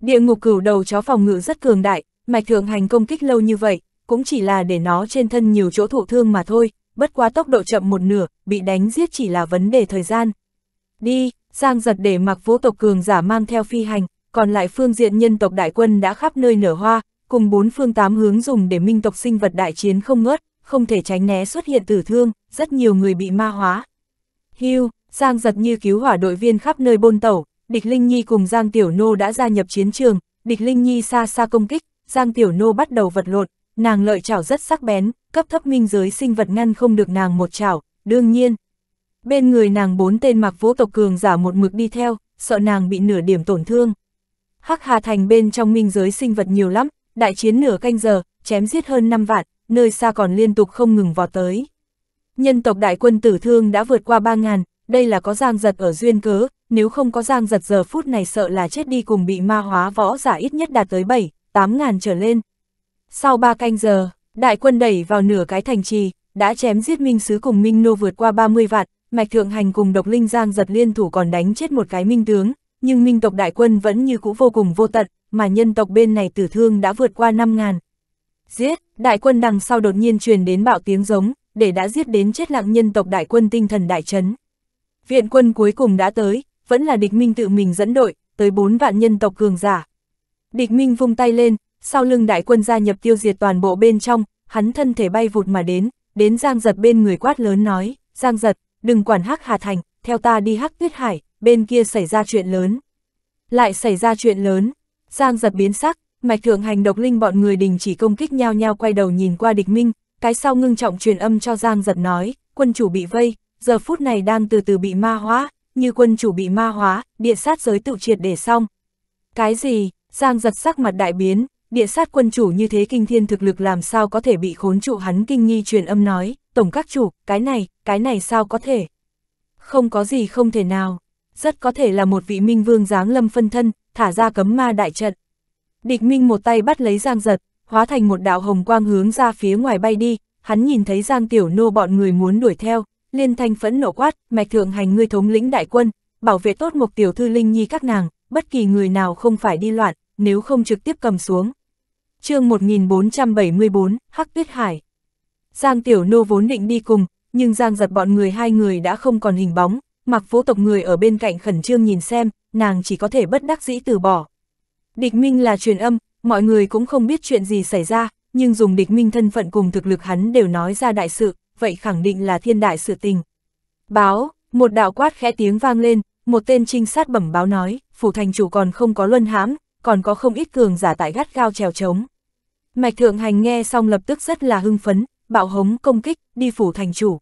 Địa ngục cửu đầu chó phòng ngự rất cường đại, mạch thượng hành công kích lâu như vậy, cũng chỉ là để nó trên thân nhiều chỗ thụ thương mà thôi, bất quá tốc độ chậm một nửa, bị đánh giết chỉ là vấn đề thời gian. Đi, Giang giật để mặc vũ tộc cường giả mang theo phi hành, còn lại phương diện nhân tộc đại quân đã khắp nơi nở hoa, cùng bốn phương tám hướng dùng để minh tộc sinh vật đại chiến không ngớt, không thể tránh né xuất hiện tử thương, rất nhiều người bị ma hóa. Hưu, Giang giật như cứu hỏa đội viên khắp nơi bôn tẩu, địch Linh Nhi cùng Giang Tiểu Nô đã gia nhập chiến trường, địch Linh Nhi xa xa công kích, Giang Tiểu Nô bắt đầu vật lộn, nàng lợi chảo rất sắc bén, cấp thấp minh giới sinh vật ngăn không được nàng một chảo, đương nhiên, Bên người nàng bốn tên mặc vũ tộc cường giả một mực đi theo, sợ nàng bị nửa điểm tổn thương. Hắc Hà Thành bên trong minh giới sinh vật nhiều lắm, đại chiến nửa canh giờ, chém giết hơn 5 vạn, nơi xa còn liên tục không ngừng vọt tới. Nhân tộc đại quân tử thương đã vượt qua 3 ngàn đây là có giang giật ở duyên cớ, nếu không có giang giật giờ phút này sợ là chết đi cùng bị ma hóa võ giả ít nhất đạt tới 7, 8 ngàn trở lên. Sau 3 canh giờ, đại quân đẩy vào nửa cái thành trì, đã chém giết minh sứ cùng minh nô vượt qua 30 vạn, Mạch Thượng Hành cùng Độc Linh Giang giật liên thủ còn đánh chết một cái minh tướng, nhưng minh tộc đại quân vẫn như cũ vô cùng vô tận, mà nhân tộc bên này tử thương đã vượt qua 5.000. Giết, đại quân đằng sau đột nhiên truyền đến bạo tiếng giống, để đã giết đến chết lặng nhân tộc đại quân tinh thần đại chấn. Viện quân cuối cùng đã tới, vẫn là địch minh tự mình dẫn đội, tới 4 vạn nhân tộc cường giả. Địch minh vung tay lên, sau lưng đại quân gia nhập tiêu diệt toàn bộ bên trong, hắn thân thể bay vụt mà đến, đến Giang Giật bên người quát lớn nói, Giang Giật, đừng quản hắc Hà Thành, theo ta đi hắc tuyết hải, bên kia xảy ra chuyện lớn. Lại xảy ra chuyện lớn, Giang giật biến sắc, mạch thượng hành độc linh bọn người đình chỉ công kích nhau nhau quay đầu nhìn qua địch minh, cái sau ngưng trọng truyền âm cho Giang giật nói, quân chủ bị vây, giờ phút này đang từ từ bị ma hóa, như quân chủ bị ma hóa, địa sát giới tự triệt để xong. Cái gì, Giang giật sắc mặt đại biến, địa sát quân chủ như thế kinh thiên thực lực làm sao có thể bị khốn trụ hắn kinh nghi truyền âm nói, tổng các chủ, cái này, cái này sao có thể? Không có gì không thể nào, rất có thể là một vị minh vương giáng lâm phân thân, thả ra cấm ma đại trận. Địch minh một tay bắt lấy giang giật, hóa thành một đạo hồng quang hướng ra phía ngoài bay đi, hắn nhìn thấy giang tiểu nô bọn người muốn đuổi theo, liên thanh phẫn nộ quát, mạch thượng hành ngươi thống lĩnh đại quân, bảo vệ tốt một tiểu thư linh nhi các nàng, bất kỳ người nào không phải đi loạn, nếu không trực tiếp cầm xuống chương 1474, Hắc Tuyết Hải. Giang Tiểu Nô vốn định đi cùng, nhưng Giang giật bọn người hai người đã không còn hình bóng, mặc phố tộc người ở bên cạnh khẩn trương nhìn xem, nàng chỉ có thể bất đắc dĩ từ bỏ. Địch Minh là truyền âm, mọi người cũng không biết chuyện gì xảy ra, nhưng dùng địch Minh thân phận cùng thực lực hắn đều nói ra đại sự, vậy khẳng định là thiên đại sự tình. Báo, một đạo quát khẽ tiếng vang lên, một tên trinh sát bẩm báo nói, phủ thành chủ còn không có luân hãm, còn có không ít cường giả tại gắt gao trèo trống. Mạch Thượng Hành nghe xong lập tức rất là hưng phấn, bạo hống công kích, đi phủ thành chủ.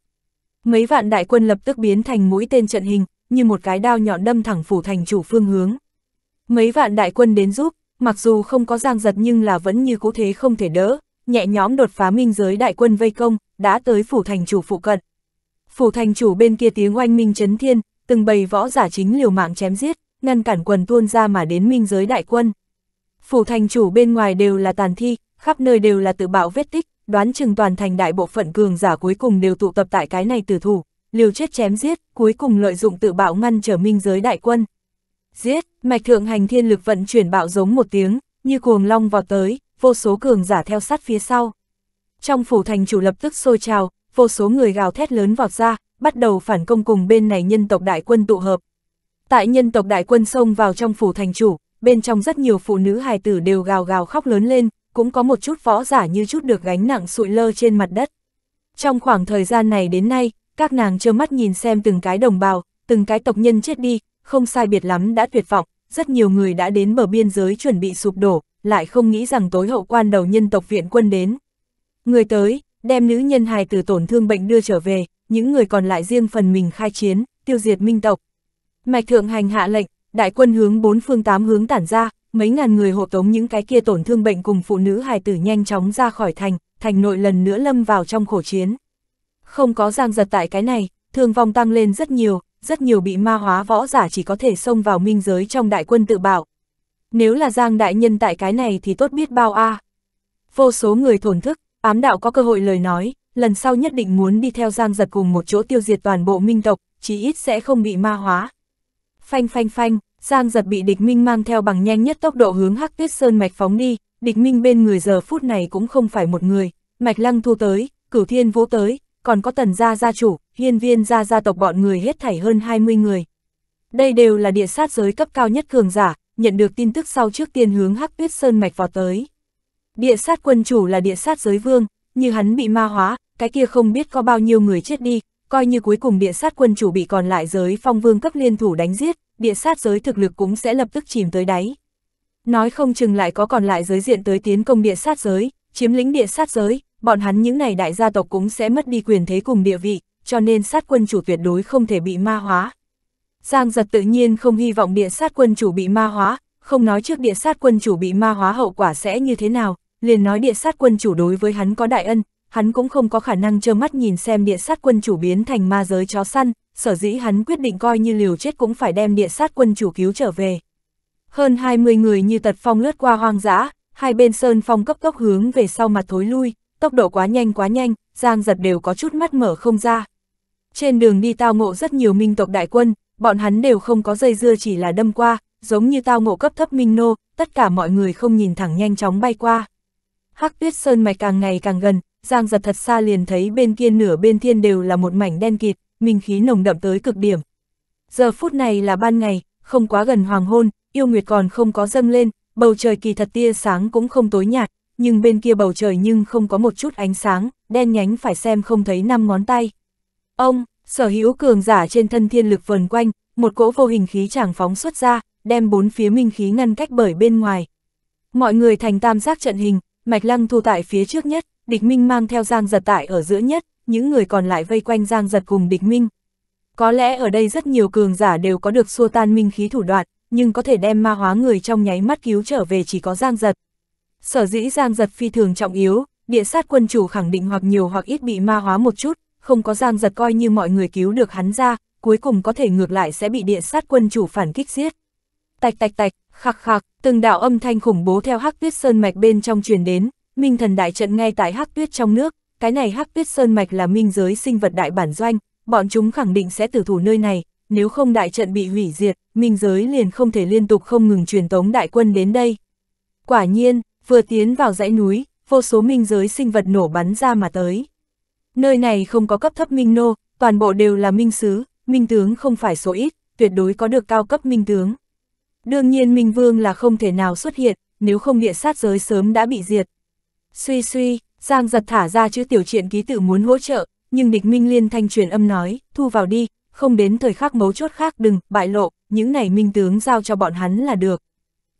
Mấy vạn đại quân lập tức biến thành mũi tên trận hình, như một cái đao nhọn đâm thẳng phủ thành chủ phương hướng. Mấy vạn đại quân đến giúp, mặc dù không có giang giật nhưng là vẫn như cũ thế không thể đỡ, nhẹ nhóm đột phá minh giới đại quân vây công, đã tới phủ thành chủ phụ cận. Phủ thành chủ bên kia tiếng oanh minh chấn thiên, từng bầy võ giả chính liều mạng chém giết ngăn cản quần tuôn ra mà đến minh giới đại quân. Phủ thành chủ bên ngoài đều là tàn thi, khắp nơi đều là tự bạo vết tích, đoán chừng toàn thành đại bộ phận cường giả cuối cùng đều tụ tập tại cái này tử thủ, liều chết chém giết, cuối cùng lợi dụng tự bạo ngăn trở minh giới đại quân. Giết, mạch thượng hành thiên lực vận chuyển bạo giống một tiếng, như cuồng long vọt tới, vô số cường giả theo sát phía sau. Trong phủ thành chủ lập tức sôi trào, vô số người gào thét lớn vọt ra, bắt đầu phản công cùng bên này nhân tộc đại quân tụ hợp, Tại nhân tộc đại quân xông vào trong phủ thành chủ, bên trong rất nhiều phụ nữ hài tử đều gào gào khóc lớn lên, cũng có một chút võ giả như chút được gánh nặng sụi lơ trên mặt đất. Trong khoảng thời gian này đến nay, các nàng trơ mắt nhìn xem từng cái đồng bào, từng cái tộc nhân chết đi, không sai biệt lắm đã tuyệt vọng, rất nhiều người đã đến bờ biên giới chuẩn bị sụp đổ, lại không nghĩ rằng tối hậu quan đầu nhân tộc viện quân đến. Người tới, đem nữ nhân hài tử tổn thương bệnh đưa trở về, những người còn lại riêng phần mình khai chiến, tiêu diệt minh tộc. Mạch Thượng Hành hạ lệnh, đại quân hướng bốn phương tám hướng tản ra, mấy ngàn người hộ tống những cái kia tổn thương bệnh cùng phụ nữ hài tử nhanh chóng ra khỏi thành, thành nội lần nữa lâm vào trong khổ chiến. Không có giang giật tại cái này, thương vong tăng lên rất nhiều, rất nhiều bị ma hóa võ giả chỉ có thể xông vào minh giới trong đại quân tự bảo. Nếu là giang đại nhân tại cái này thì tốt biết bao a. À. Vô số người thổn thức, ám đạo có cơ hội lời nói, lần sau nhất định muốn đi theo giang giật cùng một chỗ tiêu diệt toàn bộ minh tộc, chí ít sẽ không bị ma hóa phanh phanh phanh, Giang giật bị địch minh mang theo bằng nhanh nhất tốc độ hướng hắc tuyết sơn mạch phóng đi, địch minh bên người giờ phút này cũng không phải một người, mạch lăng thu tới, cửu thiên vũ tới, còn có tần gia gia chủ, hiên viên gia gia tộc bọn người hết thảy hơn 20 người. Đây đều là địa sát giới cấp cao nhất cường giả, nhận được tin tức sau trước tiên hướng hắc tuyết sơn mạch vào tới. Địa sát quân chủ là địa sát giới vương, như hắn bị ma hóa, cái kia không biết có bao nhiêu người chết đi, coi như cuối cùng địa sát quân chủ bị còn lại giới phong vương cấp liên thủ đánh giết, địa sát giới thực lực cũng sẽ lập tức chìm tới đáy. Nói không chừng lại có còn lại giới diện tới tiến công địa sát giới, chiếm lĩnh địa sát giới, bọn hắn những này đại gia tộc cũng sẽ mất đi quyền thế cùng địa vị, cho nên sát quân chủ tuyệt đối không thể bị ma hóa. Giang giật tự nhiên không hy vọng địa sát quân chủ bị ma hóa, không nói trước địa sát quân chủ bị ma hóa hậu quả sẽ như thế nào, liền nói địa sát quân chủ đối với hắn có đại ân, hắn cũng không có khả năng trơ mắt nhìn xem địa sát quân chủ biến thành ma giới chó săn, sở dĩ hắn quyết định coi như liều chết cũng phải đem địa sát quân chủ cứu trở về. Hơn 20 người như tật phong lướt qua hoang dã, hai bên sơn phong cấp tốc hướng về sau mặt thối lui, tốc độ quá nhanh quá nhanh, giang giật đều có chút mắt mở không ra. Trên đường đi tao ngộ rất nhiều minh tộc đại quân, bọn hắn đều không có dây dưa chỉ là đâm qua, giống như tao ngộ cấp thấp minh nô, tất cả mọi người không nhìn thẳng nhanh chóng bay qua. Hắc tuyết sơn mạch càng ngày càng gần, Giang giật thật xa liền thấy bên kia nửa bên thiên đều là một mảnh đen kịt, minh khí nồng đậm tới cực điểm. Giờ phút này là ban ngày, không quá gần hoàng hôn, yêu nguyệt còn không có dâng lên, bầu trời kỳ thật tia sáng cũng không tối nhạt, nhưng bên kia bầu trời nhưng không có một chút ánh sáng, đen nhánh phải xem không thấy năm ngón tay. Ông, sở hữu cường giả trên thân thiên lực vần quanh, một cỗ vô hình khí chẳng phóng xuất ra, đem bốn phía minh khí ngăn cách bởi bên ngoài. Mọi người thành tam giác trận hình, mạch lăng thu tại phía trước nhất, địch minh mang theo Giang Giật tại ở giữa nhất, những người còn lại vây quanh Giang Giật cùng địch minh. Có lẽ ở đây rất nhiều cường giả đều có được xua tan minh khí thủ đoạn, nhưng có thể đem ma hóa người trong nháy mắt cứu trở về chỉ có Giang Giật. Sở dĩ Giang Giật phi thường trọng yếu, địa sát quân chủ khẳng định hoặc nhiều hoặc ít bị ma hóa một chút, không có Giang Giật coi như mọi người cứu được hắn ra, cuối cùng có thể ngược lại sẽ bị địa sát quân chủ phản kích giết. Tạch tạch tạch, khạc khạc, từng đạo âm thanh khủng bố theo hắc tuyết sơn mạch bên trong truyền đến, Minh thần đại trận ngay tại hắc tuyết trong nước, cái này hắc tuyết sơn mạch là minh giới sinh vật đại bản doanh, bọn chúng khẳng định sẽ tử thủ nơi này, nếu không đại trận bị hủy diệt, minh giới liền không thể liên tục không ngừng truyền tống đại quân đến đây. Quả nhiên, vừa tiến vào dãy núi, vô số minh giới sinh vật nổ bắn ra mà tới. Nơi này không có cấp thấp minh nô, toàn bộ đều là minh sứ, minh tướng không phải số ít, tuyệt đối có được cao cấp minh tướng. Đương nhiên minh vương là không thể nào xuất hiện, nếu không địa sát giới sớm đã bị diệt, Suy suy, Giang giật thả ra chữ tiểu triện ký tự muốn hỗ trợ, nhưng địch minh liên thanh truyền âm nói, thu vào đi, không đến thời khắc mấu chốt khác đừng, bại lộ, những này minh tướng giao cho bọn hắn là được.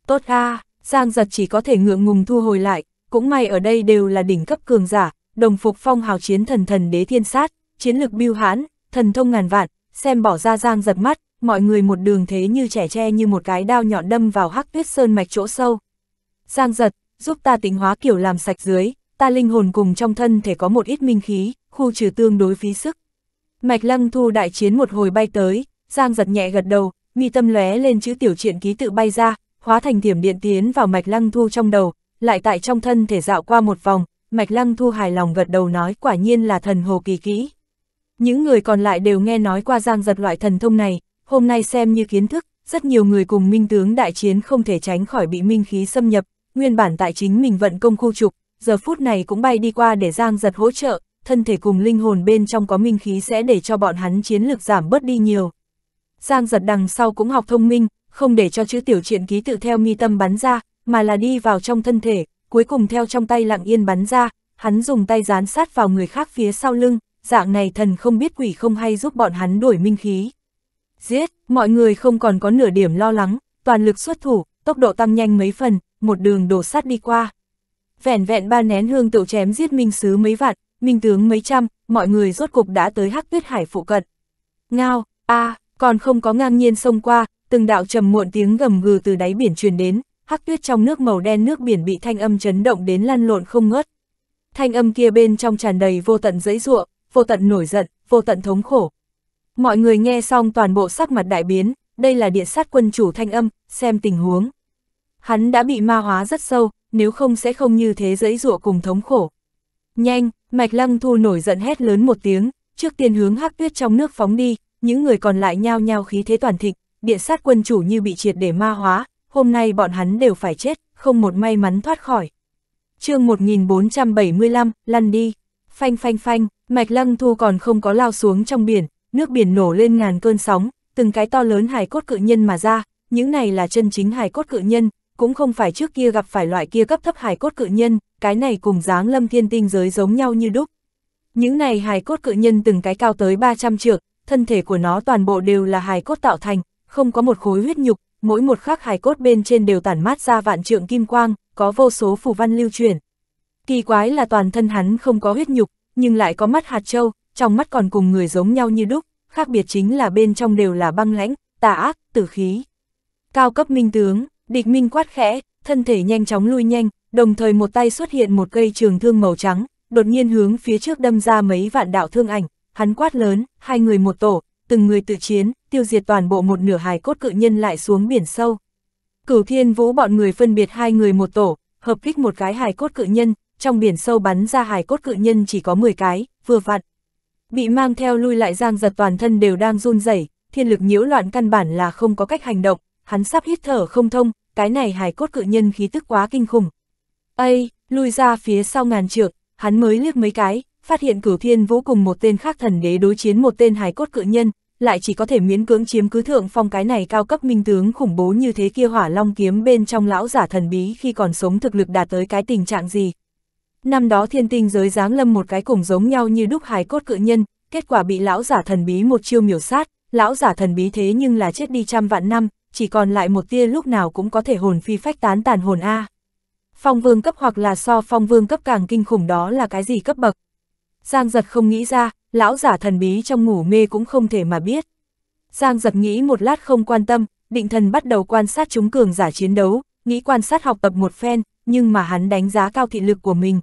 Tốt a Giang giật chỉ có thể ngượng ngùng thu hồi lại, cũng may ở đây đều là đỉnh cấp cường giả, đồng phục phong hào chiến thần thần đế thiên sát, chiến lực biêu hãn, thần thông ngàn vạn, xem bỏ ra Giang giật mắt, mọi người một đường thế như trẻ tre như một cái đao nhọn đâm vào hắc tuyết sơn mạch chỗ sâu. Giang giật, giúp ta tính hóa kiểu làm sạch dưới, ta linh hồn cùng trong thân thể có một ít minh khí, khu trừ tương đối phí sức. Mạch Lăng Thu đại chiến một hồi bay tới, Giang giật nhẹ gật đầu, mi tâm lóe lên chữ tiểu truyện ký tự bay ra, hóa thành thiểm điện tiến vào Mạch Lăng Thu trong đầu, lại tại trong thân thể dạo qua một vòng, Mạch Lăng Thu hài lòng gật đầu nói quả nhiên là thần hồ kỳ kỹ. Những người còn lại đều nghe nói qua Giang giật loại thần thông này, hôm nay xem như kiến thức, rất nhiều người cùng minh tướng đại chiến không thể tránh khỏi bị minh khí xâm nhập, nguyên bản tại chính mình vận công khu trục, giờ phút này cũng bay đi qua để Giang giật hỗ trợ, thân thể cùng linh hồn bên trong có minh khí sẽ để cho bọn hắn chiến lực giảm bớt đi nhiều. Giang giật đằng sau cũng học thông minh, không để cho chữ tiểu truyện ký tự theo mi tâm bắn ra, mà là đi vào trong thân thể, cuối cùng theo trong tay lặng yên bắn ra, hắn dùng tay dán sát vào người khác phía sau lưng, dạng này thần không biết quỷ không hay giúp bọn hắn đuổi minh khí. Giết, mọi người không còn có nửa điểm lo lắng, toàn lực xuất thủ, tốc độ tăng nhanh mấy phần, một đường đổ sát đi qua. Vẻn vẹn ba nén hương tựu chém giết minh sứ mấy vạn, minh tướng mấy trăm, mọi người rốt cục đã tới hắc tuyết hải phụ cận. Ngao, a à, còn không có ngang nhiên sông qua, từng đạo trầm muộn tiếng gầm gừ từ đáy biển truyền đến, hắc tuyết trong nước màu đen nước biển bị thanh âm chấn động đến lăn lộn không ngớt. Thanh âm kia bên trong tràn đầy vô tận dẫy ruộng vô tận nổi giận, vô tận thống khổ. Mọi người nghe xong toàn bộ sắc mặt đại biến, đây là địa sát quân chủ thanh âm, xem tình huống. Hắn đã bị ma hóa rất sâu, nếu không sẽ không như thế dẫy dụa cùng thống khổ. Nhanh, Mạch Lăng Thu nổi giận hét lớn một tiếng, trước tiên hướng hắc tuyết trong nước phóng đi, những người còn lại nhao nhao khí thế toàn thịnh, địa sát quân chủ như bị triệt để ma hóa, hôm nay bọn hắn đều phải chết, không một may mắn thoát khỏi. chương 1475, lăn đi, phanh phanh phanh, Mạch Lăng Thu còn không có lao xuống trong biển, nước biển nổ lên ngàn cơn sóng, từng cái to lớn hải cốt cự nhân mà ra, những này là chân chính hải cốt cự nhân, cũng không phải trước kia gặp phải loại kia cấp thấp hài cốt cự nhân, cái này cùng dáng lâm thiên tinh giới giống nhau như đúc. Những này hài cốt cự nhân từng cái cao tới 300 trượng, thân thể của nó toàn bộ đều là hài cốt tạo thành, không có một khối huyết nhục, mỗi một khắc hài cốt bên trên đều tản mát ra vạn trượng kim quang, có vô số phù văn lưu truyền. Kỳ quái là toàn thân hắn không có huyết nhục, nhưng lại có mắt hạt châu, trong mắt còn cùng người giống nhau như đúc, khác biệt chính là bên trong đều là băng lãnh, tà ác, tử khí. Cao cấp minh tướng Địch Minh quát khẽ, thân thể nhanh chóng lui nhanh, đồng thời một tay xuất hiện một cây trường thương màu trắng, đột nhiên hướng phía trước đâm ra mấy vạn đạo thương ảnh, hắn quát lớn, hai người một tổ, từng người tự chiến, tiêu diệt toàn bộ một nửa hài cốt cự nhân lại xuống biển sâu. Cửu Thiên Vũ bọn người phân biệt hai người một tổ, hợp kích một cái hài cốt cự nhân, trong biển sâu bắn ra hài cốt cự nhân chỉ có 10 cái, vừa vặn. Bị mang theo lui lại giang giật toàn thân đều đang run rẩy, thiên lực nhiễu loạn căn bản là không có cách hành động, hắn sắp hít thở không thông, cái này hài cốt cự nhân khí tức quá kinh khủng. Ây, lui ra phía sau ngàn trượng, hắn mới liếc mấy cái, phát hiện cửu thiên vũ cùng một tên khác thần đế đối chiến một tên hài cốt cự nhân, lại chỉ có thể miễn cưỡng chiếm cứ thượng phong cái này cao cấp minh tướng khủng bố như thế kia hỏa long kiếm bên trong lão giả thần bí khi còn sống thực lực đạt tới cái tình trạng gì. Năm đó thiên tinh giới giáng lâm một cái cùng giống nhau như đúc hài cốt cự nhân, kết quả bị lão giả thần bí một chiêu miểu sát, lão giả thần bí thế nhưng là chết đi trăm vạn năm, chỉ còn lại một tia lúc nào cũng có thể hồn phi phách tán tàn hồn A. Phong vương cấp hoặc là so phong vương cấp càng kinh khủng đó là cái gì cấp bậc. Giang giật không nghĩ ra, lão giả thần bí trong ngủ mê cũng không thể mà biết. Giang giật nghĩ một lát không quan tâm, định thần bắt đầu quan sát chúng cường giả chiến đấu, nghĩ quan sát học tập một phen, nhưng mà hắn đánh giá cao thị lực của mình.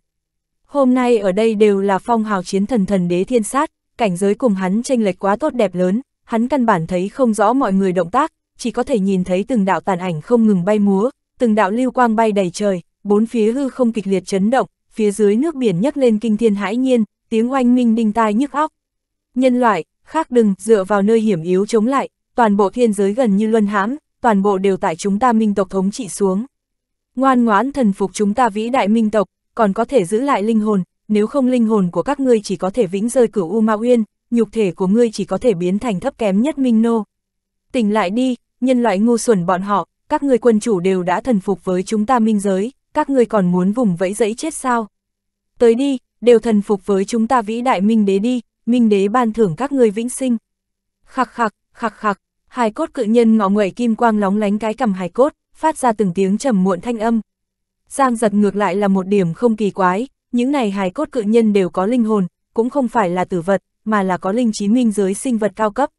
Hôm nay ở đây đều là phong hào chiến thần thần đế thiên sát, cảnh giới cùng hắn tranh lệch quá tốt đẹp lớn, hắn căn bản thấy không rõ mọi người động tác, chỉ có thể nhìn thấy từng đạo tàn ảnh không ngừng bay múa, từng đạo lưu quang bay đầy trời, bốn phía hư không kịch liệt chấn động, phía dưới nước biển nhấc lên kinh thiên hãi nhiên, tiếng oanh minh đinh tai nhức óc. Nhân loại, khác đừng dựa vào nơi hiểm yếu chống lại, toàn bộ thiên giới gần như luân hãm, toàn bộ đều tại chúng ta minh tộc thống trị xuống. Ngoan ngoãn thần phục chúng ta vĩ đại minh tộc, còn có thể giữ lại linh hồn, nếu không linh hồn của các ngươi chỉ có thể vĩnh rơi cửu U Ma Uyên, nhục thể của ngươi chỉ có thể biến thành thấp kém nhất minh nô. Tỉnh lại đi, nhân loại ngu xuẩn bọn họ, các người quân chủ đều đã thần phục với chúng ta minh giới, các người còn muốn vùng vẫy dẫy chết sao? Tới đi, đều thần phục với chúng ta vĩ đại minh đế đi, minh đế ban thưởng các người vĩnh sinh. Khắc khắc, khắc khắc, hài cốt cự nhân ngọ nguậy kim quang lóng lánh cái cầm hài cốt, phát ra từng tiếng trầm muộn thanh âm. Giang giật ngược lại là một điểm không kỳ quái, những này hài cốt cự nhân đều có linh hồn, cũng không phải là tử vật, mà là có linh trí minh giới sinh vật cao cấp.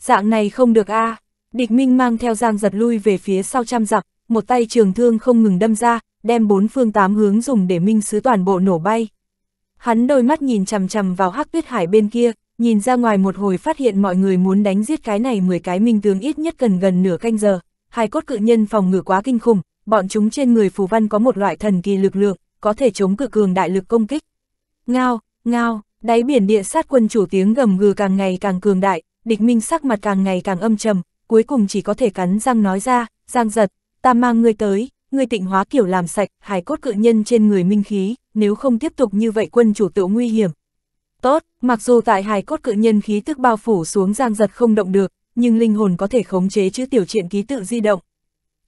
Dạng này không được a à. Địch Minh mang theo Giang giật lui về phía sau trăm dặm, một tay trường thương không ngừng đâm ra, đem bốn phương tám hướng dùng để minh sứ toàn bộ nổ bay. Hắn đôi mắt nhìn chằm chằm vào hắc tuyết hải bên kia, nhìn ra ngoài một hồi phát hiện mọi người muốn đánh giết cái này 10 cái minh tướng ít nhất cần gần nửa canh giờ. Hai cốt cự nhân phòng ngự quá kinh khủng, bọn chúng trên người phù văn có một loại thần kỳ lực lượng, có thể chống cự cường đại lực công kích. Ngao, ngao, đáy biển địa sát quân chủ tiếng gầm gừ càng ngày càng cường đại, địch minh sắc mặt càng ngày càng âm trầm, cuối cùng chỉ có thể cắn răng nói ra, giang giật, ta mang ngươi tới, ngươi tịnh hóa kiểu làm sạch, hài cốt cự nhân trên người minh khí, nếu không tiếp tục như vậy quân chủ tự nguy hiểm. Tốt, mặc dù tại hài cốt cự nhân khí tức bao phủ xuống giang giật không động được, nhưng linh hồn có thể khống chế chữ tiểu triện ký tự di động.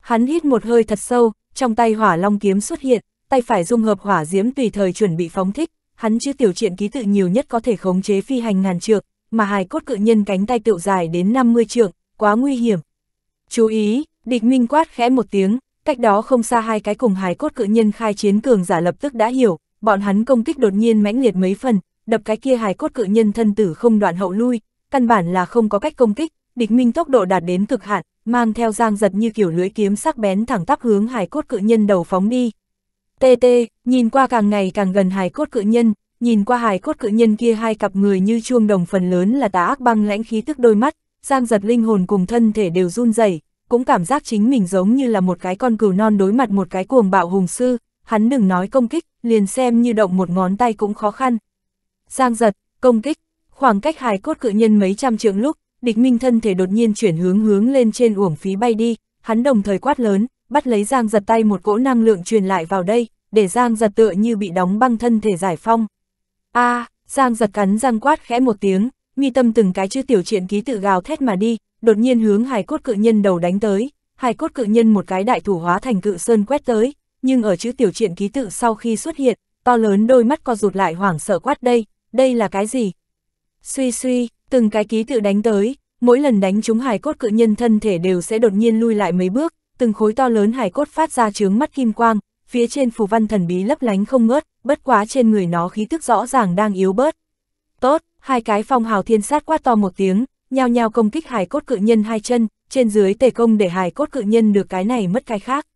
Hắn hít một hơi thật sâu, trong tay hỏa long kiếm xuất hiện, tay phải dung hợp hỏa diễm tùy thời chuẩn bị phóng thích, hắn chữ tiểu triện ký tự nhiều nhất có thể khống chế phi hành ngàn trượng, mà hài cốt cự nhân cánh tay tựu dài đến 50 trượng, quá nguy hiểm. Chú ý, địch minh quát khẽ một tiếng, cách đó không xa hai cái cùng hài cốt cự nhân khai chiến cường giả lập tức đã hiểu, bọn hắn công kích đột nhiên mãnh liệt mấy phần, đập cái kia hài cốt cự nhân thân tử không đoạn hậu lui, căn bản là không có cách công kích, địch minh tốc độ đạt đến cực hạn, mang theo giang giật như kiểu lưỡi kiếm sắc bén thẳng tắp hướng hài cốt cự nhân đầu phóng đi. TT, nhìn qua càng ngày càng gần hài cốt cự nhân, nhìn qua hài cốt cự nhân kia hai cặp người như chuông đồng phần lớn là tà ác băng lãnh khí tức đôi mắt, Giang giật linh hồn cùng thân thể đều run rẩy cũng cảm giác chính mình giống như là một cái con cừu non đối mặt một cái cuồng bạo hùng sư, hắn đừng nói công kích, liền xem như động một ngón tay cũng khó khăn. Giang giật, công kích, khoảng cách hài cốt cự nhân mấy trăm trượng lúc, địch minh thân thể đột nhiên chuyển hướng hướng lên trên uổng phí bay đi, hắn đồng thời quát lớn, bắt lấy Giang giật tay một cỗ năng lượng truyền lại vào đây, để Giang giật tựa như bị đóng băng thân thể giải phong. a à, Giang giật cắn răng quát khẽ một tiếng, mi tâm từng cái chữ tiểu chuyện ký tự gào thét mà đi, đột nhiên hướng hài cốt cự nhân đầu đánh tới, hài cốt cự nhân một cái đại thủ hóa thành cự sơn quét tới, nhưng ở chữ tiểu chuyện ký tự sau khi xuất hiện, to lớn đôi mắt co rụt lại hoảng sợ quát đây, đây là cái gì? Suy suy, từng cái ký tự đánh tới, mỗi lần đánh chúng hài cốt cự nhân thân thể đều sẽ đột nhiên lui lại mấy bước, từng khối to lớn hài cốt phát ra trướng mắt kim quang, phía trên phù văn thần bí lấp lánh không ngớt, bất quá trên người nó khí tức rõ ràng đang yếu bớt. Tốt, hai cái phong hào thiên sát quát to một tiếng, nhao nhao công kích hải cốt cự nhân hai chân, trên dưới tề công để hải cốt cự nhân được cái này mất cái khác.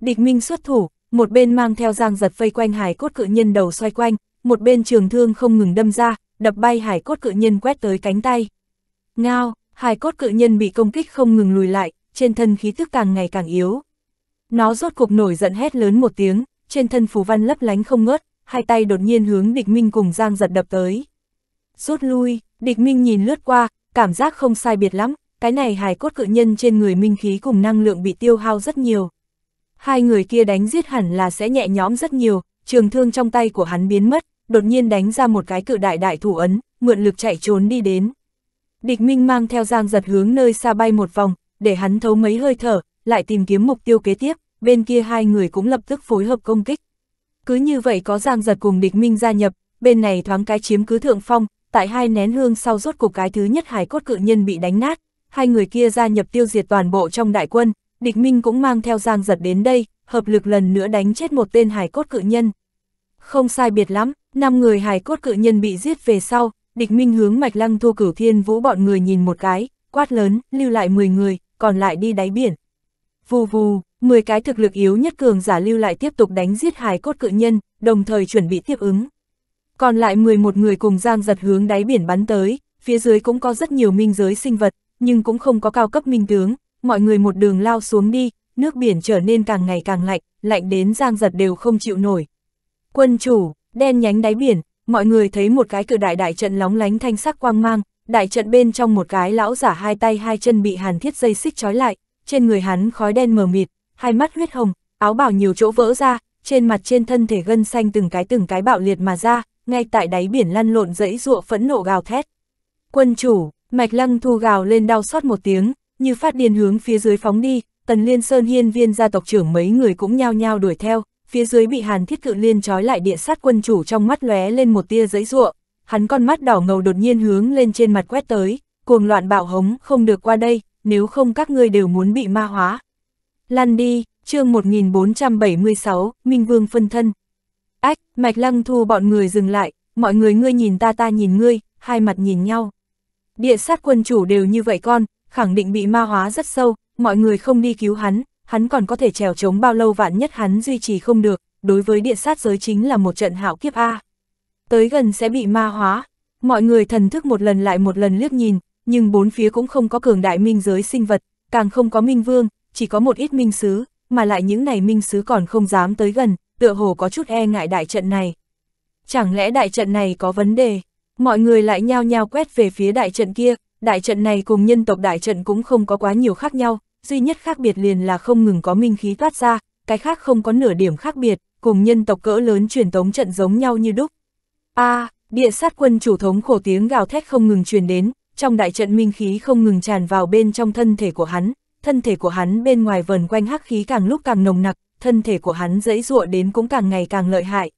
Địch Minh xuất thủ, một bên mang theo giang giật vây quanh hải cốt cự nhân đầu xoay quanh, một bên trường thương không ngừng đâm ra, đập bay hải cốt cự nhân quét tới cánh tay. Ngao, hải cốt cự nhân bị công kích không ngừng lùi lại, trên thân khí tức càng ngày càng yếu. Nó rốt cuộc nổi giận hét lớn một tiếng, trên thân phù văn lấp lánh không ngớt, hai tay đột nhiên hướng địch minh cùng giang giật đập tới rút lui, địch minh nhìn lướt qua, cảm giác không sai biệt lắm, cái này hài cốt cự nhân trên người minh khí cùng năng lượng bị tiêu hao rất nhiều. Hai người kia đánh giết hẳn là sẽ nhẹ nhõm rất nhiều, trường thương trong tay của hắn biến mất, đột nhiên đánh ra một cái cự đại đại thủ ấn, mượn lực chạy trốn đi đến. Địch Minh mang theo Giang giật hướng nơi xa bay một vòng, để hắn thấu mấy hơi thở, lại tìm kiếm mục tiêu kế tiếp, bên kia hai người cũng lập tức phối hợp công kích. Cứ như vậy có Giang giật cùng địch Minh gia nhập, bên này thoáng cái chiếm cứ thượng phong, tại hai nén hương sau rốt cục cái thứ nhất hải cốt cự nhân bị đánh nát, hai người kia gia nhập tiêu diệt toàn bộ trong đại quân, địch minh cũng mang theo giang giật đến đây, hợp lực lần nữa đánh chết một tên hải cốt cự nhân. Không sai biệt lắm, năm người hải cốt cự nhân bị giết về sau, địch minh hướng mạch lăng thu cửu thiên vũ bọn người nhìn một cái, quát lớn, lưu lại 10 người, còn lại đi đáy biển. Vù vù, 10 cái thực lực yếu nhất cường giả lưu lại tiếp tục đánh giết hải cốt cự nhân, đồng thời chuẩn bị tiếp ứng. Còn lại 11 người cùng Giang giật hướng đáy biển bắn tới, phía dưới cũng có rất nhiều minh giới sinh vật, nhưng cũng không có cao cấp minh tướng, mọi người một đường lao xuống đi, nước biển trở nên càng ngày càng lạnh, lạnh đến Giang giật đều không chịu nổi. Quân chủ, đen nhánh đáy biển, mọi người thấy một cái cự đại đại trận lóng lánh thanh sắc quang mang, đại trận bên trong một cái lão giả hai tay hai chân bị hàn thiết dây xích trói lại, trên người hắn khói đen mờ mịt, hai mắt huyết hồng, áo bào nhiều chỗ vỡ ra, trên mặt trên thân thể gân xanh từng cái từng cái bạo liệt mà ra, ngay tại đáy biển lăn lộn dẫy ruộng phẫn nộ gào thét. Quân chủ, mạch lăng thu gào lên đau xót một tiếng, như phát điên hướng phía dưới phóng đi, tần liên sơn hiên viên gia tộc trưởng mấy người cũng nhao nhao đuổi theo, phía dưới bị hàn thiết cự liên trói lại địa sát quân chủ trong mắt lóe lên một tia dẫy ruộng, hắn con mắt đỏ ngầu đột nhiên hướng lên trên mặt quét tới, cuồng loạn bạo hống không được qua đây, nếu không các ngươi đều muốn bị ma hóa. lăn đi, chương 1476, Minh Vương phân thân, Ách, Mạch Lăng Thu bọn người dừng lại, mọi người ngươi nhìn ta ta nhìn ngươi, hai mặt nhìn nhau. Địa sát quân chủ đều như vậy con, khẳng định bị ma hóa rất sâu, mọi người không đi cứu hắn, hắn còn có thể trèo chống bao lâu vạn nhất hắn duy trì không được, đối với địa sát giới chính là một trận hạo kiếp A. Tới gần sẽ bị ma hóa, mọi người thần thức một lần lại một lần liếc nhìn, nhưng bốn phía cũng không có cường đại minh giới sinh vật, càng không có minh vương, chỉ có một ít minh sứ, mà lại những này minh sứ còn không dám tới gần, tựa hồ có chút e ngại đại trận này. Chẳng lẽ đại trận này có vấn đề? Mọi người lại nhao nhao quét về phía đại trận kia, đại trận này cùng nhân tộc đại trận cũng không có quá nhiều khác nhau, duy nhất khác biệt liền là không ngừng có minh khí thoát ra, cái khác không có nửa điểm khác biệt, cùng nhân tộc cỡ lớn truyền tống trận giống nhau như đúc. A, à, địa sát quân chủ thống khổ tiếng gào thét không ngừng truyền đến, trong đại trận minh khí không ngừng tràn vào bên trong thân thể của hắn, thân thể của hắn bên ngoài vần quanh hắc khí càng lúc càng nồng nặc, thân thể của hắn dẫy dụa đến cũng càng ngày càng lợi hại.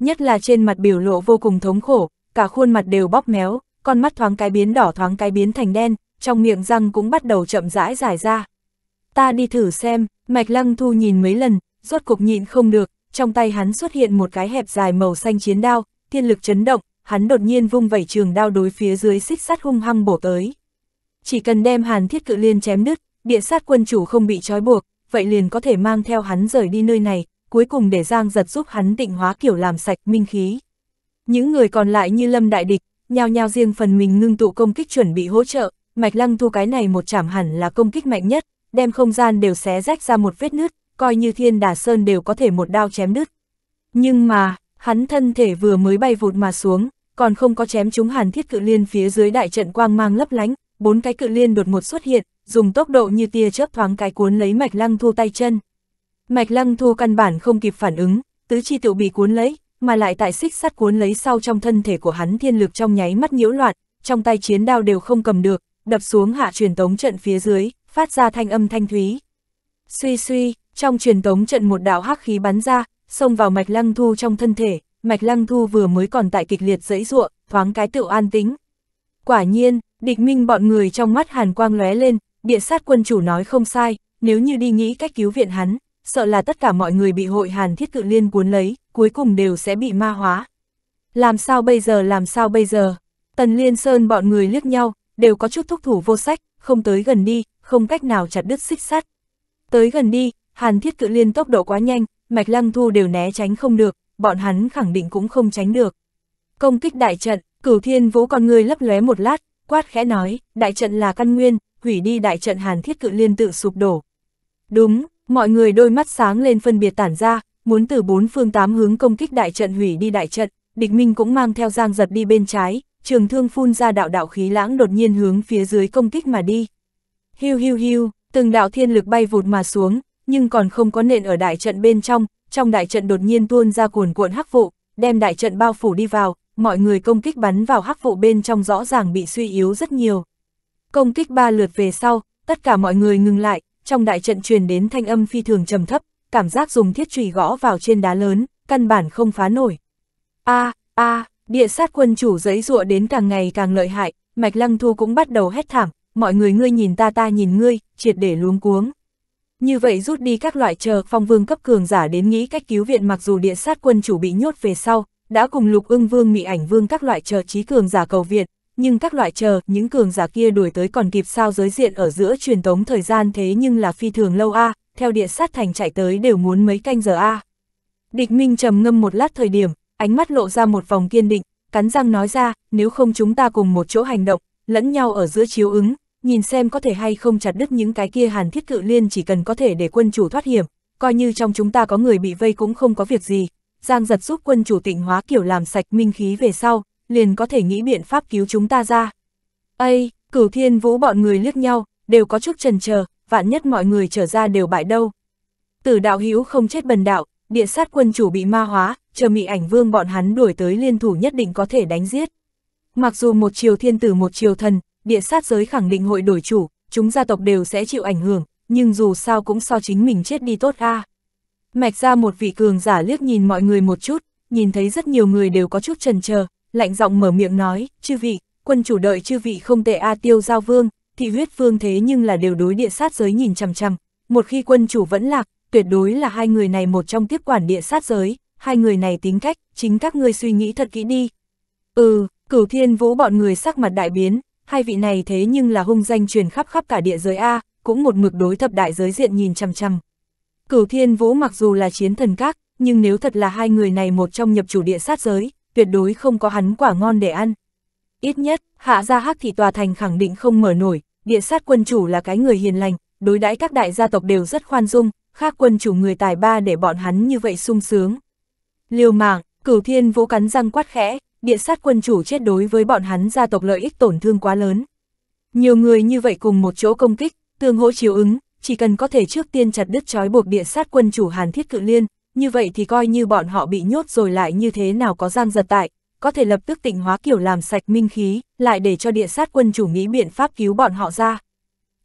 Nhất là trên mặt biểu lộ vô cùng thống khổ, cả khuôn mặt đều bóp méo, con mắt thoáng cái biến đỏ thoáng cái biến thành đen, trong miệng răng cũng bắt đầu chậm rãi dài ra. Ta đi thử xem, Mạch Lăng Thu nhìn mấy lần, rốt cục nhịn không được, trong tay hắn xuất hiện một cái hẹp dài màu xanh chiến đao, thiên lực chấn động, hắn đột nhiên vung vẩy trường đao đối phía dưới xích sắt hung hăng bổ tới. Chỉ cần đem Hàn Thiết Cự Liên chém đứt, địa sát quân chủ không bị trói buộc, vậy liền có thể mang theo hắn rời đi nơi này, cuối cùng để Giang giật giúp hắn định hóa kiểu làm sạch minh khí. Những người còn lại như Lâm Đại Địch, nhao nhao riêng phần mình ngưng tụ công kích chuẩn bị hỗ trợ, Mạch Lăng Thu cái này một chảm hẳn là công kích mạnh nhất, đem không gian đều xé rách ra một vết nứt, coi như Thiên Đà Sơn đều có thể một đao chém đứt. Nhưng mà, hắn thân thể vừa mới bay vụt mà xuống, còn không có chém chúng Hàn Thiết Cự Liên phía dưới đại trận quang mang lấp lánh, bốn cái cự liên đột một xuất hiện, dùng tốc độ như tia chớp thoáng cái cuốn lấy Mạch Lăng Thu tay chân. Mạch Lăng Thu căn bản không kịp phản ứng, tứ chi tự bị cuốn lấy, mà lại tại xích sắt cuốn lấy sau trong thân thể của hắn thiên lực trong nháy mắt nhiễu loạn, trong tay chiến đao đều không cầm được, đập xuống hạ truyền tống trận phía dưới, phát ra thanh âm thanh thúy. Suy suy, trong truyền tống trận một đạo hắc khí bắn ra, xông vào Mạch Lăng Thu trong thân thể, Mạch Lăng Thu vừa mới còn tại kịch liệt dẫy ruộng, thoáng cái tự an tính. Quả nhiên, địch minh bọn người trong mắt hàn quang lóe lên, địa sát quân chủ nói không sai, nếu như đi nghĩ cách cứu viện hắn, sợ là tất cả mọi người bị hội hàn thiết cự liên cuốn lấy, cuối cùng đều sẽ bị ma hóa. Làm sao bây giờ làm sao bây giờ? Tần Liên Sơn bọn người liếc nhau, đều có chút thúc thủ vô sách, không tới gần đi, không cách nào chặt đứt xích sắt. Tới gần đi, hàn thiết cự liên tốc độ quá nhanh, mạch lăng thu đều né tránh không được, bọn hắn khẳng định cũng không tránh được. Công kích đại trận, cửu thiên vũ con người lấp lóe một lát, quát khẽ nói, đại trận là căn nguyên, hủy đi đại trận hàn thiết cự liên tự sụp đổ. Đúng, mọi người đôi mắt sáng lên phân biệt tản ra, muốn từ bốn phương tám hướng công kích đại trận hủy đi đại trận, địch minh cũng mang theo giang giật đi bên trái, trường thương phun ra đạo đạo khí lãng đột nhiên hướng phía dưới công kích mà đi. Hiu hiu hiu, từng đạo thiên lực bay vụt mà xuống, nhưng còn không có nền ở đại trận bên trong, trong đại trận đột nhiên tuôn ra cuồn cuộn hắc vụ, đem đại trận bao phủ đi vào, mọi người công kích bắn vào hắc vụ bên trong rõ ràng bị suy yếu rất nhiều. Công kích ba lượt về sau, tất cả mọi người ngừng lại, trong đại trận truyền đến thanh âm phi thường trầm thấp, cảm giác dùng thiết chùy gõ vào trên đá lớn, căn bản không phá nổi. A, a, địa sát quân chủ giấy rụa đến càng ngày càng lợi hại, Mạch Lăng Thu cũng bắt đầu hét thảm, mọi người ngươi nhìn ta ta nhìn ngươi, triệt để luống cuống. Như vậy rút đi các loại chờ phong vương cấp cường giả đến nghĩ cách cứu viện mặc dù địa sát quân chủ bị nhốt về sau, đã cùng lục ưng vương mị ảnh vương các loại chờ trí cường giả cầu viện, nhưng các loại chờ, những cường giả kia đuổi tới còn kịp sao giới diện ở giữa truyền tống thời gian thế nhưng là phi thường lâu a, theo địa sát thành chạy tới đều muốn mấy canh giờ a. Địch Minh trầm ngâm một lát thời điểm, ánh mắt lộ ra một vòng kiên định, cắn răng nói ra, nếu không chúng ta cùng một chỗ hành động, lẫn nhau ở giữa chiếu ứng, nhìn xem có thể hay không chặt đứt những cái kia hàn thiết cự liên chỉ cần có thể để quân chủ thoát hiểm, coi như trong chúng ta có người bị vây cũng không có việc gì. Giang giật giúp quân chủ tịnh hóa kiểu làm sạch minh khí về sau, liền có thể nghĩ biện pháp cứu chúng ta ra. Ây, cửu thiên vũ bọn người liếc nhau, đều có chút trần chờ vạn nhất mọi người trở ra đều bại đâu. Tử đạo hữu không chết bần đạo, địa sát quân chủ bị ma hóa, chờ mị ảnh vương bọn hắn đuổi tới liên thủ nhất định có thể đánh giết. Mặc dù một triều thiên tử một triều thần, địa sát giới khẳng định hội đổi chủ, chúng gia tộc đều sẽ chịu ảnh hưởng, nhưng dù sao cũng so chính mình chết đi tốt a. Mạch ra một vị cường giả liếc nhìn mọi người một chút, nhìn thấy rất nhiều người đều có chút trần chờ lạnh giọng mở miệng nói, chư vị, quân chủ đợi chư vị không tệ a tiêu giao vương, thị huyết vương thế nhưng là đều đối địa sát giới nhìn chằm chằm, một khi quân chủ vẫn lạc, tuyệt đối là hai người này một trong tiếp quản địa sát giới, hai người này tính cách, chính các ngươi suy nghĩ thật kỹ đi. Ừ, cửu thiên vũ bọn người sắc mặt đại biến, hai vị này thế nhưng là hung danh truyền khắp khắp cả địa giới A, cũng một mực đối thập đại giới diện nhìn chằm chằm. Cửu thiên vũ mặc dù là chiến thần các, nhưng nếu thật là hai người này một trong nhập chủ địa sát giới, tuyệt đối không có hắn quả ngon để ăn. Ít nhất, hạ gia hắc thì tòa thành khẳng định không mở nổi, địa sát quân chủ là cái người hiền lành, đối đãi các đại gia tộc đều rất khoan dung, khác quân chủ người tài ba để bọn hắn như vậy sung sướng. Liều mạng, cửu thiên vũ cắn răng quát khẽ, địa sát quân chủ chết đối với bọn hắn gia tộc lợi ích tổn thương quá lớn. Nhiều người như vậy cùng một chỗ công kích, tương hỗ chiếu ứng, chỉ cần có thể trước tiên chặt đứt trói buộc địa sát quân chủ Hàn Thiết Cự Liên, như vậy thì coi như bọn họ bị nhốt rồi lại như thế nào có gian giật tại, có thể lập tức tịnh hóa kiểu làm sạch minh khí, lại để cho địa sát quân chủ nghĩ biện pháp cứu bọn họ ra.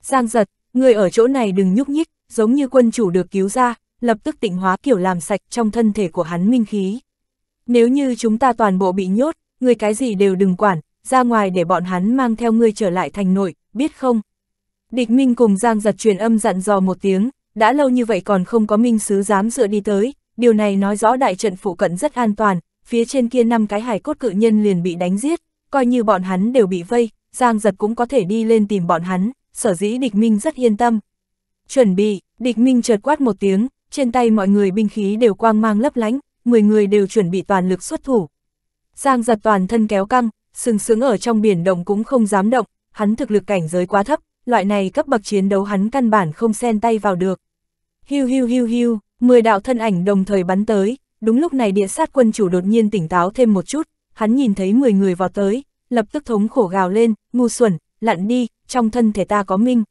Gian giật, người ở chỗ này đừng nhúc nhích, giống như quân chủ được cứu ra, lập tức tịnh hóa kiểu làm sạch trong thân thể của hắn minh khí. Nếu như chúng ta toàn bộ bị nhốt, người cái gì đều đừng quản, ra ngoài để bọn hắn mang theo ngươi trở lại thành nội, biết không? Địch Minh cùng Giang giật truyền âm dặn dò một tiếng, đã lâu như vậy còn không có minh sứ dám dựa đi tới, điều này nói rõ đại trận phụ cận rất an toàn, phía trên kia năm cái hải cốt cự nhân liền bị đánh giết, coi như bọn hắn đều bị vây, Giang Giật cũng có thể đi lên tìm bọn hắn, sở dĩ địch minh rất yên tâm. Chuẩn bị, địch minh chợt quát một tiếng, trên tay mọi người binh khí đều quang mang lấp lánh, 10 người đều chuẩn bị toàn lực xuất thủ. Giang Giật toàn thân kéo căng, sừng sững ở trong biển động cũng không dám động, hắn thực lực cảnh giới quá thấp, loại này cấp bậc chiến đấu hắn căn bản không xen tay vào được. Hiu hiu hiu hiu, Mười đạo thân ảnh đồng thời bắn tới, đúng lúc này địa sát quân chủ đột nhiên tỉnh táo thêm một chút, hắn nhìn thấy 10 người vào tới, lập tức thống khổ gào lên, ngu xuẩn, lặn đi, trong thân thể ta có minh.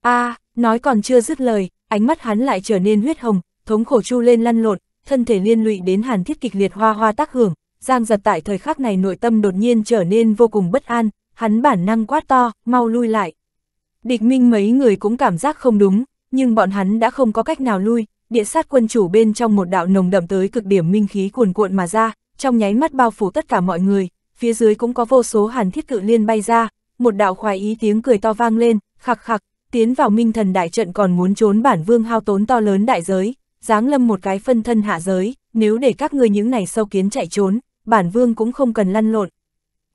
a à, nói còn chưa dứt lời, ánh mắt hắn lại trở nên huyết hồng, thống khổ chu lên lăn lộn, thân thể liên lụy đến hàn thiết kịch liệt hoa hoa tác hưởng, giang giật tại thời khắc này nội tâm đột nhiên trở nên vô cùng bất an, hắn bản năng quát to, mau lui lại. Địch minh mấy người cũng cảm giác không đúng, nhưng bọn hắn đã không có cách nào lui, địa sát quân chủ bên trong một đạo nồng đậm tới cực điểm minh khí cuồn cuộn mà ra, trong nháy mắt bao phủ tất cả mọi người, phía dưới cũng có vô số hàn thiết cự liên bay ra, một đạo khoái ý tiếng cười to vang lên, khặc khặc, tiến vào minh thần đại trận còn muốn trốn bản vương hao tốn to lớn đại giới, giáng lâm một cái phân thân hạ giới, nếu để các người những này sâu kiến chạy trốn, bản vương cũng không cần lăn lộn.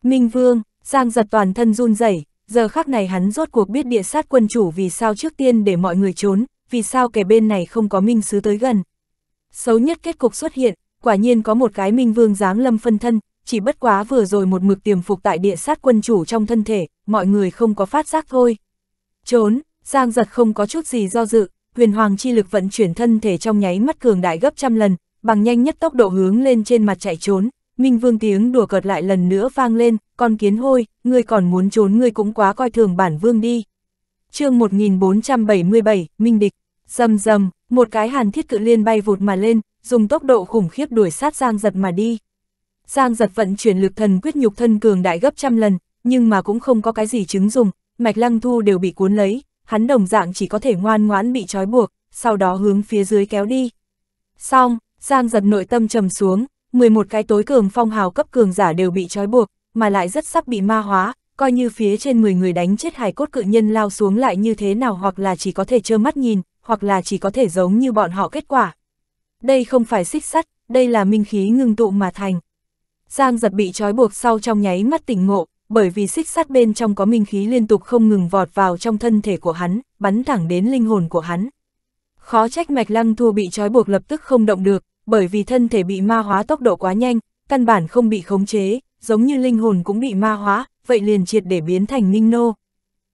Minh vương, giang giật toàn thân run rẩy giờ khắc này hắn rốt cuộc biết địa sát quân chủ vì sao trước tiên để mọi người trốn, vì sao kẻ bên này không có minh sứ tới gần. Xấu nhất kết cục xuất hiện, quả nhiên có một cái minh vương giáng lâm phân thân, chỉ bất quá vừa rồi một mực tiềm phục tại địa sát quân chủ trong thân thể, mọi người không có phát giác thôi. Trốn, Giang giật không có chút gì do dự, huyền hoàng chi lực vận chuyển thân thể trong nháy mắt cường đại gấp trăm lần, bằng nhanh nhất tốc độ hướng lên trên mặt chạy trốn, Minh Vương tiếng đùa cợt lại lần nữa vang lên, con kiến hôi, ngươi còn muốn trốn ngươi cũng quá coi thường bản vương đi. chương 1477, Minh Địch Dầm dầm, một cái hàn thiết cự liên bay vụt mà lên, dùng tốc độ khủng khiếp đuổi sát Giang giật mà đi. Giang giật vận chuyển lực thần quyết nhục thân cường đại gấp trăm lần, nhưng mà cũng không có cái gì chứng dùng, mạch lăng thu đều bị cuốn lấy, hắn đồng dạng chỉ có thể ngoan ngoãn bị trói buộc, sau đó hướng phía dưới kéo đi. Xong, Giang giật nội tâm trầm xuống, 11 cái tối cường phong hào cấp cường giả đều bị trói buộc, mà lại rất sắp bị ma hóa, coi như phía trên 10 người đánh chết hài cốt cự nhân lao xuống lại như thế nào hoặc là chỉ có thể trơ mắt nhìn, hoặc là chỉ có thể giống như bọn họ kết quả. Đây không phải xích sắt, đây là minh khí ngưng tụ mà thành. Giang giật bị trói buộc sau trong nháy mắt tỉnh ngộ, bởi vì xích sắt bên trong có minh khí liên tục không ngừng vọt vào trong thân thể của hắn, bắn thẳng đến linh hồn của hắn. Khó trách mạch lăng thua bị trói buộc lập tức không động được, bởi vì thân thể bị ma hóa tốc độ quá nhanh, căn bản không bị khống chế, giống như linh hồn cũng bị ma hóa, vậy liền triệt để biến thành ninh nô.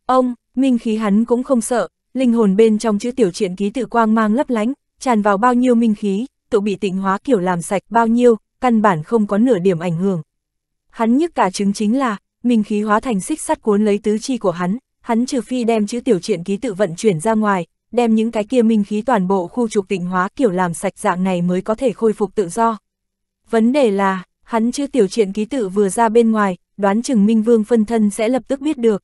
Ông, minh khí hắn cũng không sợ, linh hồn bên trong chữ tiểu truyện ký tự quang mang lấp lánh, tràn vào bao nhiêu minh khí, tự bị tịnh hóa kiểu làm sạch bao nhiêu, căn bản không có nửa điểm ảnh hưởng. Hắn nhất cả chứng chính là, minh khí hóa thành xích sắt cuốn lấy tứ chi của hắn, hắn trừ phi đem chữ tiểu truyện ký tự vận chuyển ra ngoài, đem những cái kia minh khí toàn bộ khu trục tịnh hóa kiểu làm sạch dạng này mới có thể khôi phục tự do. Vấn đề là, hắn chữ tiểu truyện ký tự vừa ra bên ngoài, đoán chừng Minh Vương phân thân sẽ lập tức biết được.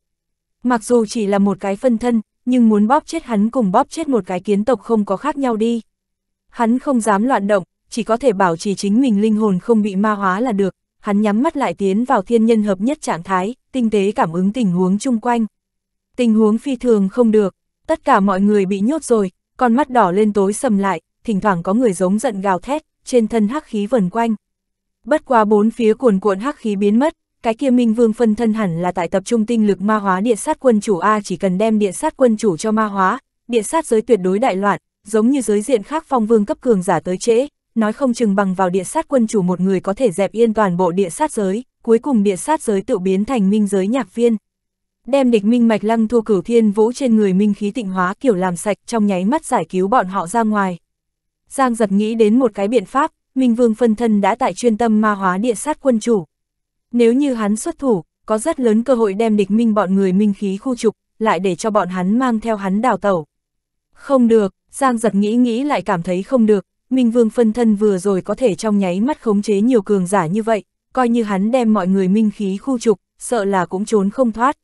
Mặc dù chỉ là một cái phân thân, nhưng muốn bóp chết hắn cùng bóp chết một cái kiến tộc không có khác nhau đi. Hắn không dám loạn động, chỉ có thể bảo trì chính mình linh hồn không bị ma hóa là được, hắn nhắm mắt lại tiến vào thiên nhân hợp nhất trạng thái, tinh tế cảm ứng tình huống chung quanh. Tình huống phi thường không được, tất cả mọi người bị nhốt rồi, con mắt đỏ lên tối sầm lại, thỉnh thoảng có người giống giận gào thét, trên thân hắc khí vần quanh. Bất quá bốn phía cuồn cuộn hắc khí biến mất, cái kia Minh Vương phân thân hẳn là tại tập trung tinh lực ma hóa địa sát quân chủ A chỉ cần đem địa sát quân chủ cho ma hóa, địa sát giới tuyệt đối đại loạn, giống như giới diện khác phong vương cấp cường giả tới trễ, nói không chừng bằng vào địa sát quân chủ một người có thể dẹp yên toàn bộ địa sát giới, cuối cùng địa sát giới tự biến thành minh giới nhạc viên. Đem địch minh mạch lăng thua cửu thiên vũ trên người minh khí tịnh hóa kiểu làm sạch trong nháy mắt giải cứu bọn họ ra ngoài. Giang giật nghĩ đến một cái biện pháp, Minh Vương phân thân đã tại chuyên tâm ma hóa địa sát quân chủ. Nếu như hắn xuất thủ, có rất lớn cơ hội đem địch minh bọn người minh khí khu trục, lại để cho bọn hắn mang theo hắn đào tẩu. Không được, Giang giật nghĩ nghĩ lại cảm thấy không được, Minh Vương phân thân vừa rồi có thể trong nháy mắt khống chế nhiều cường giả như vậy, coi như hắn đem mọi người minh khí khu trục, sợ là cũng trốn không thoát.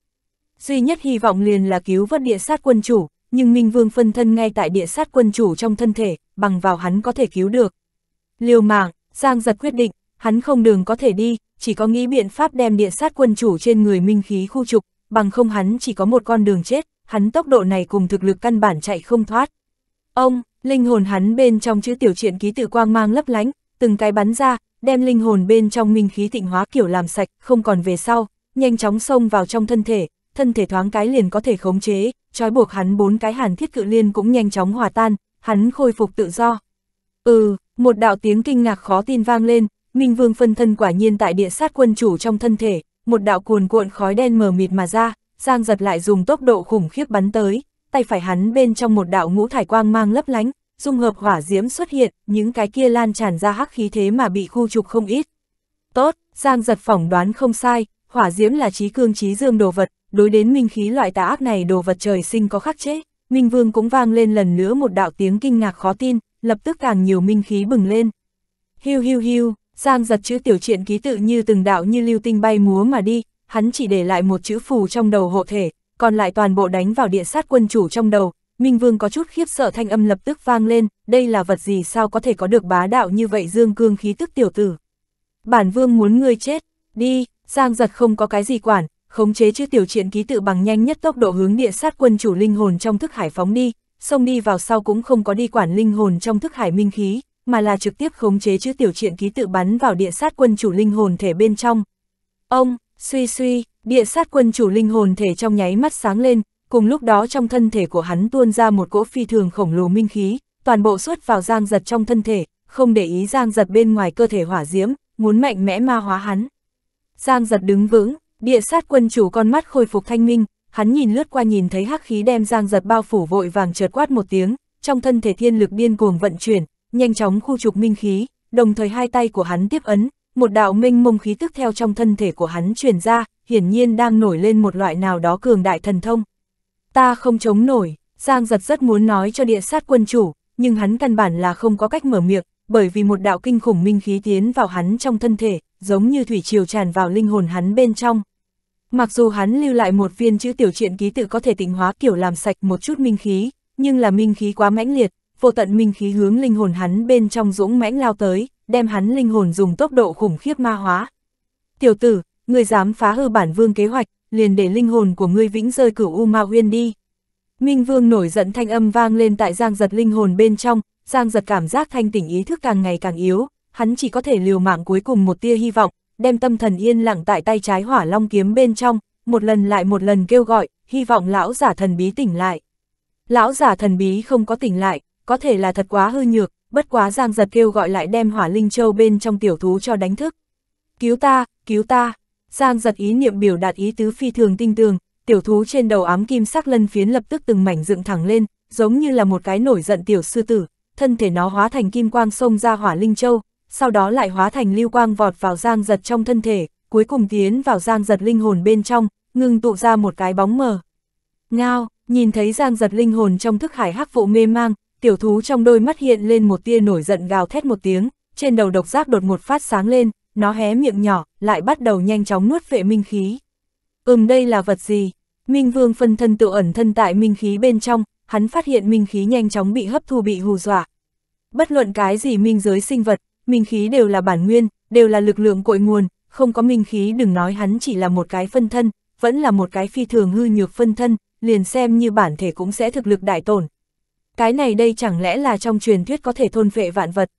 Duy nhất hy vọng liền là cứu vớt địa sát quân chủ, nhưng Minh Vương phân thân ngay tại địa sát quân chủ trong thân thể, bằng vào hắn có thể cứu được. Liều mạng, Giang giật quyết định, hắn không đường có thể đi, chỉ có nghĩ biện pháp đem địa sát quân chủ trên người minh khí khu trục, bằng không hắn chỉ có một con đường chết, hắn tốc độ này cùng thực lực căn bản chạy không thoát. Ông, linh hồn hắn bên trong chữ tiểu truyện ký tự quang mang lấp lánh, từng cái bắn ra, đem linh hồn bên trong minh khí tịnh hóa kiểu làm sạch, không còn về sau, nhanh chóng xông vào trong thân thể, thân thể thoáng cái liền có thể khống chế, trói buộc hắn bốn cái hàn thiết cự liên cũng nhanh chóng hòa tan, hắn khôi phục tự do. Ừ, một đạo tiếng kinh ngạc khó tin vang lên, Minh Vương phân thân quả nhiên tại địa sát quân chủ trong thân thể, một đạo cuồn cuộn khói đen mờ mịt mà ra, Giang giật lại dùng tốc độ khủng khiếp bắn tới, tay phải hắn bên trong một đạo ngũ thải quang mang lấp lánh, dung hợp hỏa diễm xuất hiện, những cái kia lan tràn ra hắc khí thế mà bị khu trục không ít. Tốt, Giang giật phỏng đoán không sai, hỏa diễm là trí cương trí dương đồ vật, đối đến minh khí loại tà ác này đồ vật trời sinh có khắc chế. Minh Vương cũng vang lên lần nữa một đạo tiếng kinh ngạc khó tin, lập tức càng nhiều minh khí bừng lên. Hiu hiu hiu, Giang giật chữ tiểu truyện ký tự như từng đạo như lưu tinh bay múa mà đi, hắn chỉ để lại một chữ phù trong đầu hộ thể, còn lại toàn bộ đánh vào địa sát quân chủ trong đầu. Minh Vương có chút khiếp sợ thanh âm lập tức vang lên, đây là vật gì sao có thể có được bá đạo như vậy dương cương khí tức tiểu tử. Bản Vương muốn ngươi chết, đi, Giang giật không có cái gì quản, khống chế chữ tiểu truyện ký tự bằng nhanh nhất tốc độ hướng địa sát quân chủ linh hồn trong thức hải phóng đi, xông đi vào sau cũng không có đi quản linh hồn trong thức hải minh khí, mà là trực tiếp khống chế chữ tiểu truyện ký tự bắn vào địa sát quân chủ linh hồn thể bên trong. Ông, suy suy, địa sát quân chủ linh hồn thể trong nháy mắt sáng lên, cùng lúc đó trong thân thể của hắn tuôn ra một cỗ phi thường khổng lồ minh khí, toàn bộ xuất vào giang giật trong thân thể, không để ý giang giật bên ngoài cơ thể hỏa diễm, muốn mạnh mẽ ma hóa hắn. Giang giật đứng vững, địa sát quân chủ con mắt khôi phục thanh minh, hắn nhìn lướt qua nhìn thấy hắc khí đem giang giật bao phủ vội vàng chợt quát một tiếng, trong thân thể thiên lực điên cuồng vận chuyển, nhanh chóng khu trục minh khí, đồng thời hai tay của hắn tiếp ấn, một đạo minh mông khí tức theo trong thân thể của hắn truyền ra, hiển nhiên đang nổi lên một loại nào đó cường đại thần thông. Ta không chống nổi, Giang giật rất muốn nói cho địa sát quân chủ, nhưng hắn căn bản là không có cách mở miệng, bởi vì một đạo kinh khủng minh khí tiến vào hắn trong thân thể, giống như thủy triều tràn vào linh hồn hắn bên trong. Mặc dù hắn lưu lại một viên chữ tiểu truyện ký tự có thể tịnh hóa kiểu làm sạch một chút minh khí, nhưng là minh khí quá mãnh liệt, vô tận minh khí hướng linh hồn hắn bên trong dũng mãnh lao tới, đem hắn linh hồn dùng tốc độ khủng khiếp ma hóa. Tiểu tử, ngươi dám phá hư bản vương kế hoạch, liền để linh hồn của ngươi vĩnh rơi cửu U Ma Huyên đi. Minh vương nổi giận thanh âm vang lên tại giang giật linh hồn bên trong, giang giật cảm giác thanh tỉnh ý thức càng ngày càng yếu, hắn chỉ có thể liều mạng cuối cùng một tia hy vọng, đem tâm thần yên lặng tại tay trái hỏa long kiếm bên trong, một lần lại một lần kêu gọi, hy vọng lão giả thần bí tỉnh lại. Lão giả thần bí không có tỉnh lại, có thể là thật quá hư nhược, bất quá Giang Giật kêu gọi lại đem hỏa linh châu bên trong tiểu thú cho đánh thức. Cứu ta, cứu ta. Giang Giật ý niệm biểu đạt ý tứ phi thường tinh tường, tiểu thú trên đầu ám kim sắc lân phiến lập tức từng mảnh dựng thẳng lên, giống như là một cái nổi giận tiểu sư tử, thân thể nó hóa thành kim quang xông ra hỏa linh châu, sau đó lại hóa thành lưu quang vọt vào Giang Giật trong thân thể, cuối cùng tiến vào Giang Giật linh hồn bên trong, ngưng tụ ra một cái bóng mờ. Ngao, nhìn thấy Giang Giật linh hồn trong thức hải hắc vụ mê mang, tiểu thú trong đôi mắt hiện lên một tia nổi giận gào thét một tiếng, trên đầu độc giác đột ngột phát sáng lên, nó hé miệng nhỏ, lại bắt đầu nhanh chóng nuốt vệ minh khí. Ừm đây là vật gì? Minh vương phân thân tự ẩn thân tại minh khí bên trong, hắn phát hiện minh khí nhanh chóng bị hấp thu bị hù dọa. Bất luận cái gì minh giới sinh vật, minh khí đều là bản nguyên, đều là lực lượng cội nguồn, không có minh khí đừng nói hắn chỉ là một cái phân thân, vẫn là một cái phi thường hư nhược phân thân, liền xem như bản thể cũng sẽ thực lực đại tổn, cái này đây chẳng lẽ là trong truyền thuyết có thể thôn vệ vạn vật.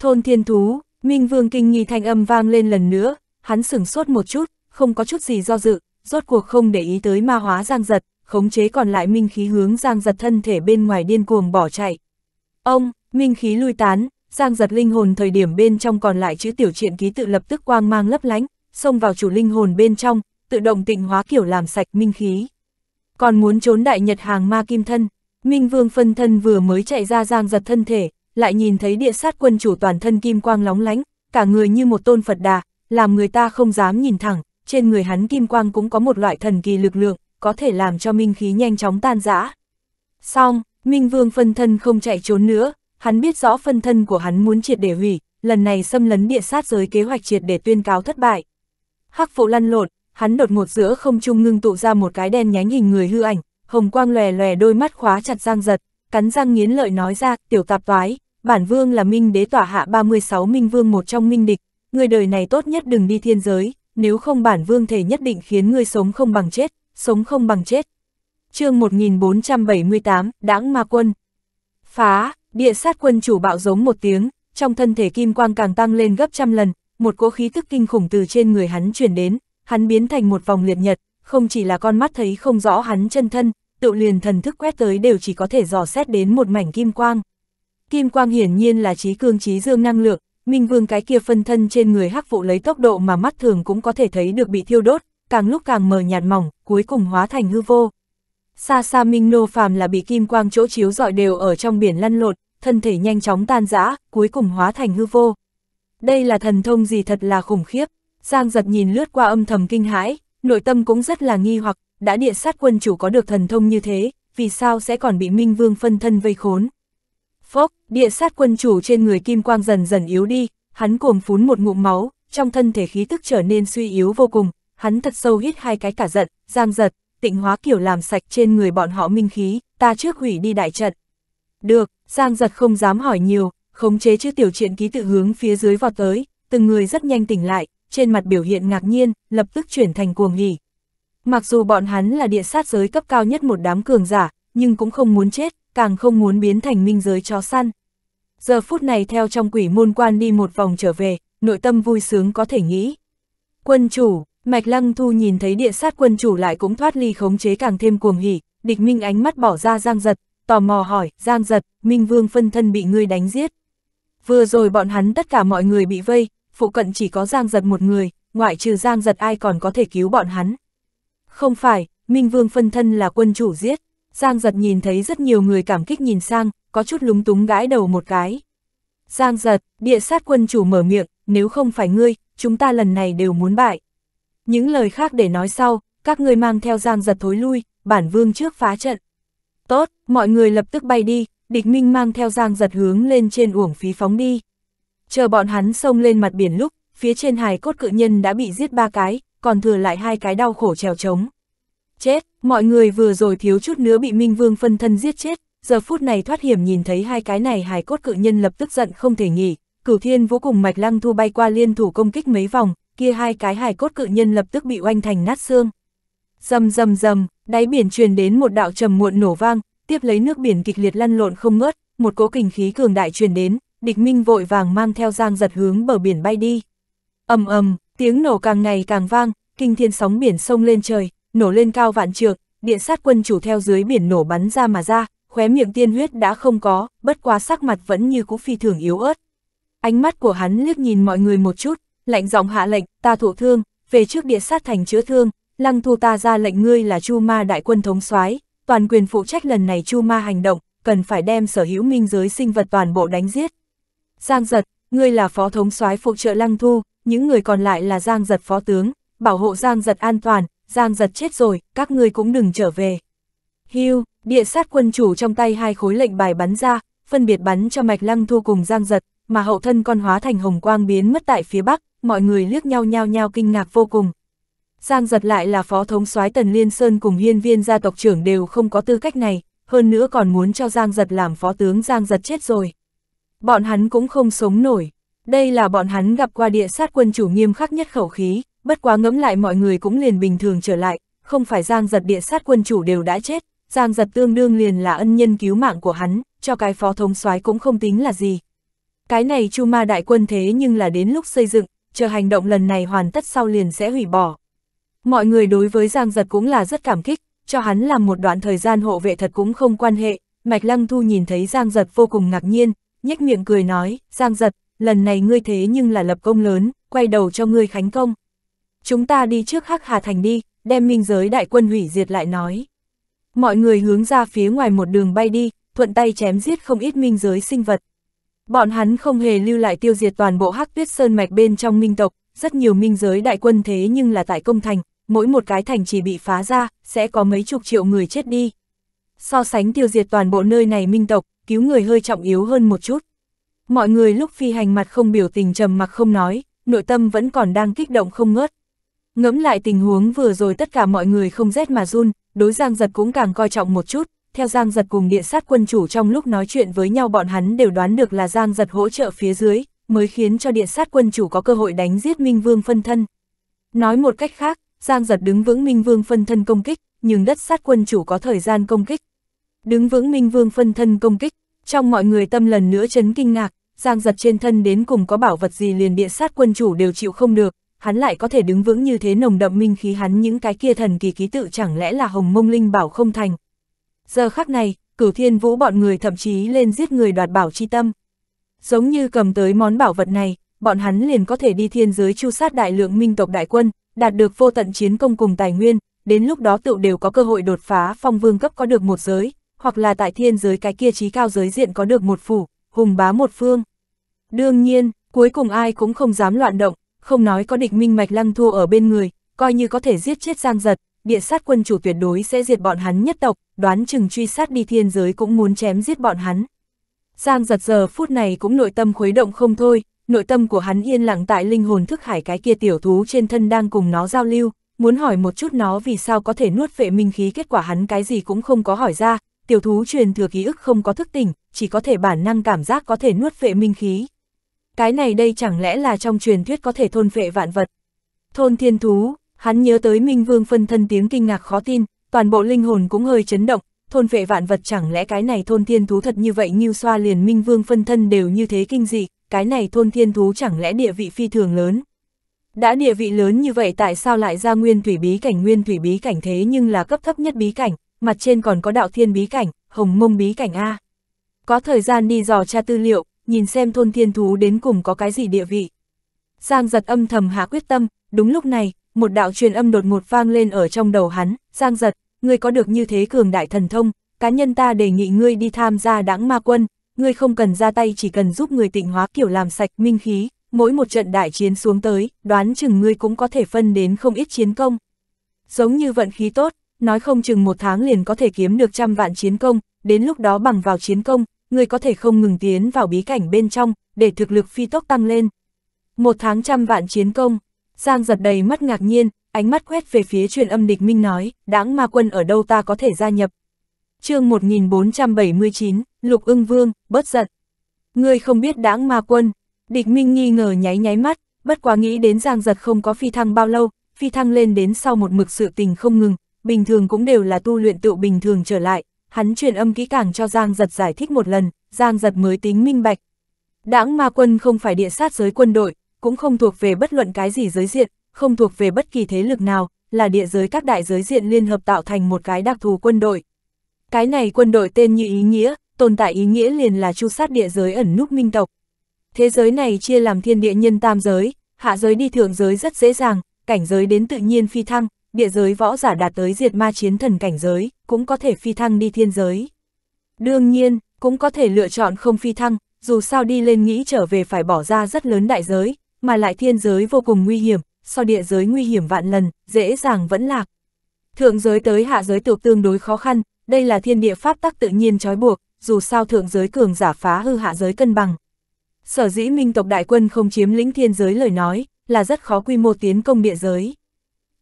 Thôn thiên thú, Minh Vương kinh nghi thanh âm vang lên lần nữa, hắn sửng sốt một chút, không có chút gì do dự, rốt cuộc không để ý tới ma hóa giang giật, khống chế còn lại minh khí hướng giang giật thân thể bên ngoài điên cuồng bỏ chạy. Ông, minh khí lui tán, giang giật linh hồn thời điểm bên trong còn lại chữ tiểu truyện ký tự lập tức quang mang lấp lánh, xông vào chủ linh hồn bên trong, tự động tịnh hóa kiểu làm sạch minh khí. Còn muốn trốn đại nhật hàng ma kim thân, Minh Vương phân thân vừa mới chạy ra giang giật thân thể, lại nhìn thấy địa sát quân chủ toàn thân kim quang lóng lánh, cả người như một tôn Phật đà, làm người ta không dám nhìn thẳng, trên người hắn kim quang cũng có một loại thần kỳ lực lượng, có thể làm cho minh khí nhanh chóng tan rã. Xong, Minh Vương phân thân không chạy trốn nữa, hắn biết rõ phân thân của hắn muốn triệt để hủy, lần này xâm lấn địa sát giới kế hoạch triệt để tuyên cáo thất bại. Hắc phụ lăn lộn, hắn đột ngột giữa không trung ngưng tụ ra một cái đen nhánh hình người hư ảnh, hồng quang lòe lòe đôi mắt khóa chặt giang giật, cắn răng nghiến lợi nói ra, tiểu tạp toái, bản vương là minh đế tỏa hạ 36 minh vương một trong minh địch, người đời này tốt nhất đừng đi thiên giới, nếu không bản vương thể nhất định khiến ngươi sống không bằng chết, sống không bằng chết. chương 1478, Đãng Ma Quân Phá, địa sát quân chủ bạo giống một tiếng, trong thân thể kim quang càng tăng lên gấp trăm lần, một cỗ khí tức kinh khủng từ trên người hắn chuyển đến, hắn biến thành một vòng liệt nhật, không chỉ là con mắt thấy không rõ hắn chân thân, tự liền thần thức quét tới đều chỉ có thể dò xét đến một mảnh kim quang. Kim quang hiển nhiên là trí cương trí dương năng lượng, Minh Vương cái kia phân thân trên người hắc vụ lấy tốc độ mà mắt thường cũng có thể thấy được bị thiêu đốt, càng lúc càng mờ nhạt mỏng, cuối cùng hóa thành hư vô. Xa xa Minh Nô Phàm là bị kim quang chỗ chiếu dọi đều ở trong biển lăn lột, thân thể nhanh chóng tan rã, cuối cùng hóa thành hư vô. Đây là thần thông gì thật là khủng khiếp, Giang giật nhìn lướt qua âm thầm kinh hãi, nội tâm cũng rất là nghi hoặc, đã địa sát quân chủ có được thần thông như thế, vì sao sẽ còn bị Minh Vương phân thân vây khốn. Phốc, địa sát quân chủ trên người kim quang dần dần yếu đi, hắn cuồng phún một ngụm máu, trong thân thể khí tức trở nên suy yếu vô cùng, hắn thật sâu hít hai cái cả giận, giang giật, tịnh hóa kiểu làm sạch trên người bọn họ minh khí, ta trước hủy đi đại trận. Được, giang giật không dám hỏi nhiều, khống chế chữ tiểu chuyện ký tự hướng phía dưới vọt tới, từng người rất nhanh tỉnh lại, trên mặt biểu hiện ngạc nhiên, lập tức chuyển thành cuồng nghỉ. Mặc dù bọn hắn là địa sát giới cấp cao nhất một đám cường giả, nhưng cũng không muốn chết, càng không muốn biến thành minh giới chó săn. Giờ phút này theo trong quỷ môn quan đi một vòng trở về, nội tâm vui sướng có thể nghĩ. Quân chủ, Mạch Lăng Thu nhìn thấy địa sát quân chủ lại cũng thoát ly khống chế càng thêm cuồng hỉ, địch minh ánh mắt bỏ ra giang giật, tò mò hỏi, giang giật, minh vương phân thân bị ngươi đánh giết. Vừa rồi bọn hắn tất cả mọi người bị vây, phụ cận chỉ có Giang Giật một người, ngoại trừ Giang Giật ai còn có thể cứu bọn hắn. Không phải, Minh Vương phân thân là quân chủ giết, Giang Giật nhìn thấy rất nhiều người cảm kích nhìn sang, có chút lúng túng gãi đầu một cái. Giang Giật, địa sát quân chủ mở miệng, nếu không phải ngươi, chúng ta lần này đều muốn bại. Những lời khác để nói sau, các ngươi mang theo Giang Giật thối lui, bản vương trước phá trận. Tốt, mọi người lập tức bay đi, địch minh mang theo Giang Giật hướng lên trên uổng phí phóng đi. Chờ bọn hắn xông lên mặt biển lúc, phía trên hài cốt cự nhân đã bị giết ba cái, còn thừa lại hai cái đau khổ trèo trống. Chết, mọi người vừa rồi thiếu chút nữa bị Minh Vương phân thân giết chết, giờ phút này thoát hiểm nhìn thấy hai cái này hài cốt cự nhân lập tức giận không thể nghỉ, cửu thiên vô cùng mạch lăng thu bay qua liên thủ công kích mấy vòng, kia hai cái hài cốt cự nhân lập tức bị oanh thành nát xương. Dầm dầm dầm, đáy biển truyền đến một đạo trầm muộn nổ vang, tiếp lấy nước biển kịch liệt lăn lộn không ngớt, một cỗ kình khí cường đại truyền đến, địch minh vội vàng mang theo giang giật hướng bờ biển bay đi. ầm ầm tiếng nổ càng ngày càng vang, kinh thiên sóng biển sông lên trời, nổ lên cao vạn trượng, điện sát quân chủ theo dưới biển nổ bắn ra mà ra, khóe miệng tiên huyết đã không có, bất quá sắc mặt vẫn như cũ phi thường yếu ớt. Ánh mắt của hắn liếc nhìn mọi người một chút, lạnh giọng hạ lệnh, ta thụ thương, về trước địa sát thành chữa thương, lăng thu ta ra lệnh ngươi là chu ma đại quân thống soái toàn quyền phụ trách lần này chu ma hành động, cần phải đem sở hữu minh giới sinh vật toàn bộ đánh giết, Giang Giật, ngươi là phó thống soái phụ trợ Lăng Thu, những người còn lại là Giang Giật phó tướng, bảo hộ Giang Giật an toàn, Giang Giật chết rồi, các ngươi cũng đừng trở về. Hưu, địa sát quân chủ trong tay hai khối lệnh bài bắn ra, phân biệt bắn cho Mạch Lăng Thu cùng Giang Giật, mà hậu thân con hóa thành hồng quang biến mất tại phía bắc, mọi người liếc nhau nhao nhao kinh ngạc vô cùng. Giang Giật lại là phó thống soái Tần Liên Sơn cùng hiên viên gia tộc trưởng đều không có tư cách này, hơn nữa còn muốn cho Giang Giật làm phó tướng Giang Giật chết rồi. Bọn hắn cũng không sống nổi. Đây là bọn hắn gặp qua địa sát quân chủ nghiêm khắc nhất khẩu khí, bất quá ngẫm lại mọi người cũng liền bình thường trở lại, không phải giang giật địa sát quân chủ đều đã chết, giang giật tương đương liền là ân nhân cứu mạng của hắn, cho cái phó thống soái cũng không tính là gì. Cái này chu ma đại quân thế nhưng là đến lúc xây dựng, chờ hành động lần này hoàn tất sau liền sẽ hủy bỏ. Mọi người đối với giang giật cũng là rất cảm kích, cho hắn làm một đoạn thời gian hộ vệ thật cũng không quan hệ, Mạch Lăng Thu nhìn thấy Giang Giật vô cùng ngạc nhiên, nhếch miệng cười nói, Giang giật, lần này ngươi thế nhưng là lập công lớn, quay đầu cho ngươi khánh công. Chúng ta đi trước Hắc Hà Thành đi, đem minh giới đại quân hủy diệt lại nói. Mọi người hướng ra phía ngoài một đường bay đi, thuận tay chém giết không ít minh giới sinh vật. Bọn hắn không hề lưu lại tiêu diệt toàn bộ Hắc Tuyết Sơn mạch bên trong minh tộc, rất nhiều minh giới đại quân thế nhưng là tại công thành, mỗi một cái thành chỉ bị phá ra, sẽ có mấy chục triệu người chết đi. So sánh tiêu diệt toàn bộ nơi này minh tộc, cứu người hơi trọng yếu hơn một chút. Mọi người lúc phi hành mặt không biểu tình trầm mặc không nói, nội tâm vẫn còn đang kích động không ngớt. Ngẫm lại tình huống vừa rồi tất cả mọi người không rét mà run, đối Giang Giật cũng càng coi trọng một chút, theo Giang Giật cùng địa sát quân chủ trong lúc nói chuyện với nhau bọn hắn đều đoán được là Giang Giật hỗ trợ phía dưới, mới khiến cho địa sát quân chủ có cơ hội đánh giết Minh Vương phân thân. Nói một cách khác, Giang Giật đứng vững Minh Vương phân thân công kích, nhưng đất sát quân chủ có thời gian công kích, đứng vững Minh Vương phân thân công kích, trong mọi người tâm lần nữa chấn kinh ngạc, Giang giật trên thân đến cùng có bảo vật gì liền địa sát quân chủ đều chịu không được, hắn lại có thể đứng vững như thế nồng đậm minh khí hắn những cái kia thần kỳ ký tự chẳng lẽ là hồng mông linh bảo không thành. Giờ khắc này, cửu thiên vũ bọn người thậm chí lên giết người đoạt bảo chi tâm. Giống như cầm tới món bảo vật này, bọn hắn liền có thể đi thiên giới chu sát đại lượng minh tộc đại quân, đạt được vô tận chiến công cùng tài nguyên, đến lúc đó tựu đều có cơ hội đột phá phong vương cấp có được một giới, hoặc là tại thiên giới cái kia trí cao giới diện có được một phủ, hùng bá một phương. Đương nhiên, cuối cùng ai cũng không dám loạn động, không nói có địch minh mạch lăng thua ở bên người, coi như có thể giết chết giang giật, địa sát quân chủ tuyệt đối sẽ diệt bọn hắn nhất tộc, đoán chừng truy sát đi thiên giới cũng muốn chém giết bọn hắn. Giang giật giờ phút này cũng nội tâm khuấy động không thôi, nội tâm của hắn yên lặng tại linh hồn thức hải cái kia tiểu thú trên thân đang cùng nó giao lưu, muốn hỏi một chút nó vì sao có thể nuốt vệ minh khí kết quả hắn cái gì cũng không có hỏi ra, tiểu thú truyền thừa ký ức không có thức tỉnh, chỉ có thể bản năng cảm giác có thể nuốt phệ minh khí. Cái này đây chẳng lẽ là trong truyền thuyết có thể thôn phệ vạn vật. Thôn thiên thú, hắn nhớ tới Minh Vương phân thân tiếng kinh ngạc khó tin, toàn bộ linh hồn cũng hơi chấn động, thôn phệ vạn vật chẳng lẽ cái này thôn thiên thú thật như vậy như xoa liền Minh Vương phân thân đều như thế kinh dị, cái này thôn thiên thú chẳng lẽ địa vị phi thường lớn. Đã địa vị lớn như vậy tại sao lại ra nguyên thủy bí cảnh nguyên thủy bí cảnh thế nhưng là cấp thấp nhất bí cảnh, mặt trên còn có đạo thiên bí cảnh, hồng mông bí cảnh A. Có thời gian đi dò tra tư liệu, nhìn xem thôn thiên thú đến cùng có cái gì địa vị. Giang giật âm thầm hạ quyết tâm, đúng lúc này, một đạo truyền âm đột ngột vang lên ở trong đầu hắn, Giang giật, ngươi có được như thế cường đại thần thông, cá nhân ta đề nghị ngươi đi tham gia đảng ma quân, ngươi không cần ra tay chỉ cần giúp người tịnh hóa kiểu làm sạch minh khí, mỗi một trận đại chiến xuống tới, đoán chừng ngươi cũng có thể phân đến không ít chiến công. Giống như vận khí tốt, nói không chừng một tháng liền có thể kiếm được trăm vạn chiến công, đến lúc đó bằng vào chiến công, người có thể không ngừng tiến vào bí cảnh bên trong, để thực lực phi tốc tăng lên. Một tháng trăm vạn chiến công, Giang giật đầy mắt ngạc nhiên, ánh mắt quét về phía truyền âm địch minh nói, đáng ma quân ở đâu ta có thể gia nhập. chương 1479, Lục ưng vương, bớt giận Ngươi không biết đáng ma quân, địch minh nghi ngờ nháy nháy mắt, bất quá nghĩ đến Giang giật không có phi thăng bao lâu, phi thăng lên đến sau một mực sự tình không ngừng, bình thường cũng đều là tu luyện tựu bình thường trở lại, hắn truyền âm kỹ càng cho Giang Giật giải thích một lần, Giang Giật mới tính minh bạch. đảng ma quân không phải địa sát giới quân đội, cũng không thuộc về bất luận cái gì giới diện, không thuộc về bất kỳ thế lực nào, là địa giới các đại giới diện liên hợp tạo thành một cái đặc thù quân đội. Cái này quân đội tên như ý nghĩa, tồn tại ý nghĩa liền là chu sát địa giới ẩn núp minh tộc. Thế giới này chia làm thiên địa nhân tam giới, hạ giới đi thượng giới rất dễ dàng, cảnh giới đến tự nhiên phi thăng, địa giới võ giả đạt tới diệt ma chiến thần cảnh giới, cũng có thể phi thăng đi thiên giới. Đương nhiên, cũng có thể lựa chọn không phi thăng, dù sao đi lên nghĩ trở về phải bỏ ra rất lớn đại giới, mà lại thiên giới vô cùng nguy hiểm, so địa giới nguy hiểm vạn lần, dễ dàng vẫn lạc. Thượng giới tới hạ giới tục tương đối khó khăn, đây là thiên địa pháp tắc tự nhiên trói buộc, dù sao thượng giới cường giả phá hư hạ giới cân bằng. Sở dĩ minh tộc đại quân không chiếm lĩnh thiên giới lời nói, là rất khó quy mô tiến công địa giới.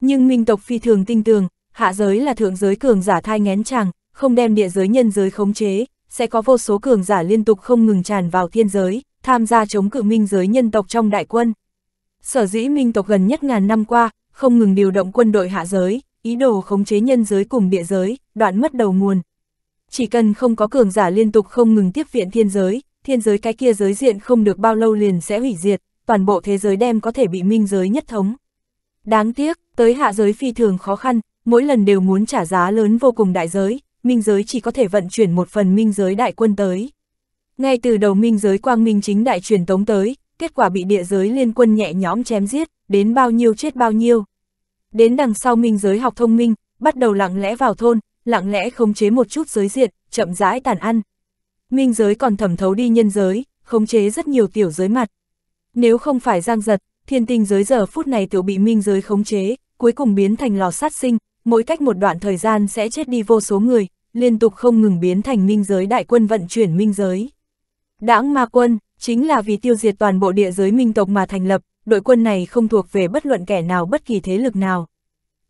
Nhưng minh tộc phi thường tinh tường, hạ giới là thượng giới cường giả thai ngén chàng, không đem địa giới nhân giới khống chế, sẽ có vô số cường giả liên tục không ngừng tràn vào thiên giới, tham gia chống cự minh giới nhân tộc trong đại quân. Sở dĩ minh tộc gần nhất ngàn năm qua, không ngừng điều động quân đội hạ giới, ý đồ khống chế nhân giới cùng địa giới, đoạn mất đầu nguồn. Chỉ cần không có cường giả liên tục không ngừng tiếp viện thiên giới, thiên giới cái kia giới diện không được bao lâu liền sẽ hủy diệt, toàn bộ thế giới đem có thể bị minh giới nhất thống. Đáng tiếc, tới hạ giới phi thường khó khăn, mỗi lần đều muốn trả giá lớn vô cùng đại giới, minh giới chỉ có thể vận chuyển một phần minh giới đại quân tới. Ngay từ đầu minh giới quang minh chính đại truyền tống tới, kết quả bị địa giới liên quân nhẹ nhõm chém giết, đến bao nhiêu chết bao nhiêu. Đến đằng sau minh giới học thông minh, bắt đầu lặng lẽ vào thôn, lặng lẽ khống chế một chút giới diệt, chậm rãi tàn ăn. Minh giới còn thẩm thấu đi nhân giới, khống chế rất nhiều tiểu giới mặt. Nếu không phải giang giật, thiên tinh giới giờ phút này tiểu bị minh giới khống chế, cuối cùng biến thành lò sát sinh, mỗi cách một đoạn thời gian sẽ chết đi vô số người, liên tục không ngừng biến thành minh giới đại quân vận chuyển minh giới. Đãng ma quân, chính là vì tiêu diệt toàn bộ địa giới minh tộc mà thành lập, đội quân này không thuộc về bất luận kẻ nào bất kỳ thế lực nào.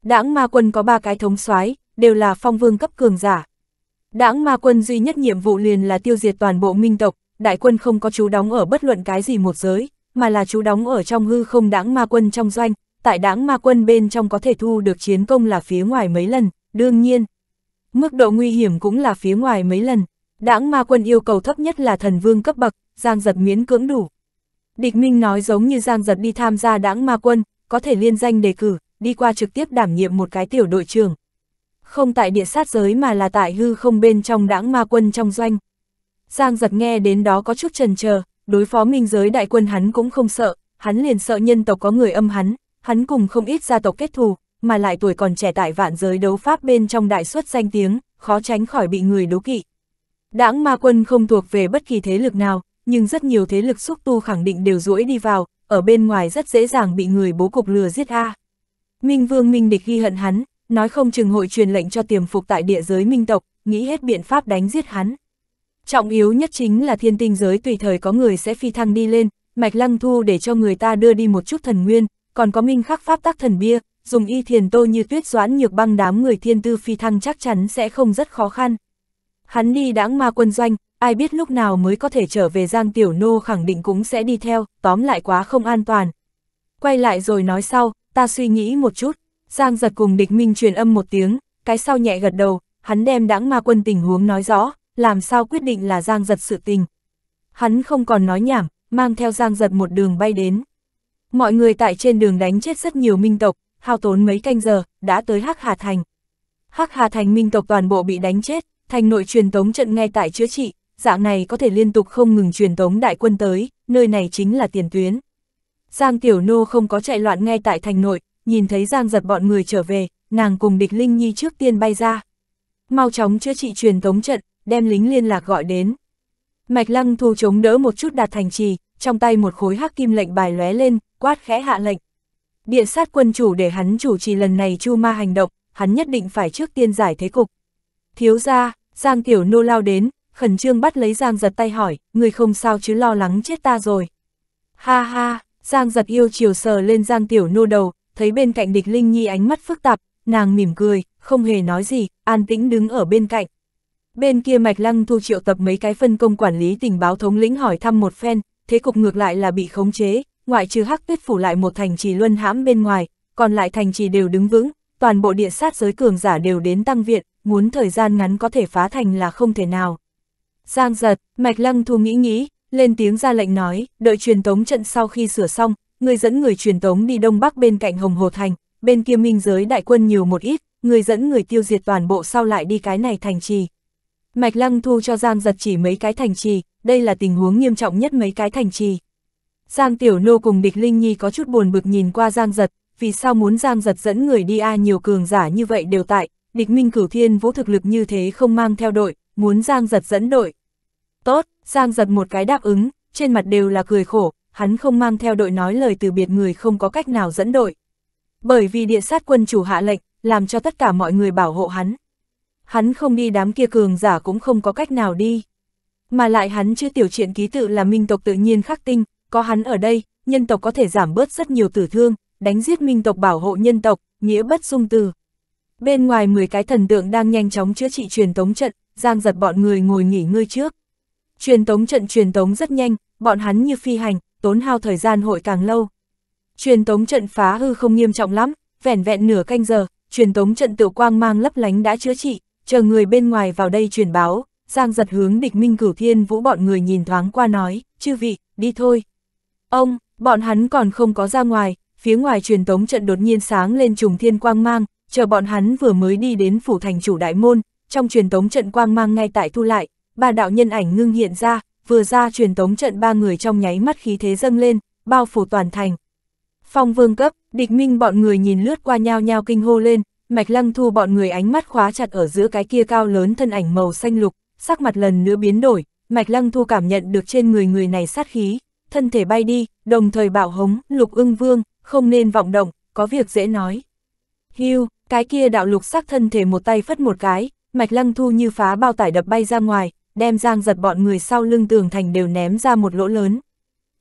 Đãng ma quân có ba cái thống soái đều là phong vương cấp cường giả. Đãng ma quân duy nhất nhiệm vụ liền là tiêu diệt toàn bộ minh tộc, đại quân không có chú đóng ở bất luận cái gì một giới, mà là chú đóng ở trong hư không đáng ma quân trong doanh, tại đáng ma quân bên trong có thể thu được chiến công là phía ngoài mấy lần, đương nhiên. Mức độ nguy hiểm cũng là phía ngoài mấy lần, đáng ma quân yêu cầu thấp nhất là thần vương cấp bậc, giang giật miễn cưỡng đủ. Địch Minh nói giống như giang giật đi tham gia đáng ma quân, có thể liên danh đề cử, đi qua trực tiếp đảm nhiệm một cái tiểu đội trưởng. Không tại địa sát giới mà là tại hư không bên trong đáng ma quân trong doanh. Giang giật nghe đến đó có chút trần chờ đối phó minh giới đại quân hắn cũng không sợ, hắn liền sợ nhân tộc có người âm hắn, hắn cùng không ít gia tộc kết thù, mà lại tuổi còn trẻ tại vạn giới đấu pháp bên trong đại xuất danh tiếng, khó tránh khỏi bị người đố kỵ. Đãng ma quân không thuộc về bất kỳ thế lực nào, nhưng rất nhiều thế lực xúc tu khẳng định đều rũi đi vào, ở bên ngoài rất dễ dàng bị người bố cục lừa giết a. Minh vương minh địch ghi hận hắn, nói không chừng hội truyền lệnh cho tiềm phục tại địa giới minh tộc, nghĩ hết biện pháp đánh giết hắn. Trọng yếu nhất chính là thiên tinh giới tùy thời có người sẽ phi thăng đi lên, mạch lăng thu để cho người ta đưa đi một chút thần nguyên, còn có minh khắc pháp tác thần bia, dùng y thiền tô như tuyết doãn nhược băng đám người thiên tư phi thăng chắc chắn sẽ không rất khó khăn. Hắn đi đãng ma quân doanh, ai biết lúc nào mới có thể trở về Giang Tiểu Nô khẳng định cũng sẽ đi theo, tóm lại quá không an toàn. Quay lại rồi nói sau, ta suy nghĩ một chút, Giang giật cùng địch minh truyền âm một tiếng, cái sau nhẹ gật đầu, hắn đem đãng ma quân tình huống nói rõ, làm sao quyết định là Giang Giật sự tình. Hắn không còn nói nhảm, mang theo Giang Giật một đường bay đến. Mọi người tại trên đường đánh chết rất nhiều minh tộc, hao tốn mấy canh giờ, đã tới Hắc Hà Thành. Hắc Hà Thành minh tộc toàn bộ bị đánh chết, thành nội truyền tống trận ngay tại chữa trị, dạng này có thể liên tục không ngừng truyền tống đại quân tới, nơi này chính là tiền tuyến. Giang Tiểu Nô không có chạy loạn ngay tại thành nội, nhìn thấy Giang giật bọn người trở về, nàng cùng địch Linh Nhi trước tiên bay ra. Mau chóng chữa trị truyền tống trận, đem lính liên lạc gọi đến. Mạch Lăng Thu chống đỡ một chút đạt thành trì, trong tay một khối hắc kim lệnh bài lóe lên, quát khẽ hạ lệnh. Địa sát quân chủ để hắn chủ trì lần này chu ma hành động, hắn nhất định phải trước tiên giải thế cục. Thiếu ra, Giang Tiểu Nô lao đến, khẩn trương bắt lấy Giang giật tay hỏi, người không sao chứ lo lắng chết ta rồi. Ha ha, Giang giật yêu chiều sờ lên Giang Tiểu Nô đầu, thấy bên cạnh địch Linh Nhi ánh mắt phức tạp, nàng mỉm cười, không hề nói gì, an tĩnh đứng ở bên cạnh. Bên kia Mạch Lăng Thu triệu tập mấy cái phân công quản lý tình báo thống lĩnh hỏi thăm một phen, thế cục ngược lại là bị khống chế, ngoại trừ Hắc Tuyết phủ lại một thành trì luân hãm bên ngoài, còn lại thành trì đều đứng vững, toàn bộ địa sát giới cường giả đều đến tăng viện, muốn thời gian ngắn có thể phá thành là không thể nào. Giang giật, Mạch Lăng Thu nghĩ nghĩ, lên tiếng ra lệnh nói, đợi truyền tống trận sau khi sửa xong, người dẫn người truyền tống đi đông bắc bên cạnh Hồng Hồ Thành, bên kia minh giới đại quân nhiều một ít, người dẫn người tiêu diệt toàn bộ sau lại đi cái này thành trì. Mạch Lăng Thu cho Giang giật chỉ mấy cái thành trì, đây là tình huống nghiêm trọng nhất mấy cái thành trì. Giang Tiểu Nô cùng Địch Linh Nhi có chút buồn bực nhìn qua Giang giật, vì sao muốn Giang giật dẫn người đi a nhiều cường giả như vậy đều tại, địch minh cửu thiên vũ thực lực như thế không mang theo đội, muốn Giang giật dẫn đội. Tốt, Giang giật một cái đáp ứng, trên mặt đều là cười khổ, hắn không mang theo đội nói lời từ biệt người không có cách nào dẫn đội. Bởi vì địa sát quân chủ hạ lệnh, làm cho tất cả mọi người bảo hộ hắn hắn không đi đám kia cường giả cũng không có cách nào đi. Mà lại hắn chưa tiểu chuyện ký tự là minh tộc tự nhiên khắc tinh, có hắn ở đây, nhân tộc có thể giảm bớt rất nhiều tử thương, đánh giết minh tộc bảo hộ nhân tộc, nghĩa bất dung từ. Bên ngoài 10 cái thần tượng đang nhanh chóng chữa trị truyền tống trận, giang giật bọn người ngồi nghỉ ngơi trước. Truyền tống trận truyền tống rất nhanh, bọn hắn như phi hành, tốn hao thời gian hội càng lâu. Truyền tống trận phá hư không nghiêm trọng lắm, vẻn vẹn nửa canh giờ, truyền tống trận tự quang mang lấp lánh đã chữa trị, chờ người bên ngoài vào đây truyền báo, Giang giật hướng địch minh cửu thiên vũ bọn người nhìn thoáng qua nói, chư vị, đi thôi. Ông, bọn hắn còn không có ra ngoài, phía ngoài truyền tống trận đột nhiên sáng lên trùng thiên quang mang, chờ bọn hắn vừa mới đi đến phủ thành chủ đại môn, trong truyền tống trận quang mang ngay tại thu lại, ba đạo nhân ảnh ngưng hiện ra, vừa ra truyền tống trận ba người trong nháy mắt khí thế dâng lên, bao phủ toàn thành. Phong vương cấp, địch minh bọn người nhìn lướt qua nhau nhau kinh hô lên, Mạch Lăng Thu bọn người ánh mắt khóa chặt ở giữa cái kia cao lớn thân ảnh màu xanh lục, sắc mặt lần nữa biến đổi, Mạch Lăng Thu cảm nhận được trên người người này sát khí, thân thể bay đi, đồng thời bảo hống, lục ưng vương, không nên vọng động, có việc dễ nói. Hưu, cái kia đạo lục sắc thân thể một tay phất một cái, Mạch Lăng Thu như phá bao tải đập bay ra ngoài, đem giang giật bọn người sau lưng tường thành đều ném ra một lỗ lớn.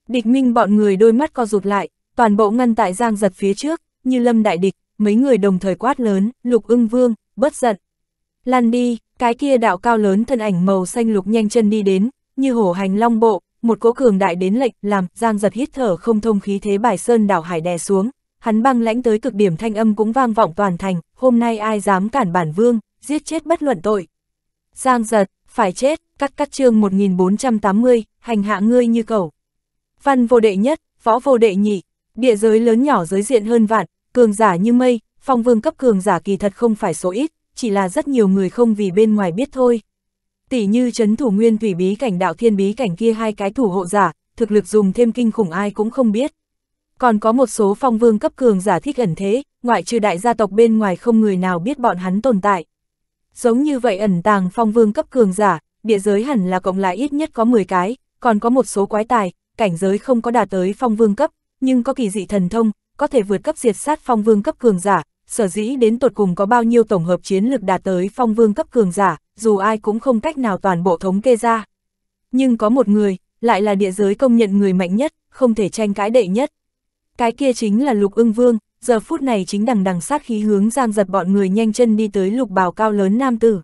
Địch minh bọn người đôi mắt co rụt lại, toàn bộ ngăn tại giang giật phía trước, như lâm đại địch, mấy người đồng thời quát lớn, lục ưng vương, bất giận. Lan đi, cái kia đạo cao lớn thân ảnh màu xanh lục nhanh chân đi đến, như hổ hành long bộ, một cỗ cường đại đến lệnh làm giang giật hít thở không thông khí thế bài sơn đảo hải đè xuống, hắn băng lãnh tới cực điểm thanh âm cũng vang vọng toàn thành, hôm nay ai dám cản bản vương, giết chết bất luận tội. Giang giật, phải chết, cắt cắt chương 1480, hành hạ ngươi như cầu. Văn vô đệ nhất, võ vô đệ nhị, địa giới lớn nhỏ giới diện hơn vạn, cường giả như mây, phong vương cấp cường giả kỳ thật không phải số ít, chỉ là rất nhiều người không vì bên ngoài biết thôi. Tỷ như chấn thủ nguyên thủy bí cảnh đạo thiên bí cảnh kia hai cái thủ hộ giả, thực lực dùng thêm kinh khủng ai cũng không biết. Còn có một số phong vương cấp cường giả thích ẩn thế, ngoại trừ đại gia tộc bên ngoài không người nào biết bọn hắn tồn tại. Giống như vậy ẩn tàng phong vương cấp cường giả, địa giới hẳn là cộng lại ít nhất có 10 cái, còn có một số quái tài, cảnh giới không có đạt tới phong vương cấp, nhưng có kỳ dị thần thông, có thể vượt cấp diệt sát phong vương cấp cường giả, sở dĩ đến tột cùng có bao nhiêu tổng hợp chiến lực đạt tới phong vương cấp cường giả, dù ai cũng không cách nào toàn bộ thống kê ra. Nhưng có một người, lại là địa giới công nhận người mạnh nhất, không thể tranh cãi đệ nhất. Cái kia chính là lục ưng vương, giờ phút này chính đằng đằng sát khí hướng giang giật bọn người nhanh chân đi tới lục bào cao lớn nam tử.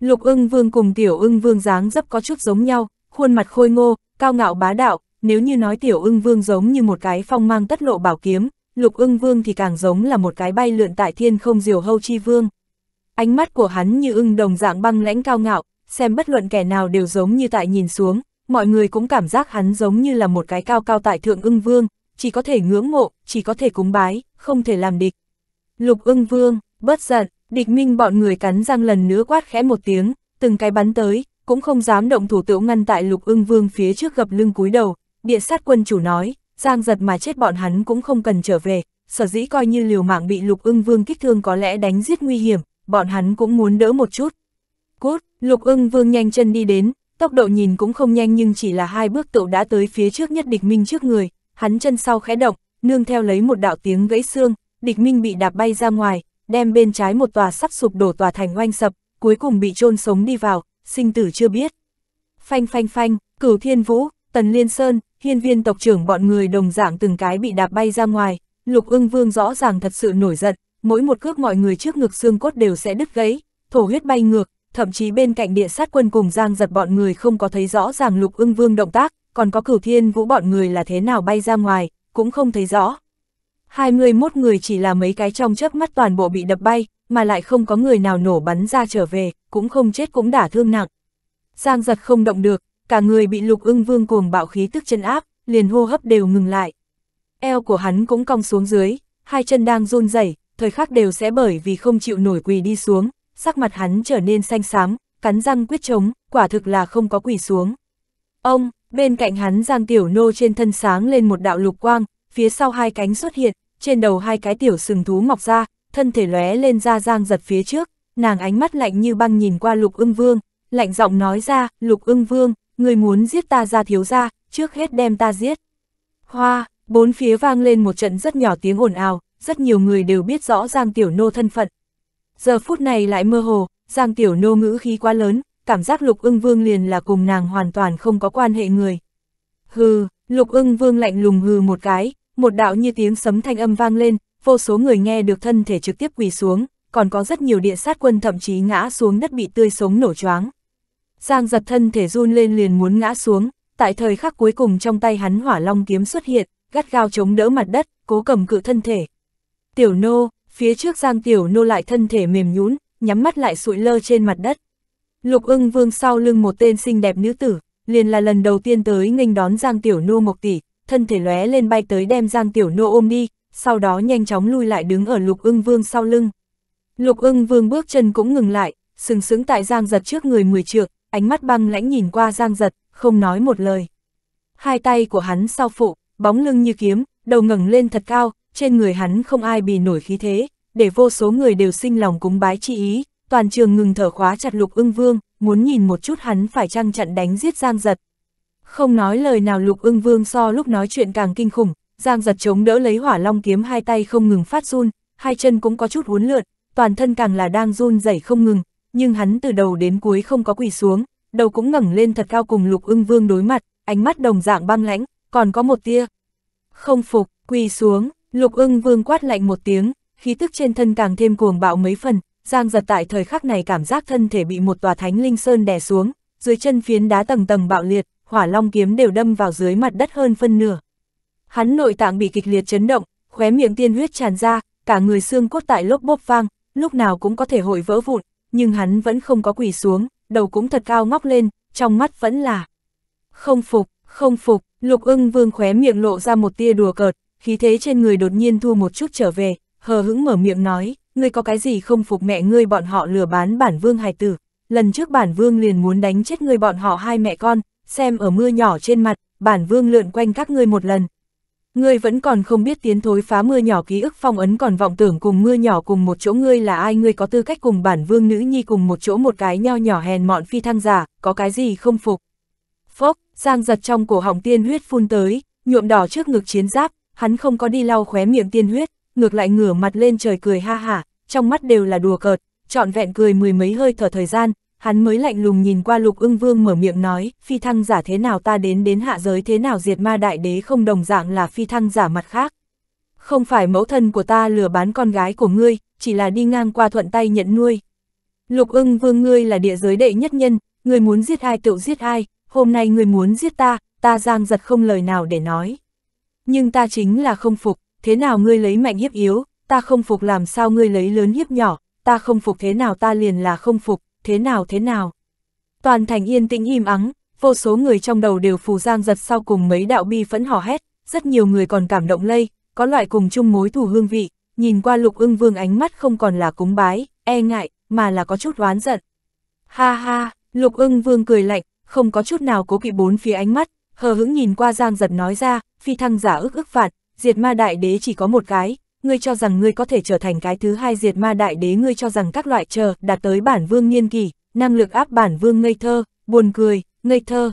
Lục ưng vương cùng tiểu ưng vương dáng dấp có chút giống nhau, khuôn mặt khôi ngô, cao ngạo bá đạo, nếu như nói tiểu ưng vương giống như một cái phong mang tất lộ bảo kiếm, lục ưng vương thì càng giống là một cái bay lượn tại thiên không diều hâu chi vương. Ánh mắt của hắn như ưng đồng dạng băng lãnh cao ngạo, xem bất luận kẻ nào đều giống như tại nhìn xuống, mọi người cũng cảm giác hắn giống như là một cái cao cao tại thượng ưng vương, chỉ có thể ngưỡng mộ, chỉ có thể cúng bái, không thể làm địch. Lục ưng vương, bất giận, địch minh bọn người cắn răng lần nữa quát khẽ một tiếng, từng cái bắn tới, cũng không dám động thủ tiểu ngăn tại lục ưng vương phía trước gập lưng cúi đầu, địa sát quân chủ nói, Giang giật mà chết bọn hắn cũng không cần trở về, sở dĩ coi như liều mạng bị lục ưng vương kích thương có lẽ đánh giết nguy hiểm, bọn hắn cũng muốn đỡ một chút. Cút, lục ưng vương nhanh chân đi đến, tốc độ nhìn cũng không nhanh nhưng chỉ là hai bước tựu đã tới phía trước nhất địch minh trước người, hắn chân sau khẽ động, nương theo lấy một đạo tiếng gãy xương, địch minh bị đạp bay ra ngoài, đem bên trái một tòa sắp sụp đổ tòa thành oanh sập, cuối cùng bị chôn sống đi vào, sinh tử chưa biết. Phanh phanh phanh, cửu thiên vũ, Tần Liên Sơn, hiên viên tộc trưởng bọn người đồng dạng từng cái bị đạp bay ra ngoài, lục ưng vương rõ ràng thật sự nổi giận, mỗi một cước mọi người trước ngực xương cốt đều sẽ đứt gãy, thổ huyết bay ngược, thậm chí bên cạnh địa sát quân cùng giang giật bọn người không có thấy rõ ràng lục ưng vương động tác, còn có cửu thiên vũ bọn người là thế nào bay ra ngoài, cũng không thấy rõ. 21 người chỉ là mấy cái trong chớp mắt toàn bộ bị đập bay, mà lại không có người nào nổ bắn ra trở về, cũng không chết cũng đả thương nặng. Giang giật không động được, cả người bị lục ưng vương cuồng bạo khí tức chân áp, liền hô hấp đều ngừng lại. Eo của hắn cũng cong xuống dưới, hai chân đang run rẩy, thời khắc đều sẽ bởi vì không chịu nổi quỳ đi xuống, sắc mặt hắn trở nên xanh xám, cắn răng quyết chống, quả thực là không có quỳ xuống. Ông, bên cạnh hắn Giang Tiểu Nô trên thân sáng lên một đạo lục quang, phía sau hai cánh xuất hiện, trên đầu hai cái tiểu sừng thú mọc ra, thân thể lóe lên ra Giang giật phía trước, nàng ánh mắt lạnh như băng nhìn qua lục ưng vương, lạnh giọng nói ra, lục ưng vương, người muốn giết ta ra thiếu ra, trước hết đem ta giết. Hoa, bốn phía vang lên một trận rất nhỏ tiếng ồn ào, rất nhiều người đều biết rõ Giang Tiểu Nô thân phận. Giờ phút này lại mơ hồ, Giang Tiểu Nô ngữ khí quá lớn, cảm giác Lục ưng vương liền là cùng nàng hoàn toàn không có quan hệ người. Hừ, Lục ưng vương lạnh lùng hừ một cái, một đạo như tiếng sấm thanh âm vang lên, vô số người nghe được thân thể trực tiếp quỳ xuống, còn có rất nhiều địa sát quân thậm chí ngã xuống đất bị tươi sống nổ choáng. Giang giật thân thể run lên liền muốn ngã xuống, tại thời khắc cuối cùng trong tay hắn hỏa long kiếm xuất hiện, gắt gao chống đỡ mặt đất, cố cầm cự thân thể. Tiểu nô, phía trước giang tiểu nô lại thân thể mềm nhún, nhắm mắt lại sụi lơ trên mặt đất. Lục ưng vương sau lưng một tên xinh đẹp nữ tử, liền là lần đầu tiên tới nghênh đón giang tiểu nô một tỷ, thân thể lóe lên bay tới đem giang tiểu nô ôm đi, sau đó nhanh chóng lui lại đứng ở lục ưng vương sau lưng. Lục ưng vương bước chân cũng ngừng lại, sừng sững tại giang giật trước người mười trượng, ánh mắt băng lãnh nhìn qua Giang Giật, không nói một lời. Hai tay của hắn sau phụ, bóng lưng như kiếm, đầu ngẩng lên thật cao, trên người hắn không ai bì nổi khí thế, để vô số người đều sinh lòng cúng bái chi ý, toàn trường ngừng thở khóa chặt Lục Ưng Vương, muốn nhìn một chút hắn phải chăng chặn đánh giết Giang Giật. Không nói lời nào Lục Ưng Vương so lúc nói chuyện càng kinh khủng, Giang Giật chống đỡ lấy Hỏa Long kiếm hai tay không ngừng phát run, hai chân cũng có chút uốn lượn, toàn thân càng là đang run rẩy không ngừng, nhưng hắn từ đầu đến cuối không có quỳ xuống, đầu cũng ngẩng lên thật cao cùng lục ưng vương đối mặt, ánh mắt đồng dạng băng lãnh, còn có một tia. Không phục, quỳ xuống, lục ưng vương quát lạnh một tiếng, khí tức trên thân càng thêm cuồng bạo mấy phần, giang giật tại thời khắc này cảm giác thân thể bị một tòa thánh linh sơn đè xuống, dưới chân phiến đá tầng tầng bạo liệt, hỏa long kiếm đều đâm vào dưới mặt đất hơn phân nửa. Hắn nội tạng bị kịch liệt chấn động, khóe miệng tiên huyết tràn ra, cả người xương cốt tại lốc bốc vang, lúc nào cũng có thể hội vỡ vụn, nhưng hắn vẫn không có quỳ xuống, đầu cũng thật cao ngóc lên, trong mắt vẫn là không phục, không phục, lục ưng vương khóe miệng lộ ra một tia đùa cợt, khí thế trên người đột nhiên thua một chút trở về, hờ hững mở miệng nói, ngươi có cái gì không phục mẹ ngươi bọn họ lừa bán bản vương hài tử, lần trước bản vương liền muốn đánh chết ngươi bọn họ hai mẹ con, xem ở mưa nhỏ trên mặt, bản vương lượn quanh các ngươi một lần, Ngươi vẫn còn không biết tiến thối phá mưa nhỏ ký ức phong ấn còn vọng tưởng cùng mưa nhỏ cùng một chỗ ngươi là ai ngươi có tư cách cùng bản vương nữ nhi cùng một chỗ một cái nho nhỏ hèn mọn phi thăng giả, có cái gì không phục. Phốc, giang giật trong cổ họng tiên huyết phun tới, nhuộm đỏ trước ngực chiến giáp, hắn không có đi lau khóe miệng tiên huyết, ngược lại ngửa mặt lên trời cười ha hả, trong mắt đều là đùa cợt, trọn vẹn cười mười mấy hơi thở thời gian, hắn mới lạnh lùng nhìn qua lục ưng vương mở miệng nói, phi thăng giả thế nào ta đến đến hạ giới thế nào diệt ma đại đế không đồng dạng là phi thăng giả mặt khác. Không phải mẫu thân của ta lừa bán con gái của ngươi, chỉ là đi ngang qua thuận tay nhận nuôi. Lục ưng vương ngươi là địa giới đệ nhất nhân, ngươi muốn giết ai tự giết ai, hôm nay ngươi muốn giết ta, ta giang giật không lời nào để nói. Nhưng ta chính là không phục, thế nào ngươi lấy mạnh hiếp yếu, ta không phục làm sao ngươi lấy lớn hiếp nhỏ, ta không phục thế nào ta liền là không phục, thế nào thế nào. Toàn thành yên tĩnh im ắng, vô số người trong đầu đều phù giang giật sau cùng mấy đạo bi phẫn hò hét, rất nhiều người còn cảm động lây, có loại cùng chung mối thù hương vị, nhìn qua lục ưng vương ánh mắt không còn là cúng bái, e ngại, mà là có chút oán giận. Ha ha, lục ưng vương cười lạnh, không có chút nào cố kỵ bốn phía ánh mắt, hờ hững nhìn qua giang giật nói ra, phi thăng giả ức ức phạt, diệt ma đại đế chỉ có một cái, ngươi cho rằng ngươi có thể trở thành cái thứ hai diệt ma đại đế ngươi cho rằng các loại chờ đạt tới bản vương niên kỷ, năng lực áp bản vương ngây thơ, buồn cười, ngây thơ.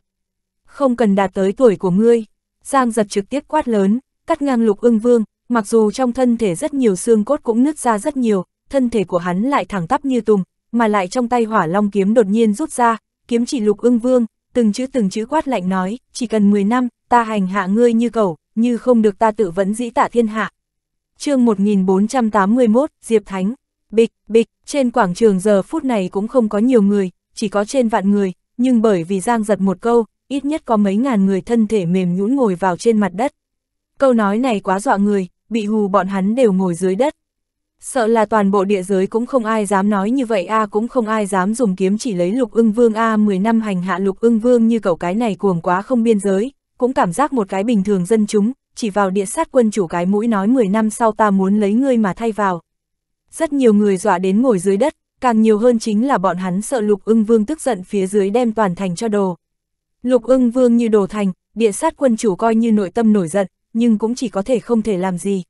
Không cần đạt tới tuổi của ngươi, Giang giật trực tiếp quát lớn, cắt ngang lục ưng vương, mặc dù trong thân thể rất nhiều xương cốt cũng nứt ra rất nhiều, thân thể của hắn lại thẳng tắp như tùng, mà lại trong tay hỏa long kiếm đột nhiên rút ra, kiếm chỉ lục ưng vương, từng chữ từng chữ quát lạnh nói, chỉ cần 10 năm, ta hành hạ ngươi như cầu, như không được ta tự vẫn dĩ tả thiên hạ, chương 1481, Diệp Thánh, bịch, bịch, trên quảng trường giờ phút này cũng không có nhiều người, chỉ có trên vạn người, nhưng bởi vì Giang giật một câu, ít nhất có mấy ngàn người thân thể mềm nhũn ngồi vào trên mặt đất. Câu nói này quá dọa người, bị hù bọn hắn đều ngồi dưới đất. Sợ là toàn bộ địa giới cũng không ai dám nói như vậy A cũng không ai dám dùng kiếm chỉ lấy lục ưng vương A à, 10 năm hành hạ lục ưng vương như cậu cái này cuồng quá không biên giới, cũng cảm giác một cái bình thường dân chúng, chỉ vào địa sát quân chủ cái mũi nói 10 năm sau ta muốn lấy ngươi mà thay vào. Rất nhiều người dọa đến ngồi dưới đất, càng nhiều hơn chính là bọn hắn sợ lục ưng vương tức giận phía dưới đem toàn thành cho đồ. Lục ưng vương như đồ thành, địa sát quân chủ coi như nội tâm nổi giận, nhưng cũng chỉ có thể không thể làm gì.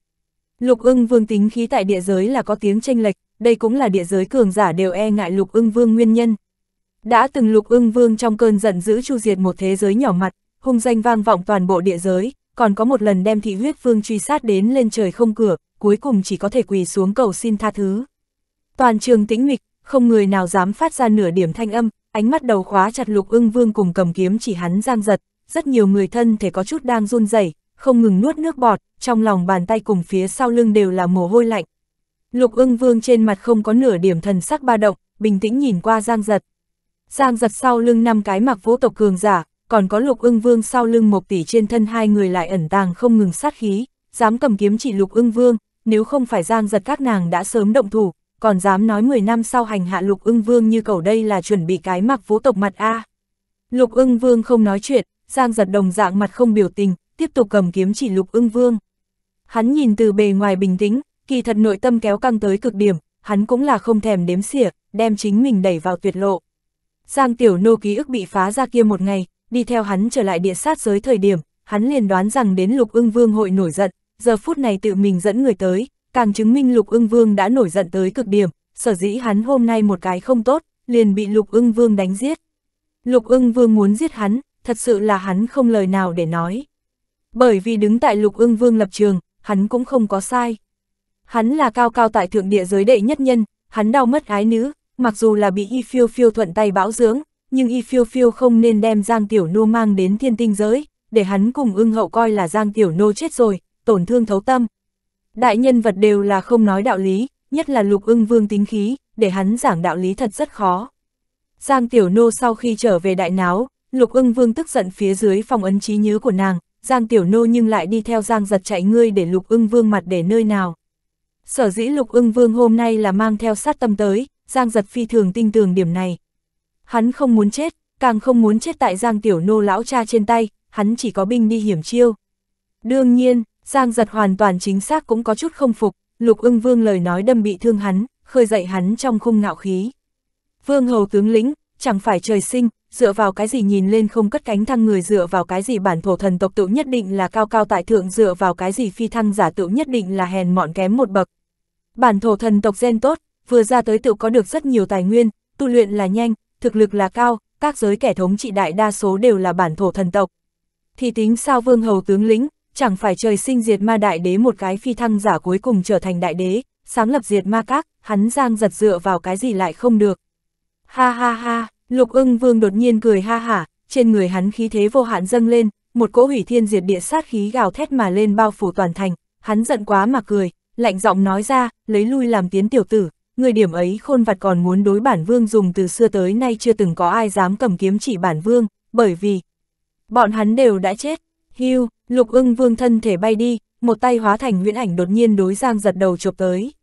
Lục ưng vương tính khí tại địa giới là có tiếng tranh lệch, đây cũng là địa giới cường giả đều e ngại lục ưng vương nguyên nhân. Đã từng lục ưng vương trong cơn giận dữ chu diệt một thế giới nhỏ mặt, hung danh vang vọng toàn bộ địa giới, còn có một lần đem thị huyết vương truy sát đến lên trời không cửa, cuối cùng chỉ có thể quỳ xuống cầu xin tha thứ. Toàn trường tĩnh mịch, không người nào dám phát ra nửa điểm thanh âm, ánh mắt đầu khóa chặt lục ưng vương cùng cầm kiếm chỉ hắn giang giật, rất nhiều người thân thể có chút đang run rẩy không ngừng nuốt nước bọt, trong lòng bàn tay cùng phía sau lưng đều là mồ hôi lạnh. Lục ưng vương trên mặt không có nửa điểm thần sắc ba động, bình tĩnh nhìn qua giang giật. Giang giật sau lưng năm cái mặc vũ tộc cường giả, còn có lục ưng vương sau lưng một tỷ trên thân hai người lại ẩn tàng không ngừng sát khí, dám cầm kiếm chỉ lục ưng vương, nếu không phải giang giật các nàng đã sớm động thủ, còn dám nói 10 năm sau hành hạ lục ưng vương như cầu đây là chuẩn bị cái mặc vũ tộc mặt A. Lục ưng vương không nói chuyện, giang giật đồng dạng mặt không biểu tình, tiếp tục cầm kiếm chỉ lục ưng vương. Hắn nhìn từ bề ngoài bình tĩnh, kỳ thật nội tâm kéo căng tới cực điểm, hắn cũng là không thèm đếm xỉa, đem chính mình đẩy vào tuyệt lộ. Giang tiểu nô ký ức bị phá ra kia một ngày, đi theo hắn trở lại địa sát giới thời điểm, hắn liền đoán rằng đến lục ưng vương hội nổi giận, giờ phút này tự mình dẫn người tới, càng chứng minh lục ưng vương đã nổi giận tới cực điểm, sở dĩ hắn hôm nay một cái không tốt, liền bị lục ưng vương đánh giết. Lục ưng vương muốn giết hắn, thật sự là hắn không lời nào để nói. Bởi vì đứng tại lục ưng vương lập trường, hắn cũng không có sai. Hắn là cao cao tại thượng địa giới đệ nhất nhân, hắn đau mất ái nữ, mặc dù là bị y phiêu phiêu thuận tay bão dưỡng, nhưng y phiêu phiêu không nên đem Giang Tiểu Nô mang đến thiên tinh giới, để hắn cùng ưng hậu coi là Giang Tiểu Nô chết rồi, tổn thương thấu tâm. Đại nhân vật đều là không nói đạo lý, nhất là lục ưng vương tính khí, để hắn giảng đạo lý thật rất khó. Giang Tiểu Nô sau khi trở về đại náo, lục ưng vương tức giận phía dưới phòng ấn trí nhớ của nàng, Giang Tiểu Nô nhưng lại đi theo Giang giật chạy ngươi để lục ưng vương mặt để nơi nào. Sở dĩ lục ưng vương hôm nay là mang theo sát tâm tới, Giang giật phi thường tinh tường điểm này, Hắn không muốn chết, càng không muốn chết tại Giang Tiểu Nô lão cha trên tay, hắn chỉ có binh đi hiểm chiêu. Đương nhiên, Giang giật hoàn toàn chính xác cũng có chút không phục, Lục ưng vương lời nói đâm bị thương hắn, khơi dậy hắn trong khung ngạo khí. Vương hầu tướng lĩnh, chẳng phải trời sinh, dựa vào cái gì nhìn lên không cất cánh thăng người dựa vào cái gì bản thổ thần tộc tự nhất định là cao cao tại thượng dựa vào cái gì phi thăng giả tự nhất định là hèn mọn kém một bậc. Bản thổ thần tộc gen tốt, vừa ra tới tự có được rất nhiều tài nguyên, tu luyện là nhanh, thực lực là cao, các giới kẻ thống trị đại đa số đều là bản thổ thần tộc. Thì tính sao vương hầu tướng lĩnh, chẳng phải trời sinh diệt ma đại đế một cái phi thăng giả cuối cùng trở thành đại đế, sáng lập diệt ma các, hắn giang giật dựa vào cái gì lại không được. Ha ha ha, lục ưng vương đột nhiên cười ha hả, trên người hắn khí thế vô hạn dâng lên, một cỗ hủy thiên diệt địa sát khí gào thét mà lên bao phủ toàn thành, hắn giận quá mà cười, lạnh giọng nói ra, lấy lui làm tiến tiểu tử, người điểm ấy khôn vặt còn muốn đối bản vương dùng từ xưa tới nay chưa từng có ai dám cầm kiếm chỉ bản vương, bởi vì bọn hắn đều đã chết. Hưu, lục ưng vương thân thể bay đi, một tay hóa thành nguyễn ảnh đột nhiên đối Giang giật đầu chụp tới.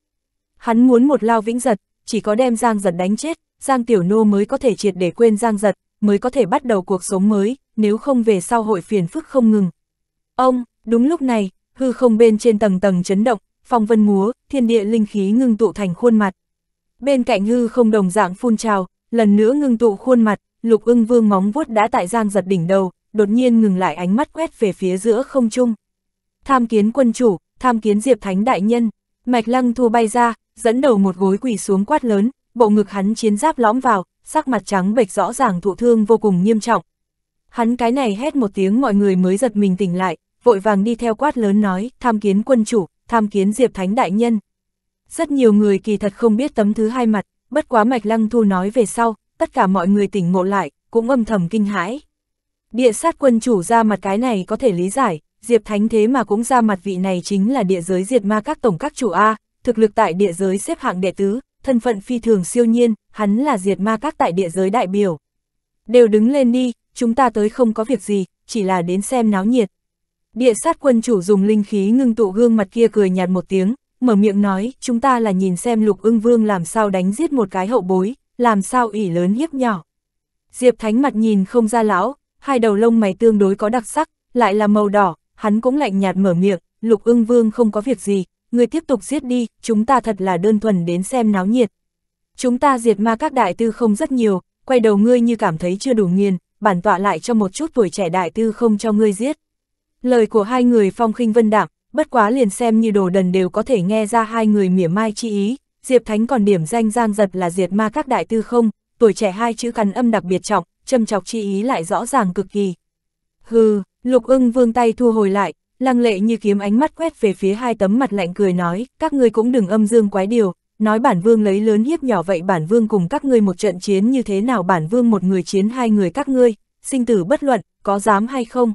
Hắn muốn một lao vĩnh giật, chỉ có đem Giang giật đánh chết, Giang Tiểu Nô mới có thể triệt để quên Giang giật, mới có thể bắt đầu cuộc sống mới, nếu không về sau hội phiền phức không ngừng. Ông, đúng lúc này, hư không bên trên tầng tầng chấn động, phong vân múa, thiên địa linh khí ngưng tụ thành khuôn mặt. Bên cạnh hư không đồng dạng phun trào, lần nữa ngưng tụ khuôn mặt, lục ưng vương móng vuốt đã tại giang giật đỉnh đầu, đột nhiên ngừng lại ánh mắt quét về phía giữa không trung. Tham kiến quân chủ, tham kiến diệp thánh đại nhân, mạch lăng thu bay ra, dẫn đầu một gối quỳ xuống quát lớn, bộ ngực hắn chiến giáp lõm vào, sắc mặt trắng bệch rõ ràng thụ thương vô cùng nghiêm trọng. Hắn cái này hét một tiếng mọi người mới giật mình tỉnh lại, vội vàng đi theo quát lớn nói, tham kiến quân chủ, tham kiến Diệp Thánh Đại Nhân. Rất nhiều người kỳ thật không biết tấm thứ hai mặt, bất quá Mạch Lăng Thu nói về sau, tất cả mọi người tỉnh ngộ lại, cũng âm thầm kinh hãi. Địa sát quân chủ ra mặt cái này có thể lý giải, Diệp Thánh thế mà cũng ra mặt vị này chính là địa giới diệt ma các tổng các chủ A, thực lực tại địa giới xếp hạng đệ tứ, thân phận phi thường siêu nhiên, hắn là diệt ma các tại địa giới đại biểu. Đều đứng lên đi, chúng ta tới không có việc gì, chỉ là đến xem náo nhiệt. Địa sát quân chủ dùng linh khí ngưng tụ gương mặt kia cười nhạt một tiếng, mở miệng nói, chúng ta là nhìn xem lục ưng vương làm sao đánh giết một cái hậu bối, làm sao ủy lớn hiếp nhỏ. Diệp Thánh mặt nhìn không ra lão, hai đầu lông mày tương đối có đặc sắc, lại là màu đỏ, hắn cũng lạnh nhạt mở miệng, lục ưng vương không có việc gì, người tiếp tục giết đi, chúng ta thật là đơn thuần đến xem náo nhiệt. Chúng ta diệt ma các đại tư không rất nhiều, quay đầu ngươi như cảm thấy chưa đủ nghiền, bản tọa lại cho một chút tuổi trẻ đại tư không cho ngươi giết. Lời của hai người Phong khinh Vân Đạm, bất quá liền xem như đồ đần đều có thể nghe ra hai người mỉa mai chi ý, Diệp Thánh còn điểm danh Giang Giật là diệt ma các đại tư không, tuổi trẻ hai chữ cắn âm đặc biệt trọng, châm chọc chi ý lại rõ ràng cực kỳ. Hừ, Lục Ưng vương tay thu hồi lại, lăng lệ như kiếm ánh mắt quét về phía hai tấm mặt lạnh cười nói, các ngươi cũng đừng âm dương quái điều, nói bản vương lấy lớn hiếp nhỏ vậy bản vương cùng các ngươi một trận chiến như thế nào bản vương một người chiến hai người các ngươi, sinh tử bất luận, có dám hay không?